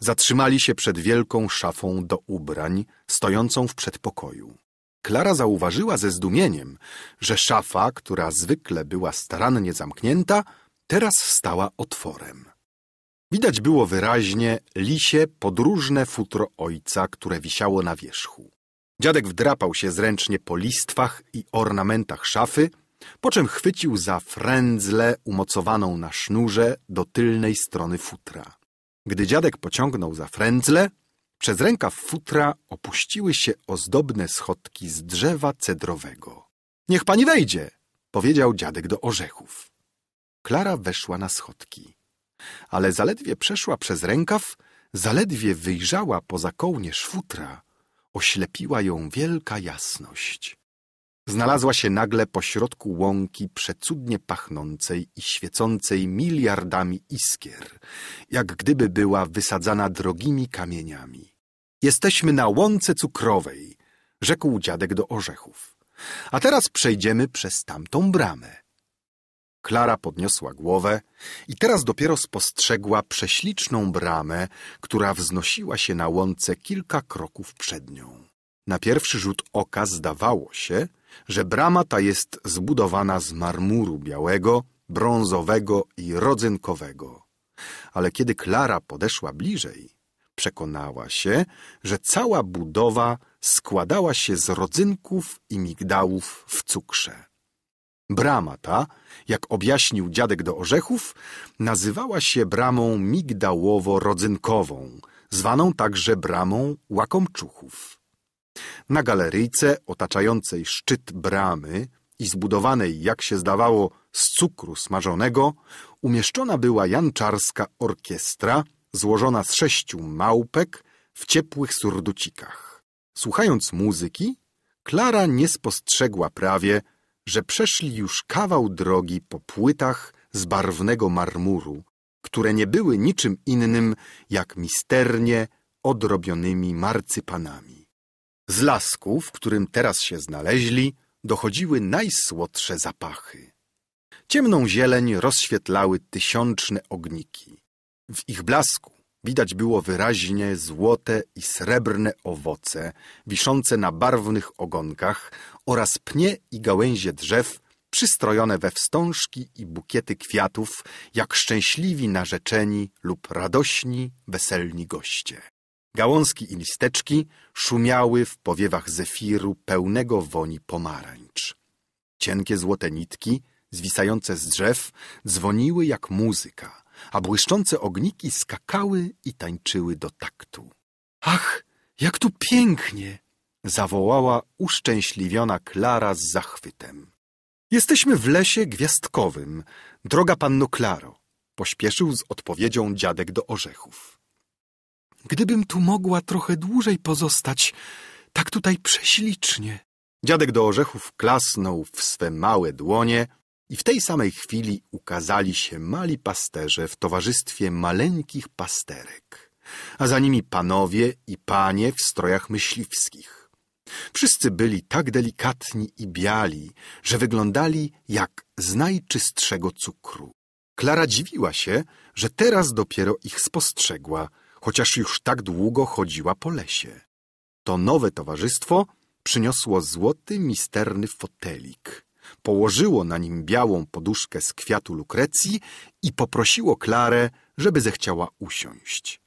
Zatrzymali się przed wielką szafą do ubrań, stojącą w przedpokoju. Klara zauważyła ze zdumieniem, że szafa, która zwykle była starannie zamknięta, teraz stała otworem. Widać było wyraźnie lisie podróżne futro ojca, które wisiało na wierzchu. Dziadek wdrapał się zręcznie po listwach i ornamentach szafy, po czym chwycił za frędzlę umocowaną na sznurze do tylnej strony futra. Gdy dziadek pociągnął za frędzlę, przez rękaw futra opuściły się ozdobne schodki z drzewa cedrowego. Niech pani wejdzie, powiedział dziadek do orzechów. Klara weszła na schodki, ale zaledwie przeszła przez rękaw, zaledwie wyjrzała poza kołnierz futra, oślepiła ją wielka jasność. Znalazła się nagle pośrodku łąki przecudnie pachnącej i świecącej miliardami iskier, jak gdyby była wysadzana drogimi kamieniami. Jesteśmy na łące cukrowej, rzekł dziadek do orzechów. A teraz przejdziemy przez tamtą bramę. Klara podniosła głowę i teraz dopiero spostrzegła prześliczną bramę, która wznosiła się na łące kilka kroków przed nią. Na pierwszy rzut oka zdawało się, że brama ta jest zbudowana z marmuru białego, brązowego i rodzynkowego. Ale kiedy Klara podeszła bliżej, przekonała się, że cała budowa składała się z rodzynków i migdałów w cukrze. Brama ta, jak objaśnił dziadek do orzechów, nazywała się bramą migdałowo-rodzynkową, zwaną także bramą łakomczuchów. Na galeryjce otaczającej szczyt bramy i zbudowanej, jak się zdawało, z cukru smażonego, umieszczona była janczarska orkiestra złożona z sześciu małpek w ciepłych surducikach. Słuchając muzyki, Klara nie spostrzegła prawie, że przeszli już kawał drogi po płytach z barwnego marmuru, które nie były niczym innym jak misternie odrobionymi marcypanami. Z lasku, w którym teraz się znaleźli, dochodziły najsłodsze zapachy. Ciemną zieleń rozświetlały tysiączne ogniki. W ich blasku widać było wyraźnie złote i srebrne owoce wiszące na barwnych ogonkach oraz pnie i gałęzie drzew przystrojone we wstążki i bukiety kwiatów, jak szczęśliwi narzeczeni lub radośni, weselni goście. Gałązki i listeczki szumiały w powiewach zefiru pełnego woni pomarańcz. Cienkie złote nitki, zwisające z drzew, dzwoniły jak muzyka, a błyszczące ogniki skakały i tańczyły do taktu. Ach, jak tu pięknie! zawołała uszczęśliwiona Klara z zachwytem. Jesteśmy w lesie gwiazdkowym, droga panno Klaro, pośpieszył z odpowiedzią dziadek do orzechów. Gdybym tu mogła trochę dłużej pozostać, tak tutaj prześlicznie. Dziadek do orzechów klasnął w swe małe dłonie i w tej samej chwili ukazali się mali pasterze w towarzystwie maleńkich pasterek, a za nimi panowie i panie w strojach myśliwskich. Wszyscy byli tak delikatni i biali, że wyglądali jak z najczystszego cukru. Klara dziwiła się, że teraz dopiero ich spostrzegła – chociaż już tak długo chodziła po lesie. To nowe towarzystwo przyniosło złoty, misterny fotelik. Położyło na nim białą poduszkę z kwiatu lukrecji i poprosiło Klarę, żeby zechciała usiąść.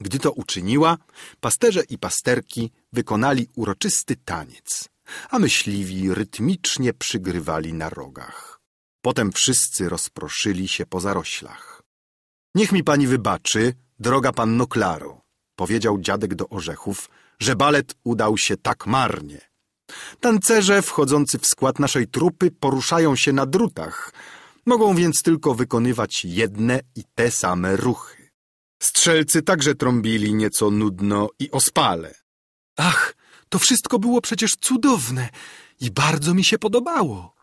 Gdy to uczyniła, pasterze i pasterki wykonali uroczysty taniec, a myśliwi rytmicznie przygrywali na rogach. Potem wszyscy rozproszyli się po zaroślach. Niech mi pani wybaczy, Droga panno Klaro, powiedział dziadek do orzechów, że balet udał się tak marnie. Tancerze wchodzący w skład naszej trupy poruszają się na drutach, mogą więc tylko wykonywać jedne i te same ruchy. Strzelcy także trąbili nieco nudno i ospale. Ach, to wszystko było przecież cudowne i bardzo mi się podobało,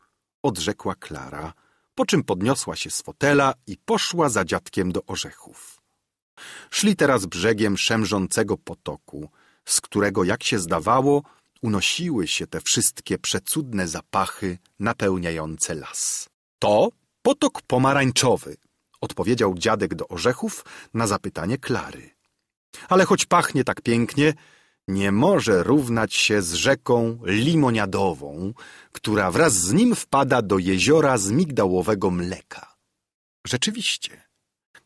odrzekła Klara, po czym podniosła się z fotela i poszła za dziadkiem do orzechów. Szli teraz brzegiem szemrzącego potoku, z którego, jak się zdawało, unosiły się te wszystkie przecudne zapachy napełniające las. To potok pomarańczowy, odpowiedział dziadek do orzechów na zapytanie Klary. Ale choć pachnie tak pięknie, nie może równać się z rzeką limoniadową, która wraz z nim wpada do jeziora z migdałowego mleka. Rzeczywiście,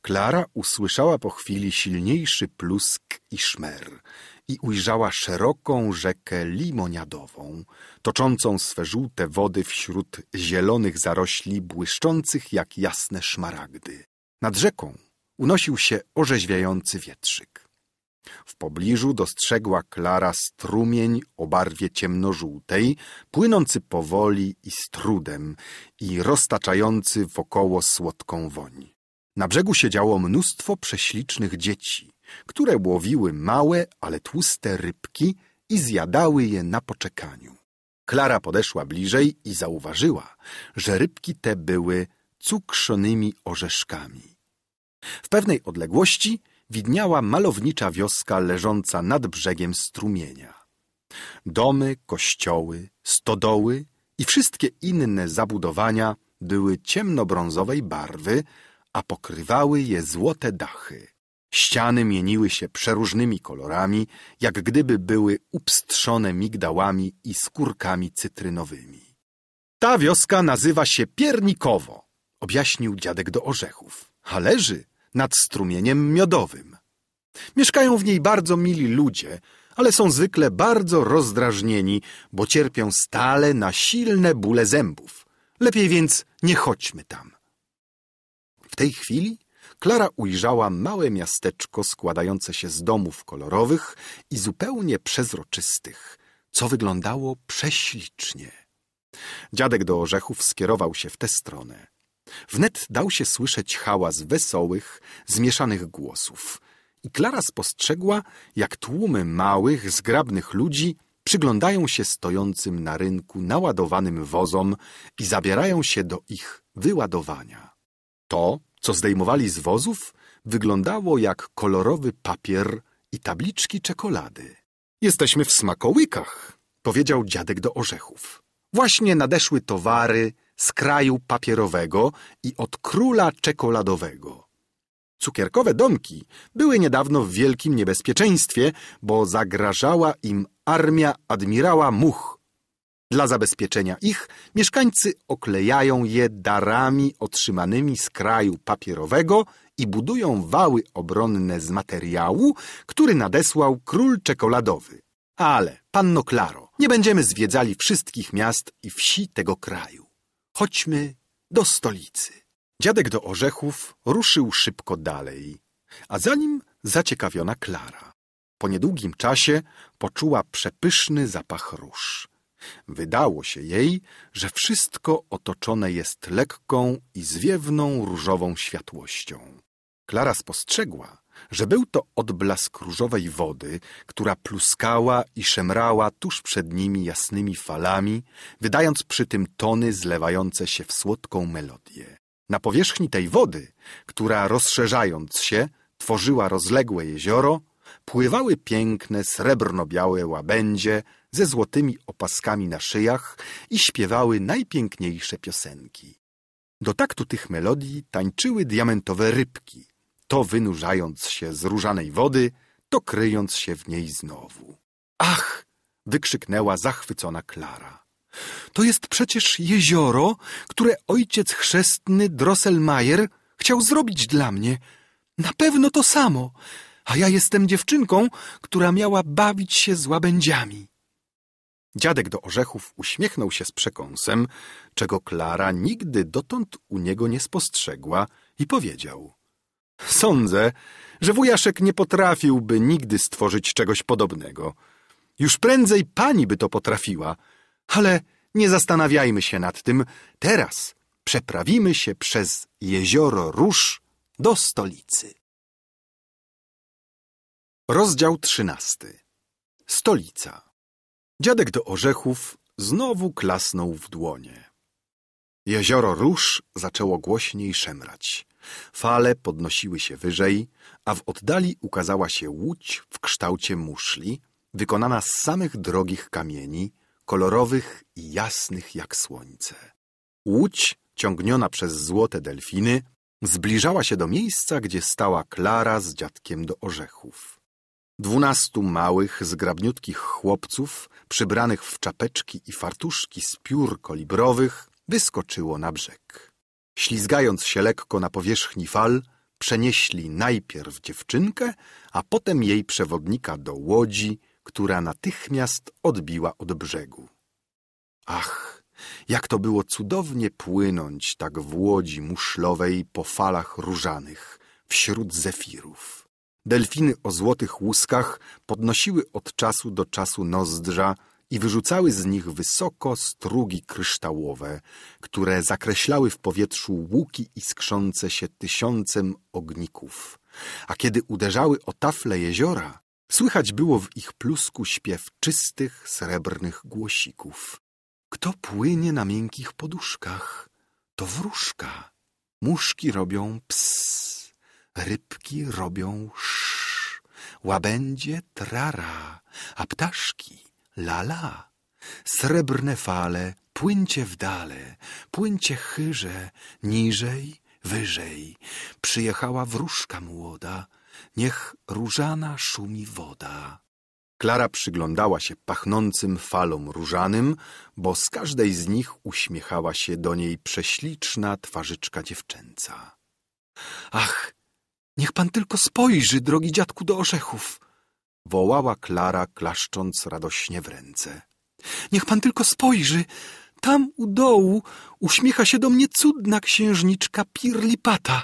Klara usłyszała po chwili silniejszy plusk i szmer i ujrzała szeroką rzekę limoniadową, toczącą swe żółte wody wśród zielonych zarośli błyszczących jak jasne szmaragdy. Nad rzeką unosił się orzeźwiający wietrzyk. W pobliżu dostrzegła Klara strumień o barwie ciemnożółtej, płynący powoli i z trudem i roztaczający wokoło słodką woń. Na brzegu siedziało mnóstwo prześlicznych dzieci, które łowiły małe, ale tłuste rybki i zjadały je na poczekaniu. Klara podeszła bliżej i zauważyła, że rybki te były cukrzonymi orzeszkami. W pewnej odległości widniała malownicza wioska leżąca nad brzegiem strumienia. Domy, kościoły, stodoły i wszystkie inne zabudowania były ciemnobrązowej barwy, a pokrywały je złote dachy. Ściany mieniły się przeróżnymi kolorami, jak gdyby były upstrzone migdałami i skórkami cytrynowymi. Ta wioska nazywa się Piernikowo, objaśnił dziadek do orzechów, a leży nad strumieniem miodowym. Mieszkają w niej bardzo mili ludzie, ale są zwykle bardzo rozdrażnieni, bo cierpią stale na silne bóle zębów. Lepiej więc nie chodźmy tam tej chwili Klara ujrzała małe miasteczko składające się z domów kolorowych i zupełnie przezroczystych, co wyglądało prześlicznie. Dziadek do orzechów skierował się w tę stronę. Wnet dał się słyszeć hałas wesołych, zmieszanych głosów. I Klara spostrzegła, jak tłumy małych, zgrabnych ludzi przyglądają się stojącym na rynku naładowanym wozom i zabierają się do ich wyładowania. To co zdejmowali z wozów, wyglądało jak kolorowy papier i tabliczki czekolady. Jesteśmy w smakołykach, powiedział dziadek do orzechów. Właśnie nadeszły towary z kraju papierowego i od króla czekoladowego. Cukierkowe domki były niedawno w wielkim niebezpieczeństwie, bo zagrażała im armia admirała Much, dla zabezpieczenia ich mieszkańcy oklejają je darami otrzymanymi z kraju papierowego i budują wały obronne z materiału, który nadesłał król czekoladowy. Ale, panno Klaro, nie będziemy zwiedzali wszystkich miast i wsi tego kraju. Chodźmy do stolicy. Dziadek do orzechów ruszył szybko dalej, a za nim zaciekawiona Klara. Po niedługim czasie poczuła przepyszny zapach róż. Wydało się jej, że wszystko otoczone jest lekką i zwiewną różową światłością. Klara spostrzegła, że był to odblask różowej wody, która pluskała i szemrała tuż przed nimi jasnymi falami, wydając przy tym tony zlewające się w słodką melodię. Na powierzchni tej wody, która rozszerzając się, tworzyła rozległe jezioro, pływały piękne, srebrno-białe łabędzie, ze złotymi opaskami na szyjach i śpiewały najpiękniejsze piosenki. Do taktu tych melodii tańczyły diamentowe rybki, to wynurzając się z różanej wody, to kryjąc się w niej znowu. Ach! wykrzyknęła zachwycona Klara. To jest przecież jezioro, które ojciec chrzestny Drosselmayer chciał zrobić dla mnie. Na pewno to samo, a ja jestem dziewczynką, która miała bawić się z łabędziami. Dziadek do orzechów uśmiechnął się z przekąsem, czego Klara nigdy dotąd u niego nie spostrzegła i powiedział. Sądzę, że wujaszek nie potrafiłby nigdy stworzyć czegoś podobnego. Już prędzej pani by to potrafiła, ale nie zastanawiajmy się nad tym. Teraz przeprawimy się przez jezioro Róż do stolicy. Rozdział trzynasty. Stolica Dziadek do orzechów znowu klasnął w dłonie. Jezioro róż zaczęło głośniej szemrać. Fale podnosiły się wyżej, a w oddali ukazała się łódź w kształcie muszli, wykonana z samych drogich kamieni, kolorowych i jasnych jak słońce. Łódź, ciągniona przez złote delfiny, zbliżała się do miejsca, gdzie stała Klara z dziadkiem do orzechów dwunastu małych, zgrabniutkich chłopców, przybranych w czapeczki i fartuszki z piór kolibrowych, wyskoczyło na brzeg. Ślizgając się lekko na powierzchni fal, przenieśli najpierw dziewczynkę, a potem jej przewodnika do łodzi, która natychmiast odbiła od brzegu. Ach, jak to było cudownie płynąć tak w łodzi muszlowej po falach różanych, wśród zefirów. Delfiny o złotych łuskach podnosiły od czasu do czasu nozdrza i wyrzucały z nich wysoko strugi kryształowe, które zakreślały w powietrzu łuki iskrzące się tysiącem ogników. A kiedy uderzały o tafle jeziora, słychać było w ich plusku śpiew czystych, srebrnych głosików. Kto płynie na miękkich poduszkach, to wróżka. Muszki robią ps rybki robią sz, łabędzie trara, a ptaszki lala. Srebrne fale, płyńcie w dale, płyńcie chyże, niżej, wyżej. Przyjechała wróżka młoda, niech różana szumi woda. Klara przyglądała się pachnącym falom różanym, bo z każdej z nich uśmiechała się do niej prześliczna twarzyczka dziewczęca. Ach, Niech pan tylko spojrzy, drogi dziadku, do orzechów! Wołała Klara, klaszcząc radośnie w ręce. Niech pan tylko spojrzy! Tam u dołu uśmiecha się do mnie cudna księżniczka Pirlipata.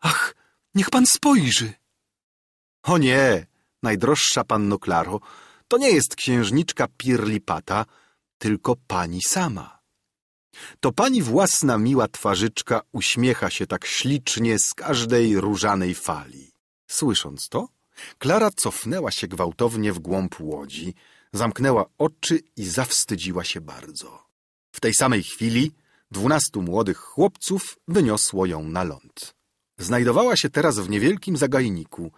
Ach, niech pan spojrzy! O nie, najdroższa panno Klaro, to nie jest księżniczka Pirlipata, tylko pani sama to pani własna miła twarzyczka uśmiecha się tak ślicznie z każdej różanej fali. Słysząc to, Klara cofnęła się gwałtownie w głąb łodzi, zamknęła oczy i zawstydziła się bardzo. W tej samej chwili dwunastu młodych chłopców wyniosło ją na ląd. Znajdowała się teraz w niewielkim zagajniku,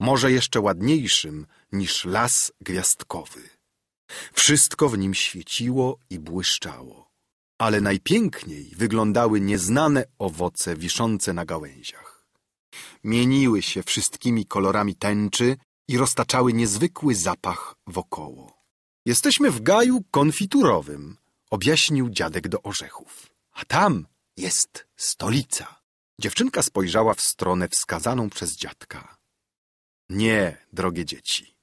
może jeszcze ładniejszym niż las gwiazdkowy. Wszystko w nim świeciło i błyszczało ale najpiękniej wyglądały nieznane owoce wiszące na gałęziach. Mieniły się wszystkimi kolorami tęczy i roztaczały niezwykły zapach wokoło. Jesteśmy w gaju konfiturowym, objaśnił dziadek do orzechów. A tam jest stolica. Dziewczynka spojrzała w stronę wskazaną przez dziadka. Nie, drogie dzieci,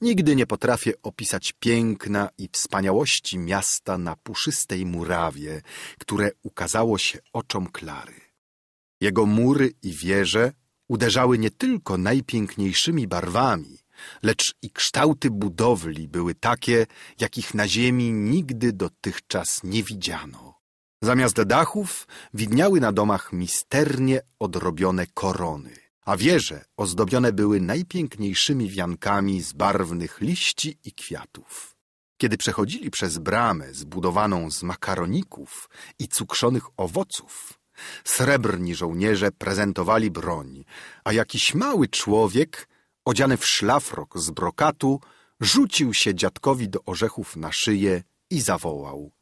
Nigdy nie potrafię opisać piękna i wspaniałości miasta na puszystej murawie, które ukazało się oczom Klary. Jego mury i wieże uderzały nie tylko najpiękniejszymi barwami, lecz i kształty budowli były takie, jakich na ziemi nigdy dotychczas nie widziano. Zamiast dachów widniały na domach misternie odrobione korony a wieże ozdobione były najpiękniejszymi wiankami z barwnych liści i kwiatów. Kiedy przechodzili przez bramę zbudowaną z makaroników i cukrzonych owoców, srebrni żołnierze prezentowali broń, a jakiś mały człowiek, odziany w szlafrok z brokatu, rzucił się dziadkowi do orzechów na szyję i zawołał –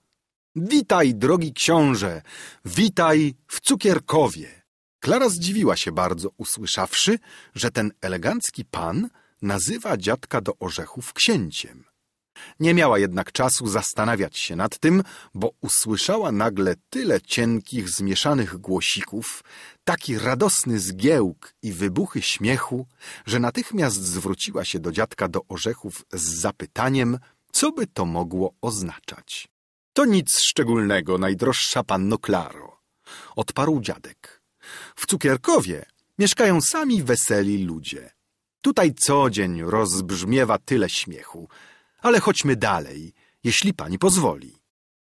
Witaj, drogi książę, witaj w cukierkowie! Klara zdziwiła się bardzo, usłyszawszy, że ten elegancki pan nazywa dziadka do orzechów księciem. Nie miała jednak czasu zastanawiać się nad tym, bo usłyszała nagle tyle cienkich, zmieszanych głosików, taki radosny zgiełk i wybuchy śmiechu, że natychmiast zwróciła się do dziadka do orzechów z zapytaniem, co by to mogło oznaczać. To nic szczególnego, najdroższa panno Klaro, odparł dziadek w Cukierkowie mieszkają sami weseli ludzie. Tutaj co dzień rozbrzmiewa tyle śmiechu. Ale chodźmy dalej, jeśli pani pozwoli.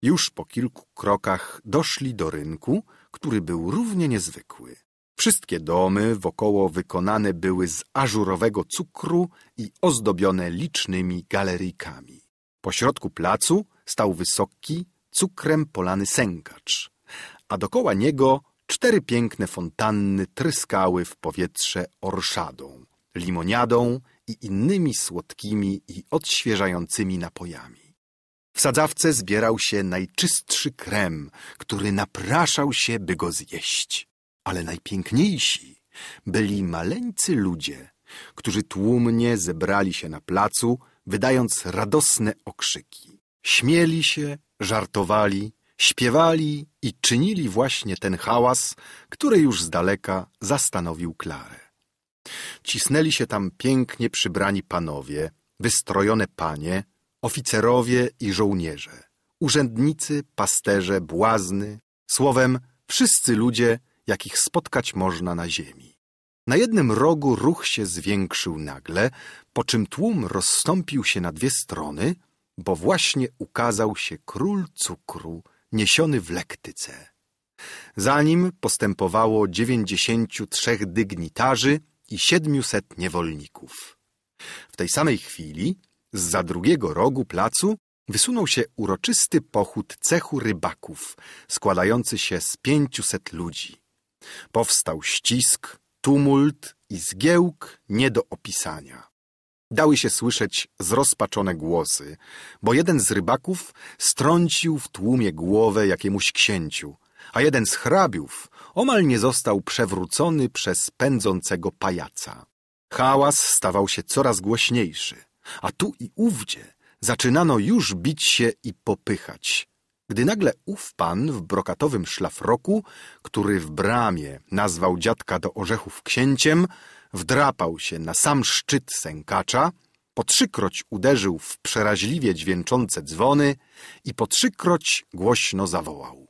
Już po kilku krokach doszli do rynku, który był równie niezwykły. Wszystkie domy wokoło wykonane były z ażurowego cukru i ozdobione licznymi galeryjkami. Po środku placu stał wysoki, cukrem polany sękacz, a dokoła niego Cztery piękne fontanny tryskały w powietrze orszadą, limoniadą i innymi słodkimi i odświeżającymi napojami. W sadzawce zbierał się najczystszy krem, który napraszał się, by go zjeść. Ale najpiękniejsi byli maleńcy ludzie, którzy tłumnie zebrali się na placu, wydając radosne okrzyki. Śmieli się, żartowali, Śpiewali i czynili właśnie ten hałas, który już z daleka zastanowił Klarę. Cisnęli się tam pięknie przybrani panowie, wystrojone panie, oficerowie i żołnierze, urzędnicy, pasterze, błazny, słowem wszyscy ludzie, jakich spotkać można na ziemi. Na jednym rogu ruch się zwiększył nagle, po czym tłum rozstąpił się na dwie strony, bo właśnie ukazał się król cukru, niesiony w lektyce. Za nim postępowało dziewięćdziesięciu trzech dygnitarzy i siedmiuset niewolników. W tej samej chwili z za drugiego rogu placu wysunął się uroczysty pochód cechu rybaków, składający się z pięciuset ludzi. Powstał ścisk, tumult i zgiełk nie do opisania. Dały się słyszeć zrozpaczone głosy, bo jeden z rybaków strącił w tłumie głowę jakiemuś księciu, a jeden z hrabiów omal nie został przewrócony przez pędzącego pajaca. Hałas stawał się coraz głośniejszy, a tu i ówdzie zaczynano już bić się i popychać gdy nagle ów pan w brokatowym szlafroku, który w bramie nazwał dziadka do orzechów księciem, wdrapał się na sam szczyt sękacza, po trzykroć uderzył w przeraźliwie dźwięczące dzwony i po trzykroć głośno zawołał.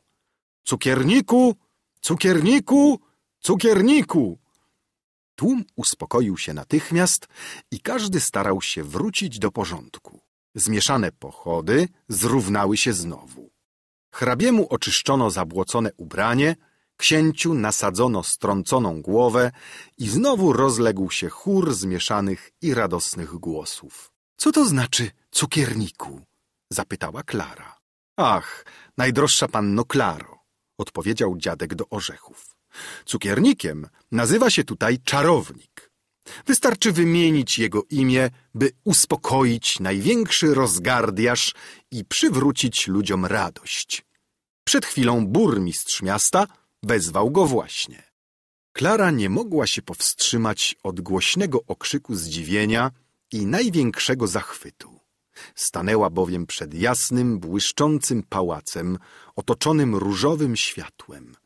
Cukierniku! Cukierniku! Cukierniku! Tłum uspokoił się natychmiast i każdy starał się wrócić do porządku. Zmieszane pochody zrównały się znowu. Hrabiemu oczyszczono zabłocone ubranie, Księciu nasadzono strąconą głowę i znowu rozległ się chór zmieszanych i radosnych głosów. Co to znaczy cukierniku? zapytała Klara. Ach, najdroższa panno Klaro, odpowiedział dziadek do orzechów. Cukiernikiem nazywa się tutaj czarownik. Wystarczy wymienić jego imię, by uspokoić największy rozgardiaż i przywrócić ludziom radość. Przed chwilą burmistrz miasta Wezwał go właśnie. Klara nie mogła się powstrzymać od głośnego okrzyku zdziwienia i największego zachwytu. Stanęła bowiem przed jasnym, błyszczącym pałacem, otoczonym różowym światłem.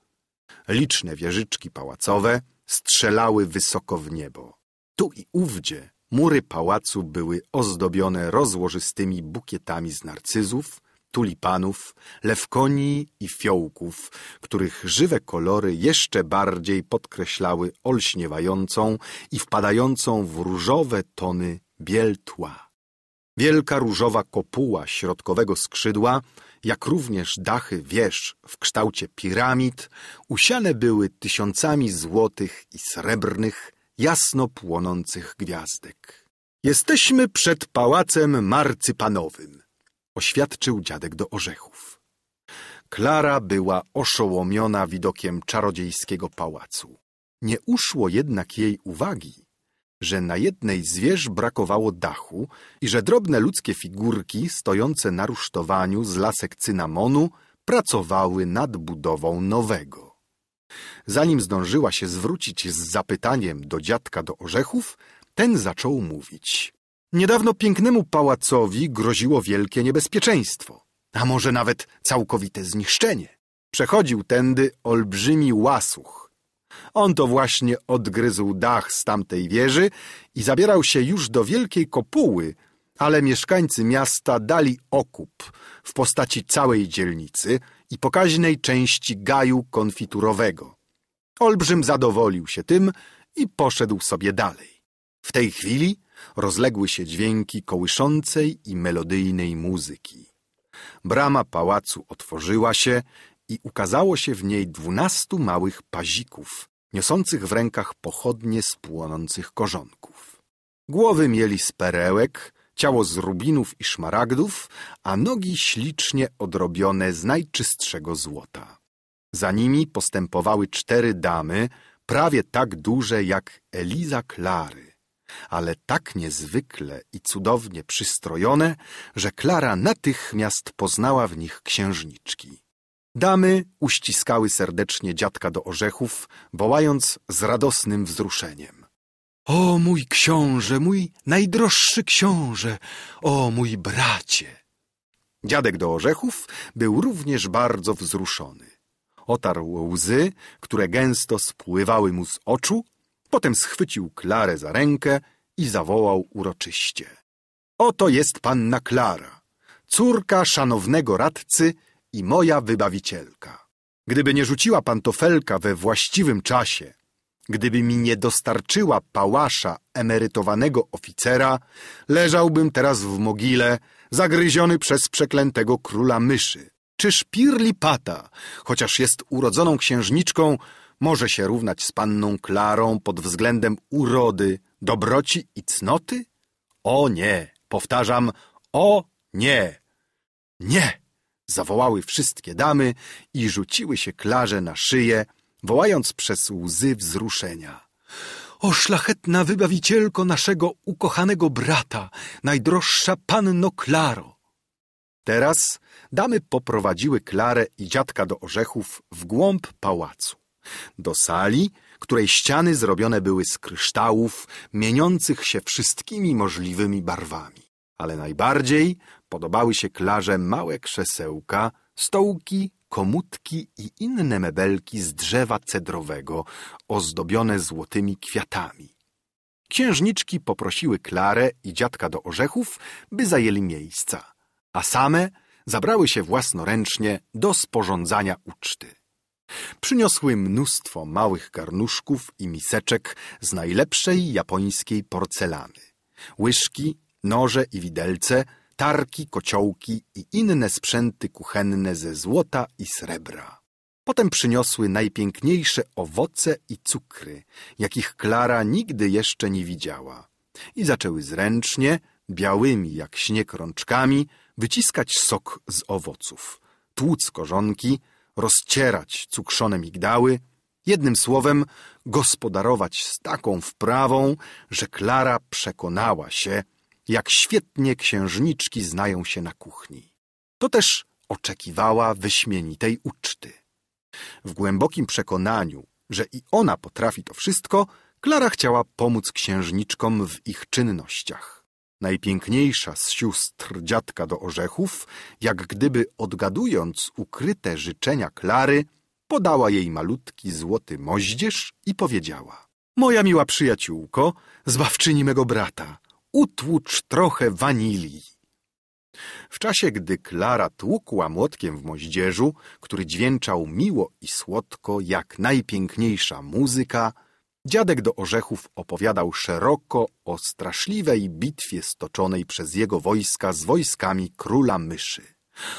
Liczne wieżyczki pałacowe strzelały wysoko w niebo. Tu i ówdzie mury pałacu były ozdobione rozłożystymi bukietami z narcyzów, tulipanów, lewkonii i fiołków, których żywe kolory jeszcze bardziej podkreślały olśniewającą i wpadającą w różowe tony biel Wielka różowa kopuła środkowego skrzydła, jak również dachy wież w kształcie piramid, usiane były tysiącami złotych i srebrnych, jasno płonących gwiazdek. Jesteśmy przed pałacem marcypanowym oświadczył dziadek do orzechów. Klara była oszołomiona widokiem czarodziejskiego pałacu. Nie uszło jednak jej uwagi, że na jednej z wież brakowało dachu i że drobne ludzkie figurki stojące na rusztowaniu z lasek cynamonu pracowały nad budową nowego. Zanim zdążyła się zwrócić z zapytaniem do dziadka do orzechów, ten zaczął mówić. Niedawno pięknemu pałacowi groziło wielkie niebezpieczeństwo, a może nawet całkowite zniszczenie. Przechodził tędy olbrzymi łasuch. On to właśnie odgryzł dach z tamtej wieży i zabierał się już do wielkiej kopuły, ale mieszkańcy miasta dali okup w postaci całej dzielnicy i pokaźnej części gaju konfiturowego. Olbrzym zadowolił się tym i poszedł sobie dalej. W tej chwili rozległy się dźwięki kołyszącej i melodyjnej muzyki. Brama pałacu otworzyła się i ukazało się w niej dwunastu małych pazików, niosących w rękach pochodnie z płonących korzonków. Głowy mieli z perełek, ciało z rubinów i szmaragdów, a nogi ślicznie odrobione z najczystszego złota. Za nimi postępowały cztery damy, prawie tak duże jak Eliza Klary ale tak niezwykle i cudownie przystrojone, że Klara natychmiast poznała w nich księżniczki. Damy uściskały serdecznie dziadka do orzechów, wołając z radosnym wzruszeniem. O mój książę, mój najdroższy książę, o mój bracie! Dziadek do orzechów był również bardzo wzruszony. Otarł łzy, które gęsto spływały mu z oczu Potem schwycił Klarę za rękę i zawołał uroczyście. Oto jest panna Klara, córka szanownego radcy i moja wybawicielka. Gdyby nie rzuciła pantofelka we właściwym czasie, gdyby mi nie dostarczyła pałasza emerytowanego oficera, leżałbym teraz w mogile, zagryziony przez przeklętego króla myszy. Czyż Pirlipata, chociaż jest urodzoną księżniczką, może się równać z panną Klarą pod względem urody, dobroci i cnoty? O nie! Powtarzam, o nie! Nie! Zawołały wszystkie damy i rzuciły się Klarze na szyję, wołając przez łzy wzruszenia. O szlachetna wybawicielko naszego ukochanego brata, najdroższa panno Klaro! Teraz damy poprowadziły Klarę i dziadka do orzechów w głąb pałacu do sali, której ściany zrobione były z kryształów mieniących się wszystkimi możliwymi barwami. Ale najbardziej podobały się Klarze małe krzesełka, stołki, komutki i inne mebelki z drzewa cedrowego, ozdobione złotymi kwiatami. Księżniczki poprosiły Klarę i dziadka do orzechów, by zajęli miejsca, a same zabrały się własnoręcznie do sporządzania uczty. Przyniosły mnóstwo małych garnuszków i miseczek z najlepszej japońskiej porcelany. Łyżki, noże i widelce, tarki, kociołki i inne sprzęty kuchenne ze złota i srebra. Potem przyniosły najpiękniejsze owoce i cukry, jakich Klara nigdy jeszcze nie widziała. I zaczęły zręcznie, białymi jak śnieg rączkami, wyciskać sok z owoców, tłuc korzonki, rozcierać cukrzone migdały, jednym słowem gospodarować z taką wprawą, że Klara przekonała się, jak świetnie księżniczki znają się na kuchni. To też oczekiwała wyśmienitej uczty. W głębokim przekonaniu, że i ona potrafi to wszystko, Klara chciała pomóc księżniczkom w ich czynnościach najpiękniejsza z sióstr dziadka do orzechów, jak gdyby odgadując ukryte życzenia Klary, podała jej malutki złoty moździerz i powiedziała – Moja miła przyjaciółko, zbawczyni mego brata, utłucz trochę wanilii. W czasie, gdy Klara tłukła młotkiem w moździerzu, który dźwięczał miło i słodko jak najpiękniejsza muzyka – Dziadek do Orzechów opowiadał szeroko o straszliwej bitwie stoczonej przez jego wojska z wojskami króla myszy,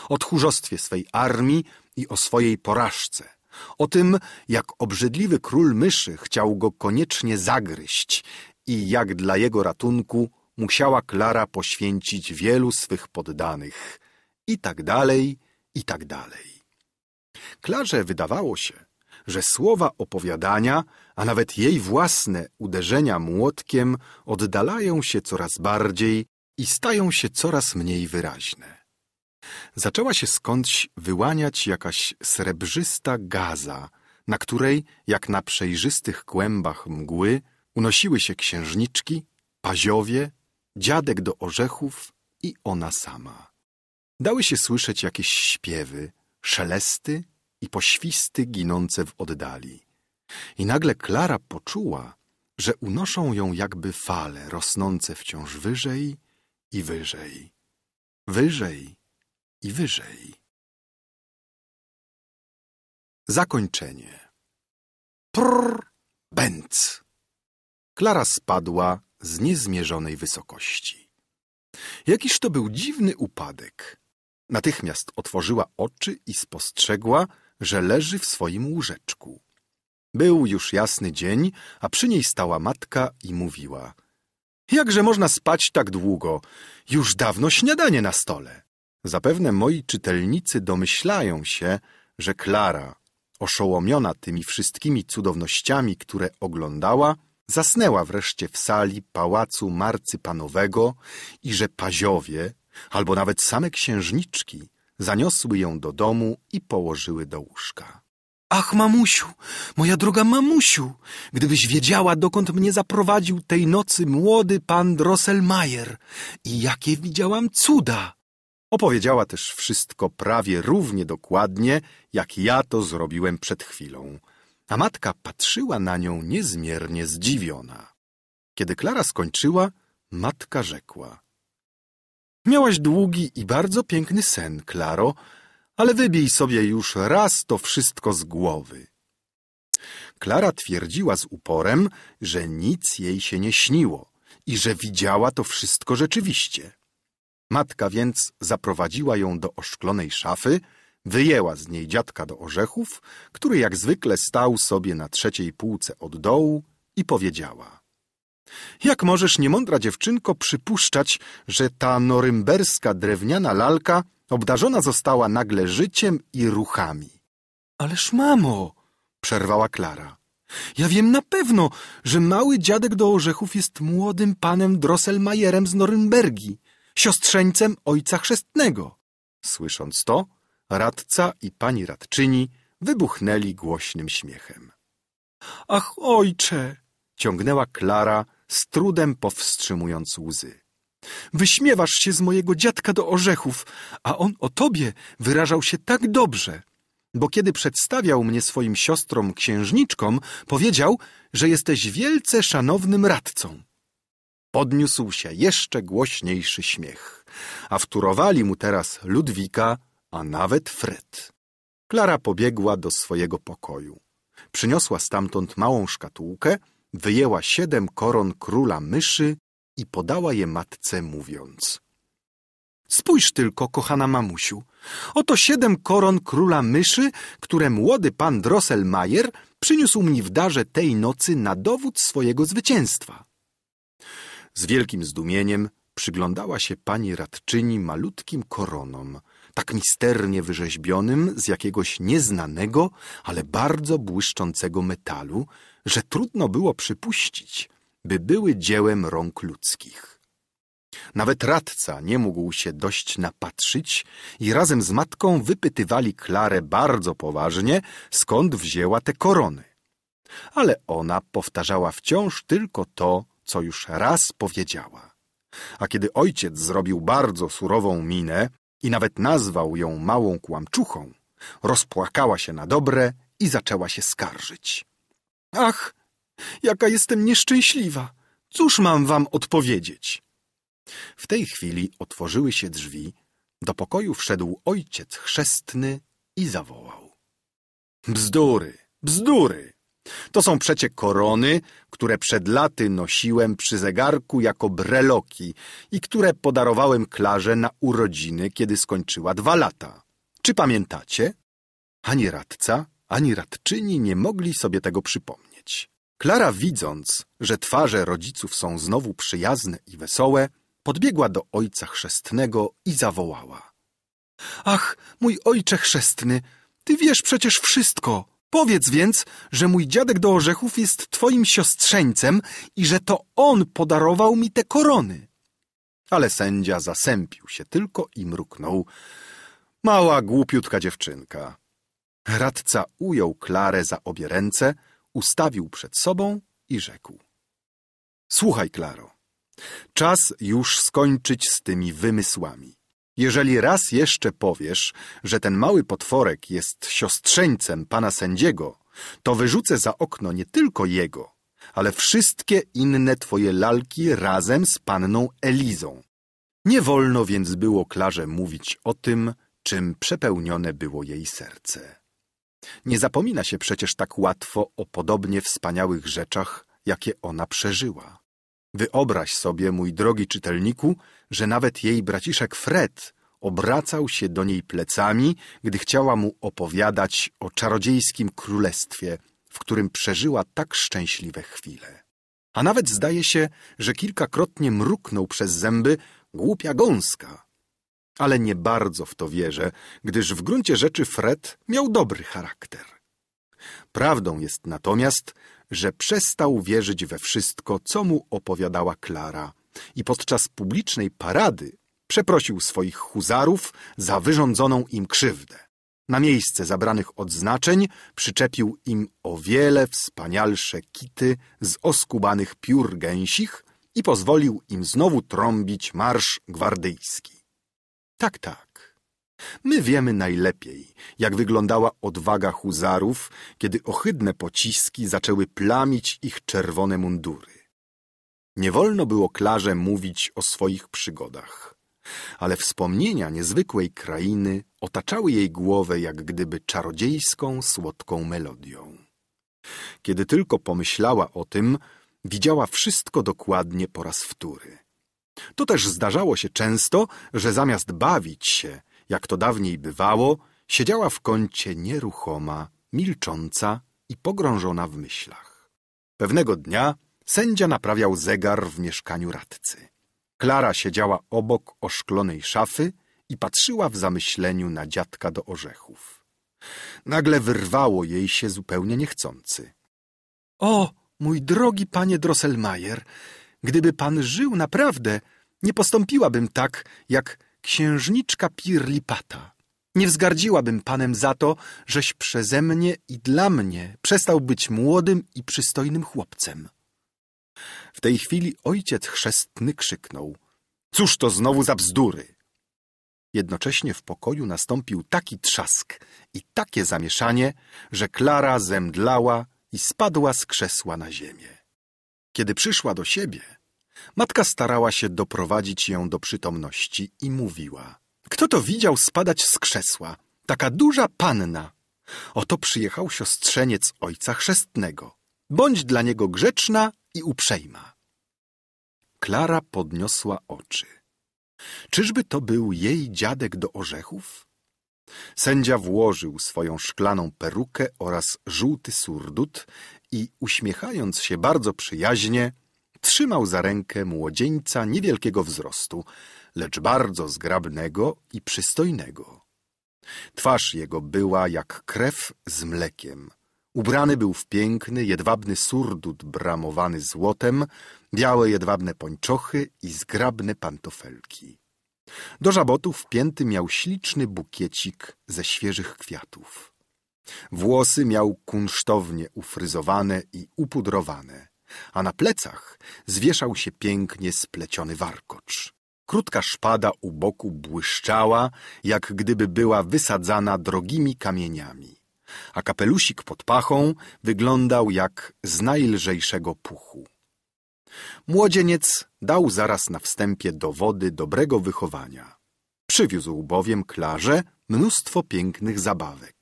o tchórzostwie swej armii i o swojej porażce, o tym, jak obrzydliwy król myszy chciał go koniecznie zagryźć i jak dla jego ratunku musiała Klara poświęcić wielu swych poddanych i tak dalej, i tak dalej. Klarze wydawało się, że słowa opowiadania, a nawet jej własne uderzenia młotkiem oddalają się coraz bardziej i stają się coraz mniej wyraźne. Zaczęła się skądś wyłaniać jakaś srebrzysta gaza, na której, jak na przejrzystych kłębach mgły, unosiły się księżniczki, paziowie, dziadek do orzechów i ona sama. Dały się słyszeć jakieś śpiewy, szelesty i poświsty ginące w oddali. I nagle Klara poczuła, że unoszą ją jakby fale rosnące wciąż wyżej i wyżej, wyżej i wyżej. Zakończenie. Prrr, bęc. Klara spadła z niezmierzonej wysokości. Jakiż to był dziwny upadek. Natychmiast otworzyła oczy i spostrzegła, że leży w swoim łóżeczku. Był już jasny dzień, a przy niej stała matka i mówiła – Jakże można spać tak długo? Już dawno śniadanie na stole. Zapewne moi czytelnicy domyślają się, że Klara, oszołomiona tymi wszystkimi cudownościami, które oglądała, zasnęła wreszcie w sali pałacu marcypanowego i że paziowie, albo nawet same księżniczki – Zaniosły ją do domu i położyły do łóżka. Ach, mamusiu, moja droga mamusiu, gdybyś wiedziała, dokąd mnie zaprowadził tej nocy młody pan Drosselmeier i jakie widziałam cuda. Opowiedziała też wszystko prawie równie dokładnie, jak ja to zrobiłem przed chwilą. A matka patrzyła na nią niezmiernie zdziwiona. Kiedy Klara skończyła, matka rzekła. Miałaś długi i bardzo piękny sen, Klaro, ale wybij sobie już raz to wszystko z głowy. Klara twierdziła z uporem, że nic jej się nie śniło i że widziała to wszystko rzeczywiście. Matka więc zaprowadziła ją do oszklonej szafy, wyjęła z niej dziadka do orzechów, który jak zwykle stał sobie na trzeciej półce od dołu i powiedziała jak możesz, niemądra dziewczynko, przypuszczać, że ta norymberska drewniana lalka obdarzona została nagle życiem i ruchami? Ależ mamo, przerwała Klara. Ja wiem na pewno, że mały dziadek do orzechów jest młodym panem Drosselmajerem z Norymbergi, siostrzeńcem ojca chrzestnego. Słysząc to, radca i pani radczyni wybuchnęli głośnym śmiechem. Ach, ojcze! ciągnęła Klara, z trudem powstrzymując łzy. Wyśmiewasz się z mojego dziadka do orzechów, a on o tobie wyrażał się tak dobrze. Bo kiedy przedstawiał mnie swoim siostrom księżniczkom, powiedział, że jesteś wielce szanownym radcą. Podniósł się jeszcze głośniejszy śmiech, a wtórowali mu teraz Ludwika, a nawet Fred. Klara pobiegła do swojego pokoju. Przyniosła stamtąd małą szkatułkę, wyjęła siedem koron króla myszy i podała je matce, mówiąc Spójrz tylko, kochana mamusiu, oto siedem koron króla myszy, które młody pan Drosselmajer przyniósł mi w darze tej nocy na dowód swojego zwycięstwa. Z wielkim zdumieniem przyglądała się pani radczyni malutkim koronom, tak misternie wyrzeźbionym z jakiegoś nieznanego, ale bardzo błyszczącego metalu, że trudno było przypuścić, by były dziełem rąk ludzkich. Nawet radca nie mógł się dość napatrzyć i razem z matką wypytywali Klarę bardzo poważnie, skąd wzięła te korony. Ale ona powtarzała wciąż tylko to, co już raz powiedziała. A kiedy ojciec zrobił bardzo surową minę i nawet nazwał ją małą kłamczuchą, rozpłakała się na dobre i zaczęła się skarżyć. Ach, jaka jestem nieszczęśliwa! Cóż mam wam odpowiedzieć? W tej chwili otworzyły się drzwi, do pokoju wszedł ojciec chrzestny i zawołał. Bzdury, bzdury! To są przecie korony, które przed laty nosiłem przy zegarku jako breloki i które podarowałem Klarze na urodziny, kiedy skończyła dwa lata. Czy pamiętacie? Ani radca, ani radczyni nie mogli sobie tego przypomnieć. Klara, widząc, że twarze rodziców są znowu przyjazne i wesołe, podbiegła do ojca chrzestnego i zawołała. Ach, mój ojcze chrzestny, ty wiesz przecież wszystko. Powiedz więc, że mój dziadek do orzechów jest twoim siostrzeńcem i że to on podarował mi te korony. Ale sędzia zasępił się tylko i mruknął. Mała, głupiutka dziewczynka. Radca ujął Klarę za obie ręce, ustawił przed sobą i rzekł. Słuchaj, Klaro, czas już skończyć z tymi wymysłami. Jeżeli raz jeszcze powiesz, że ten mały potworek jest siostrzeńcem pana sędziego, to wyrzucę za okno nie tylko jego, ale wszystkie inne twoje lalki razem z panną Elizą. Nie wolno więc było Klarze mówić o tym, czym przepełnione było jej serce. Nie zapomina się przecież tak łatwo o podobnie wspaniałych rzeczach, jakie ona przeżyła. Wyobraź sobie, mój drogi czytelniku, że nawet jej braciszek Fred obracał się do niej plecami, gdy chciała mu opowiadać o czarodziejskim królestwie, w którym przeżyła tak szczęśliwe chwile. A nawet zdaje się, że kilkakrotnie mruknął przez zęby głupia gąska, ale nie bardzo w to wierzę, gdyż w gruncie rzeczy Fred miał dobry charakter. Prawdą jest natomiast, że przestał wierzyć we wszystko, co mu opowiadała Klara i podczas publicznej parady przeprosił swoich huzarów za wyrządzoną im krzywdę. Na miejsce zabranych odznaczeń przyczepił im o wiele wspanialsze kity z oskubanych piór gęsich i pozwolił im znowu trąbić marsz gwardyjski. Tak, tak. My wiemy najlepiej, jak wyglądała odwaga huzarów, kiedy ohydne pociski zaczęły plamić ich czerwone mundury. Nie wolno było Klarze mówić o swoich przygodach, ale wspomnienia niezwykłej krainy otaczały jej głowę jak gdyby czarodziejską, słodką melodią. Kiedy tylko pomyślała o tym, widziała wszystko dokładnie po raz wtóry – to też zdarzało się często, że zamiast bawić się, jak to dawniej bywało, siedziała w kącie nieruchoma, milcząca i pogrążona w myślach. Pewnego dnia sędzia naprawiał zegar w mieszkaniu radcy. Klara siedziała obok oszklonej szafy i patrzyła w zamyśleniu na dziadka do orzechów. Nagle wyrwało jej się zupełnie niechcący. — O, mój drogi panie Drosselmajer, Gdyby pan żył naprawdę, nie postąpiłabym tak, jak księżniczka Pirlipata. Nie wzgardziłabym panem za to, żeś przeze mnie i dla mnie przestał być młodym i przystojnym chłopcem. W tej chwili ojciec chrzestny krzyknął. Cóż to znowu za bzdury? Jednocześnie w pokoju nastąpił taki trzask i takie zamieszanie, że Klara zemdlała i spadła z krzesła na ziemię. Kiedy przyszła do siebie, matka starała się doprowadzić ją do przytomności i mówiła. Kto to widział spadać z krzesła? Taka duża panna. Oto przyjechał siostrzeniec ojca chrzestnego. Bądź dla niego grzeczna i uprzejma. Klara podniosła oczy. Czyżby to był jej dziadek do orzechów? Sędzia włożył swoją szklaną perukę oraz żółty surdut i uśmiechając się bardzo przyjaźnie, trzymał za rękę młodzieńca niewielkiego wzrostu, lecz bardzo zgrabnego i przystojnego. Twarz jego była jak krew z mlekiem. Ubrany był w piękny, jedwabny surdut bramowany złotem, białe jedwabne pończochy i zgrabne pantofelki. Do żabotów wpięty miał śliczny bukiecik ze świeżych kwiatów. Włosy miał kunsztownie ufryzowane i upudrowane, a na plecach zwieszał się pięknie spleciony warkocz. Krótka szpada u boku błyszczała, jak gdyby była wysadzana drogimi kamieniami, a kapelusik pod pachą wyglądał jak z najlżejszego puchu. Młodzieniec dał zaraz na wstępie dowody dobrego wychowania. Przywiózł bowiem Klarze mnóstwo pięknych zabawek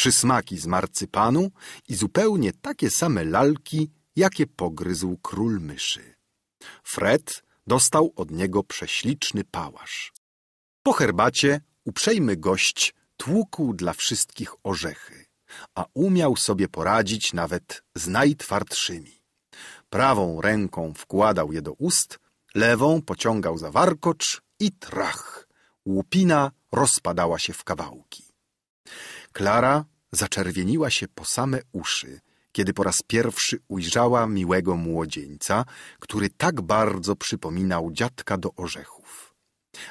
przysmaki z marcypanu i zupełnie takie same lalki, jakie pogryzł król myszy. Fred dostał od niego prześliczny pałasz. Po herbacie uprzejmy gość tłukł dla wszystkich orzechy, a umiał sobie poradzić nawet z najtwardszymi. Prawą ręką wkładał je do ust, lewą pociągał za warkocz i trach. Łupina rozpadała się w kawałki. Klara zaczerwieniła się po same uszy, kiedy po raz pierwszy ujrzała miłego młodzieńca, który tak bardzo przypominał dziadka do orzechów.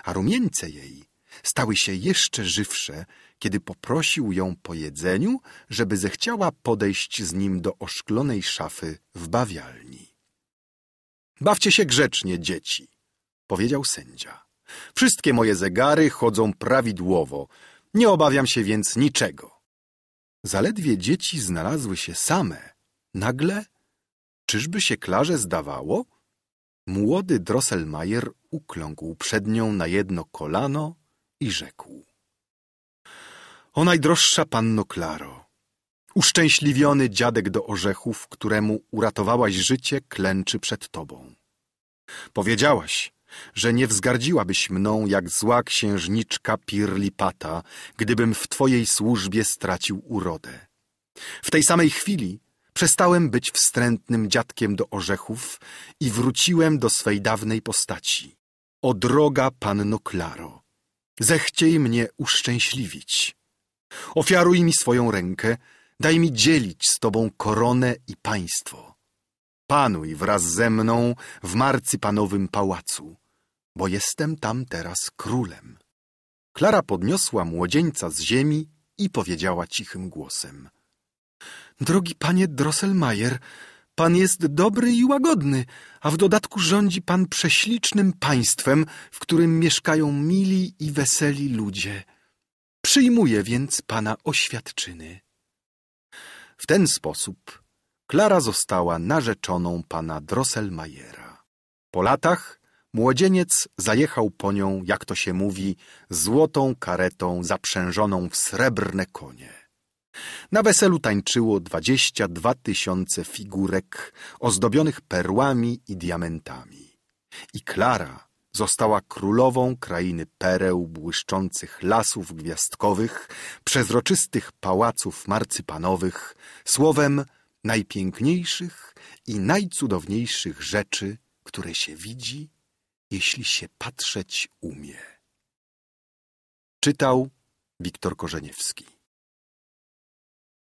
A rumieńce jej stały się jeszcze żywsze, kiedy poprosił ją po jedzeniu, żeby zechciała podejść z nim do oszklonej szafy w bawialni. Bawcie się grzecznie, dzieci, powiedział sędzia. Wszystkie moje zegary chodzą prawidłowo, nie obawiam się więc niczego. Zaledwie dzieci znalazły się same, nagle, czyżby się Klarze zdawało? Młody Drosselmayer ukląkł przed nią na jedno kolano i rzekł. O najdroższa panno Klaro, uszczęśliwiony dziadek do orzechów, któremu uratowałaś życie, klęczy przed tobą. Powiedziałaś, że nie wzgardziłabyś mną jak zła księżniczka Pirlipata, gdybym w Twojej służbie stracił urodę. W tej samej chwili przestałem być wstrętnym dziadkiem do orzechów i wróciłem do swej dawnej postaci. O droga panno Klaro, zechciej mnie uszczęśliwić. Ofiaruj mi swoją rękę, daj mi dzielić z Tobą koronę i państwo panuj wraz ze mną w marcypanowym pałacu, bo jestem tam teraz królem. Klara podniosła młodzieńca z ziemi i powiedziała cichym głosem. Drogi panie Drosselmajer, pan jest dobry i łagodny, a w dodatku rządzi pan prześlicznym państwem, w którym mieszkają mili i weseli ludzie. Przyjmuję więc pana oświadczyny. W ten sposób Klara została narzeczoną pana Drosselmajera. Po latach młodzieniec zajechał po nią, jak to się mówi, złotą karetą zaprzężoną w srebrne konie. Na weselu tańczyło dwadzieścia dwa tysiące figurek ozdobionych perłami i diamentami. I Klara została królową krainy pereł, błyszczących lasów gwiazdkowych, przezroczystych pałaców marcypanowych, słowem – najpiękniejszych i najcudowniejszych rzeczy, które się widzi, jeśli się patrzeć umie. Czytał Wiktor Korzeniewski.